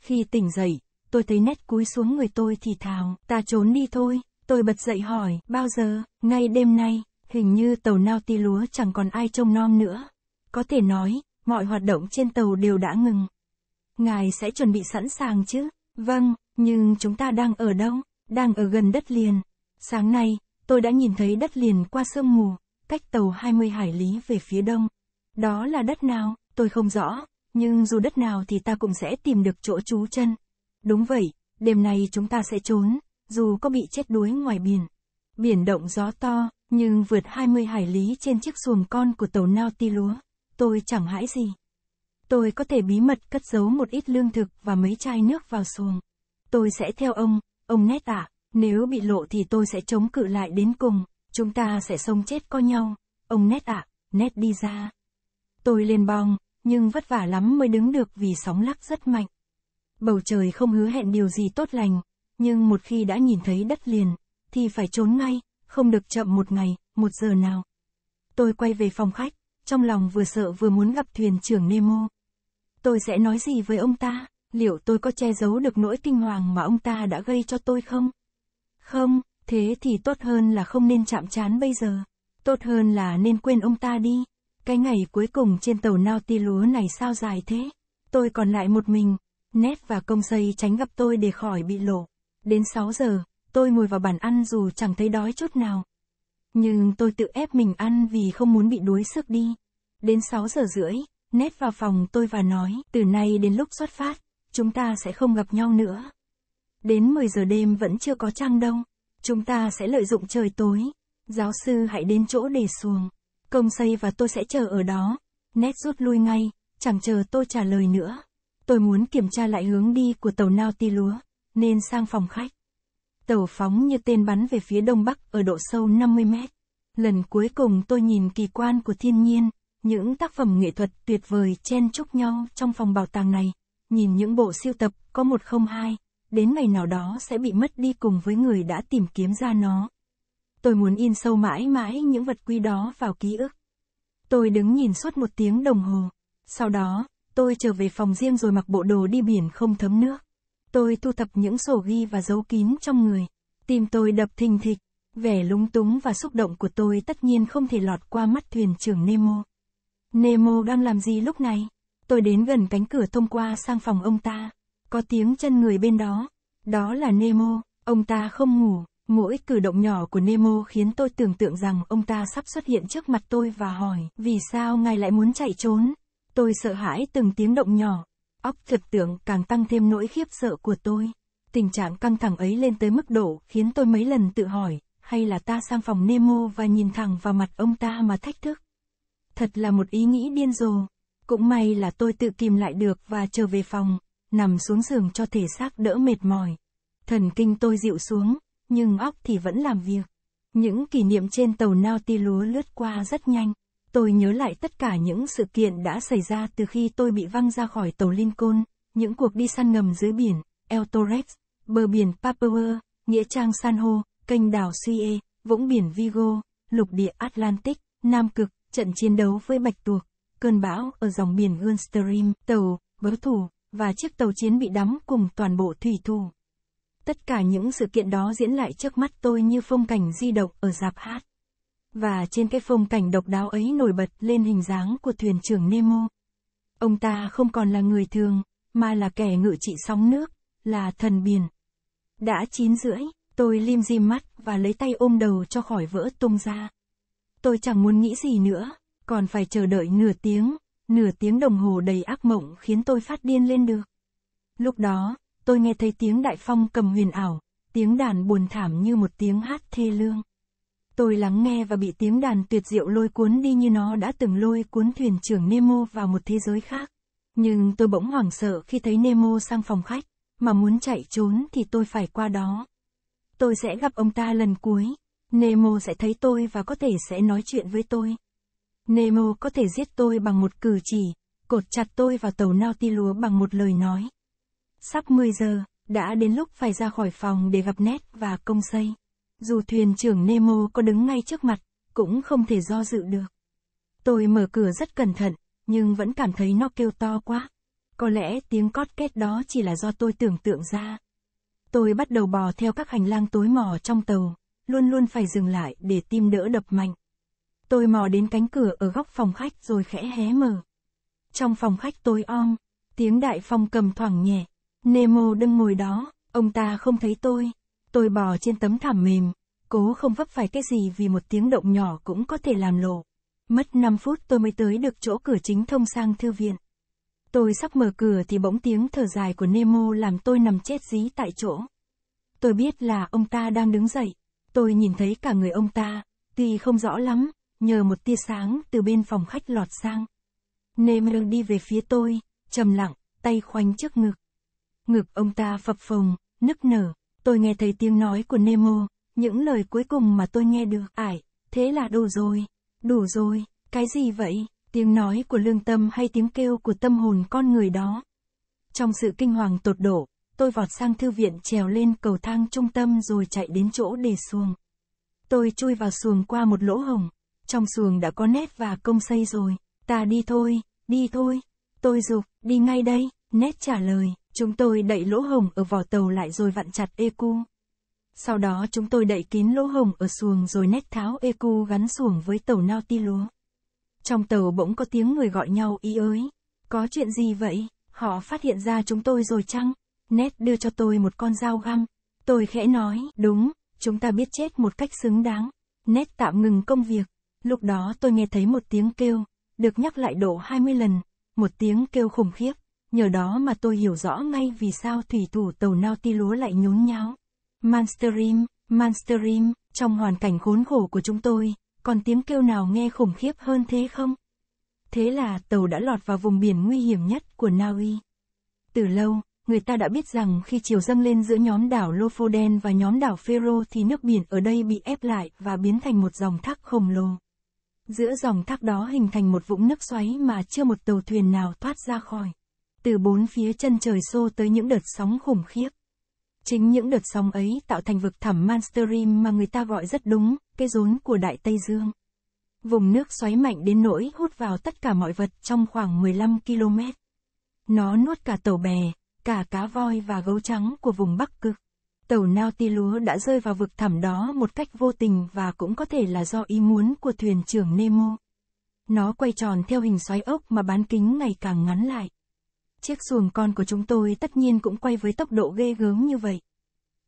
Khi tỉnh dậy, tôi thấy nét cúi xuống người tôi thì thào, ta trốn đi thôi, tôi bật dậy hỏi, bao giờ, ngay đêm nay, hình như tàu nao ti lúa chẳng còn ai trông nom nữa. Có thể nói, mọi hoạt động trên tàu đều đã ngừng. Ngài sẽ chuẩn bị sẵn sàng chứ? Vâng, nhưng chúng ta đang ở đâu? Đang ở gần đất liền. Sáng nay, tôi đã nhìn thấy đất liền qua sương mù, cách tàu 20 hải lý về phía đông. Đó là đất nào, tôi không rõ, nhưng dù đất nào thì ta cũng sẽ tìm được chỗ trú chân. Đúng vậy, đêm nay chúng ta sẽ trốn, dù có bị chết đuối ngoài biển. Biển động gió to, nhưng vượt 20 hải lý trên chiếc xuồng con của tàu nao ti lúa tôi chẳng hãi gì. Tôi có thể bí mật cất giấu một ít lương thực và mấy chai nước vào xuồng. Tôi sẽ theo ông, ông nét ạ, nếu bị lộ thì tôi sẽ chống cự lại đến cùng, chúng ta sẽ sống chết co nhau, ông nét ạ, nét đi ra. Tôi lên bong, nhưng vất vả lắm mới đứng được vì sóng lắc rất mạnh. Bầu trời không hứa hẹn điều gì tốt lành, nhưng một khi đã nhìn thấy đất liền, thì phải trốn ngay, không được chậm một ngày, một giờ nào. Tôi quay về phòng khách, trong lòng vừa sợ vừa muốn gặp thuyền trưởng Nemo. Tôi sẽ nói gì với ông ta? Liệu tôi có che giấu được nỗi kinh hoàng mà ông ta đã gây cho tôi không? Không, thế thì tốt hơn là không nên chạm chán bây giờ. Tốt hơn là nên quên ông ta đi. Cái ngày cuối cùng trên tàu nao ti lúa này sao dài thế? Tôi còn lại một mình. Nét và công xây tránh gặp tôi để khỏi bị lộ. Đến 6 giờ, tôi ngồi vào bàn ăn dù chẳng thấy đói chút nào. Nhưng tôi tự ép mình ăn vì không muốn bị đuối sức đi. Đến 6 giờ rưỡi, nét vào phòng tôi và nói, từ nay đến lúc xuất phát, chúng ta sẽ không gặp nhau nữa. Đến 10 giờ đêm vẫn chưa có trăng đâu, chúng ta sẽ lợi dụng trời tối. Giáo sư hãy đến chỗ để xuồng. Công xây và tôi sẽ chờ ở đó. Nét rút lui ngay, chẳng chờ tôi trả lời nữa. Tôi muốn kiểm tra lại hướng đi của tàu nao ti lúa, nên sang phòng khách. Tàu phóng như tên bắn về phía đông bắc ở độ sâu 50 mét. Lần cuối cùng tôi nhìn kỳ quan của thiên nhiên, những tác phẩm nghệ thuật tuyệt vời chen chúc nhau trong phòng bảo tàng này. Nhìn những bộ siêu tập có 102, đến ngày nào đó sẽ bị mất đi cùng với người đã tìm kiếm ra nó. Tôi muốn in sâu mãi mãi những vật quý đó vào ký ức. Tôi đứng nhìn suốt một tiếng đồng hồ. Sau đó, tôi trở về phòng riêng rồi mặc bộ đồ đi biển không thấm nước. Tôi thu thập những sổ ghi và dấu kín trong người. Tim tôi đập thình thịch. Vẻ lúng túng và xúc động của tôi tất nhiên không thể lọt qua mắt thuyền trưởng Nemo. Nemo đang làm gì lúc này? Tôi đến gần cánh cửa thông qua sang phòng ông ta. Có tiếng chân người bên đó. Đó là Nemo. Ông ta không ngủ. Mỗi cử động nhỏ của Nemo khiến tôi tưởng tượng rằng ông ta sắp xuất hiện trước mặt tôi và hỏi, vì sao ngài lại muốn chạy trốn? Tôi sợ hãi từng tiếng động nhỏ, Óc thực tượng càng tăng thêm nỗi khiếp sợ của tôi. Tình trạng căng thẳng ấy lên tới mức độ khiến tôi mấy lần tự hỏi, hay là ta sang phòng Nemo và nhìn thẳng vào mặt ông ta mà thách thức. Thật là một ý nghĩ điên rồ. Cũng may là tôi tự kìm lại được và trở về phòng, nằm xuống giường cho thể xác đỡ mệt mỏi. Thần kinh tôi dịu xuống, nhưng óc thì vẫn làm việc. Những kỷ niệm trên tàu nao ti lúa lướt qua rất nhanh. Tôi nhớ lại tất cả những sự kiện đã xảy ra từ khi tôi bị văng ra khỏi tàu Lincoln, những cuộc đi săn ngầm dưới biển, El Torres, bờ biển Papua nghĩa trang San Ho, kênh đảo Suez, vũng biển Vigo, lục địa Atlantic, Nam Cực, trận chiến đấu với Bạch Tuộc, cơn bão ở dòng biển Gulfstream, tàu, bớ thủ, và chiếc tàu chiến bị đắm cùng toàn bộ thủy thủ. Tất cả những sự kiện đó diễn lại trước mắt tôi như phong cảnh di động ở dạp hát. Và trên cái phong cảnh độc đáo ấy nổi bật lên hình dáng của thuyền trưởng Nemo. Ông ta không còn là người thường, mà là kẻ ngự trị sóng nước, là thần biển. Đã chín rưỡi, tôi lim dim mắt và lấy tay ôm đầu cho khỏi vỡ tung ra. Tôi chẳng muốn nghĩ gì nữa, còn phải chờ đợi nửa tiếng, nửa tiếng đồng hồ đầy ác mộng khiến tôi phát điên lên được. Lúc đó, tôi nghe thấy tiếng đại phong cầm huyền ảo, tiếng đàn buồn thảm như một tiếng hát thê lương. Tôi lắng nghe và bị tiếng đàn tuyệt diệu lôi cuốn đi như nó đã từng lôi cuốn thuyền trưởng Nemo vào một thế giới khác. Nhưng tôi bỗng hoảng sợ khi thấy Nemo sang phòng khách, mà muốn chạy trốn thì tôi phải qua đó. Tôi sẽ gặp ông ta lần cuối. Nemo sẽ thấy tôi và có thể sẽ nói chuyện với tôi. Nemo có thể giết tôi bằng một cử chỉ, cột chặt tôi vào tàu Nautilus bằng một lời nói. Sắp 10 giờ, đã đến lúc phải ra khỏi phòng để gặp Ned và công xây. Dù thuyền trưởng Nemo có đứng ngay trước mặt, cũng không thể do dự được. Tôi mở cửa rất cẩn thận, nhưng vẫn cảm thấy nó kêu to quá. Có lẽ tiếng cót két đó chỉ là do tôi tưởng tượng ra. Tôi bắt đầu bò theo các hành lang tối mò trong tàu, luôn luôn phải dừng lại để tim đỡ đập mạnh. Tôi mò đến cánh cửa ở góc phòng khách rồi khẽ hé mở. Trong phòng khách tối om, tiếng đại phong cầm thoảng nhẹ. Nemo đang ngồi đó, ông ta không thấy tôi, Tôi bò trên tấm thảm mềm, cố không vấp phải cái gì vì một tiếng động nhỏ cũng có thể làm lộ. Mất 5 phút tôi mới tới được chỗ cửa chính thông sang thư viện. Tôi sắp mở cửa thì bỗng tiếng thở dài của Nemo làm tôi nằm chết dí tại chỗ. Tôi biết là ông ta đang đứng dậy. Tôi nhìn thấy cả người ông ta, tuy không rõ lắm, nhờ một tia sáng từ bên phòng khách lọt sang. Nemo đi về phía tôi, trầm lặng, tay khoanh trước ngực. Ngực ông ta phập phồng, nức nở, tôi nghe thấy tiếng nói của Nemo, những lời cuối cùng mà tôi nghe được, ải, thế là đủ rồi, đủ rồi, cái gì vậy, tiếng nói của lương tâm hay tiếng kêu của tâm hồn con người đó. Trong sự kinh hoàng tột độ, tôi vọt sang thư viện trèo lên cầu thang trung tâm rồi chạy đến chỗ để xuồng. Tôi chui vào xuồng qua một lỗ hồng, trong xuồng đã có nét và công xây rồi, ta đi thôi, đi thôi, tôi dục, đi ngay đây, nét trả lời. Chúng tôi đậy lỗ hồng ở vỏ tàu lại rồi vặn chặt ecu. Sau đó chúng tôi đậy kín lỗ hồng ở xuồng rồi nét tháo ecu gắn xuồng với tàu Nautilus. Trong tàu bỗng có tiếng người gọi nhau y ới. Có chuyện gì vậy? Họ phát hiện ra chúng tôi rồi chăng? Nét đưa cho tôi một con dao găm. Tôi khẽ nói, đúng, chúng ta biết chết một cách xứng đáng. Nét tạm ngừng công việc. Lúc đó tôi nghe thấy một tiếng kêu, được nhắc lại độ 20 lần, một tiếng kêu khủng khiếp nhờ đó mà tôi hiểu rõ ngay vì sao thủy thủ tàu Nautilus lại nhốn nháo. manstream manstream trong hoàn cảnh khốn khổ của chúng tôi, còn tiếng kêu nào nghe khủng khiếp hơn thế không? Thế là tàu đã lọt vào vùng biển nguy hiểm nhất của Na Uy. Từ lâu, người ta đã biết rằng khi chiều dâng lên giữa nhóm đảo Lofoden và nhóm đảo Fero thì nước biển ở đây bị ép lại và biến thành một dòng thác khổng lồ. Giữa dòng thác đó hình thành một vũng nước xoáy mà chưa một tàu thuyền nào thoát ra khỏi từ bốn phía chân trời xô tới những đợt sóng khủng khiếp. Chính những đợt sóng ấy tạo thành vực thẳm Manstream mà người ta gọi rất đúng, cái rốn của Đại Tây Dương. Vùng nước xoáy mạnh đến nỗi hút vào tất cả mọi vật trong khoảng 15 km. Nó nuốt cả tàu bè, cả cá voi và gấu trắng của vùng Bắc Cực. Tàu nautilus đã rơi vào vực thẳm đó một cách vô tình và cũng có thể là do ý muốn của thuyền trưởng Nemo. Nó quay tròn theo hình xoáy ốc mà bán kính ngày càng ngắn lại. Chiếc xuồng con của chúng tôi tất nhiên cũng quay với tốc độ ghê gớm như vậy.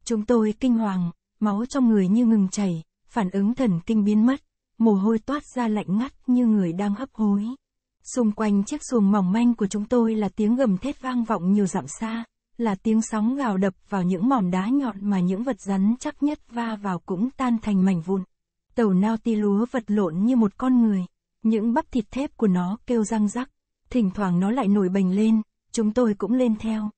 Chúng tôi kinh hoàng, máu trong người như ngừng chảy, phản ứng thần kinh biến mất, mồ hôi toát ra lạnh ngắt như người đang hấp hối. Xung quanh chiếc xuồng mỏng manh của chúng tôi là tiếng gầm thét vang vọng nhiều dặm xa, là tiếng sóng gào đập vào những mỏm đá nhọn mà những vật rắn chắc nhất va vào cũng tan thành mảnh vụn. Tàu nao ti lúa vật lộn như một con người, những bắp thịt thép của nó kêu răng rắc, thỉnh thoảng nó lại nổi bềnh lên, chúng tôi cũng lên theo.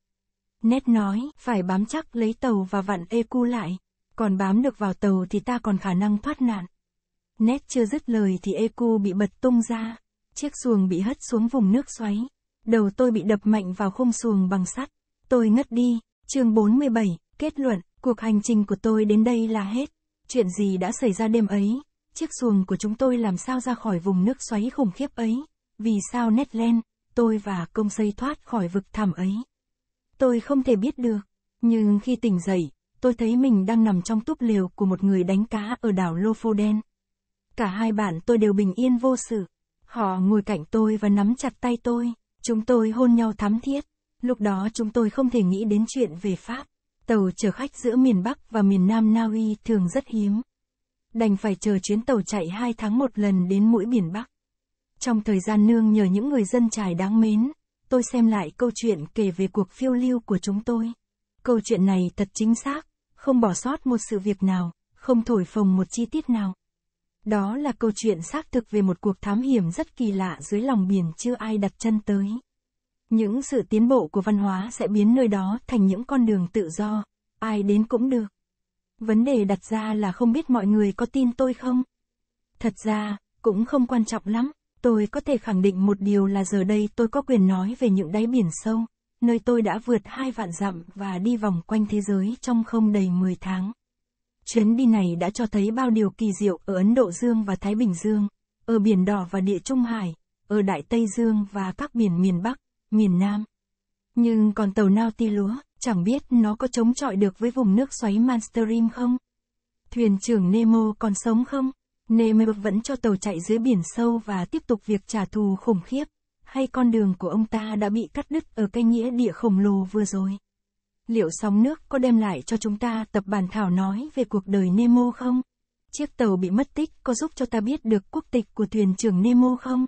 Nét nói, phải bám chắc lấy tàu và vặn EQ lại, còn bám được vào tàu thì ta còn khả năng thoát nạn. Nét chưa dứt lời thì EQ bị bật tung ra, chiếc xuồng bị hất xuống vùng nước xoáy, đầu tôi bị đập mạnh vào khung xuồng bằng sắt, tôi ngất đi, chương 47, kết luận, cuộc hành trình của tôi đến đây là hết, chuyện gì đã xảy ra đêm ấy, chiếc xuồng của chúng tôi làm sao ra khỏi vùng nước xoáy khủng khiếp ấy, vì sao lên? tôi và công xây thoát khỏi vực thẳm ấy. Tôi không thể biết được, nhưng khi tỉnh dậy, tôi thấy mình đang nằm trong túp lều của một người đánh cá ở đảo Lofoden. Cả hai bạn tôi đều bình yên vô sự. Họ ngồi cạnh tôi và nắm chặt tay tôi. Chúng tôi hôn nhau thắm thiết. Lúc đó chúng tôi không thể nghĩ đến chuyện về Pháp. Tàu chở khách giữa miền Bắc và miền Nam Na Uy thường rất hiếm. Đành phải chờ chuyến tàu chạy hai tháng một lần đến mũi biển Bắc. Trong thời gian nương nhờ những người dân trải đáng mến, tôi xem lại câu chuyện kể về cuộc phiêu lưu của chúng tôi. Câu chuyện này thật chính xác, không bỏ sót một sự việc nào, không thổi phồng một chi tiết nào. Đó là câu chuyện xác thực về một cuộc thám hiểm rất kỳ lạ dưới lòng biển chưa ai đặt chân tới. Những sự tiến bộ của văn hóa sẽ biến nơi đó thành những con đường tự do, ai đến cũng được. Vấn đề đặt ra là không biết mọi người có tin tôi không? Thật ra, cũng không quan trọng lắm. Tôi có thể khẳng định một điều là giờ đây tôi có quyền nói về những đáy biển sâu, nơi tôi đã vượt hai vạn dặm và đi vòng quanh thế giới trong không đầy 10 tháng. Chuyến đi này đã cho thấy bao điều kỳ diệu ở Ấn Độ Dương và Thái Bình Dương, ở Biển Đỏ và Địa Trung Hải, ở Đại Tây Dương và các biển miền Bắc, miền Nam. Nhưng còn tàu nao ti lúa, chẳng biết nó có chống chọi được với vùng nước xoáy Manstream không? Thuyền trưởng Nemo còn sống không? Nemeb vẫn cho tàu chạy dưới biển sâu và tiếp tục việc trả thù khủng khiếp, hay con đường của ông ta đã bị cắt đứt ở cái nghĩa địa khổng lồ vừa rồi? Liệu sóng nước có đem lại cho chúng ta tập bản thảo nói về cuộc đời Nemo không? Chiếc tàu bị mất tích có giúp cho ta biết được quốc tịch của thuyền trưởng Nemo không?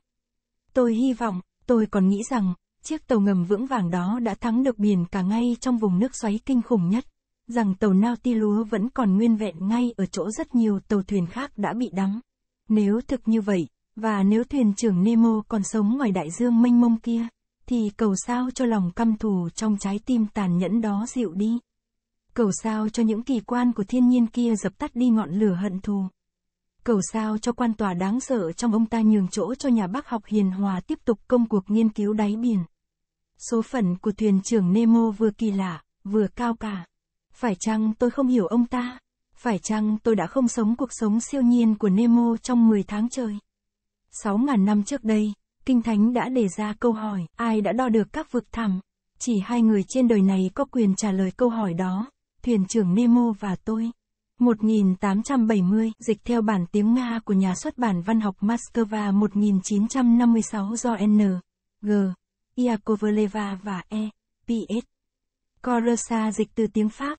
Tôi hy vọng, tôi còn nghĩ rằng, chiếc tàu ngầm vững vàng đó đã thắng được biển cả ngay trong vùng nước xoáy kinh khủng nhất rằng tàu nao ti lúa vẫn còn nguyên vẹn ngay ở chỗ rất nhiều tàu thuyền khác đã bị đắm. Nếu thực như vậy, và nếu thuyền trưởng Nemo còn sống ngoài đại dương mênh mông kia, thì cầu sao cho lòng căm thù trong trái tim tàn nhẫn đó dịu đi. Cầu sao cho những kỳ quan của thiên nhiên kia dập tắt đi ngọn lửa hận thù. Cầu sao cho quan tòa đáng sợ trong ông ta nhường chỗ cho nhà bác học hiền hòa tiếp tục công cuộc nghiên cứu đáy biển. Số phận của thuyền trưởng Nemo vừa kỳ lạ, vừa cao cả. Phải chăng tôi không hiểu ông ta? Phải chăng tôi đã không sống cuộc sống siêu nhiên của Nemo trong 10 tháng trời? 6.000 năm trước đây, Kinh Thánh đã đề ra câu hỏi, ai đã đo được các vực thẳm? Chỉ hai người trên đời này có quyền trả lời câu hỏi đó, thuyền trưởng Nemo và tôi. 1870, dịch theo bản tiếng Nga của nhà xuất bản văn học Moscow 1956 do N. G. Iakovleva và E. P.S. Corosa dịch từ tiếng Pháp.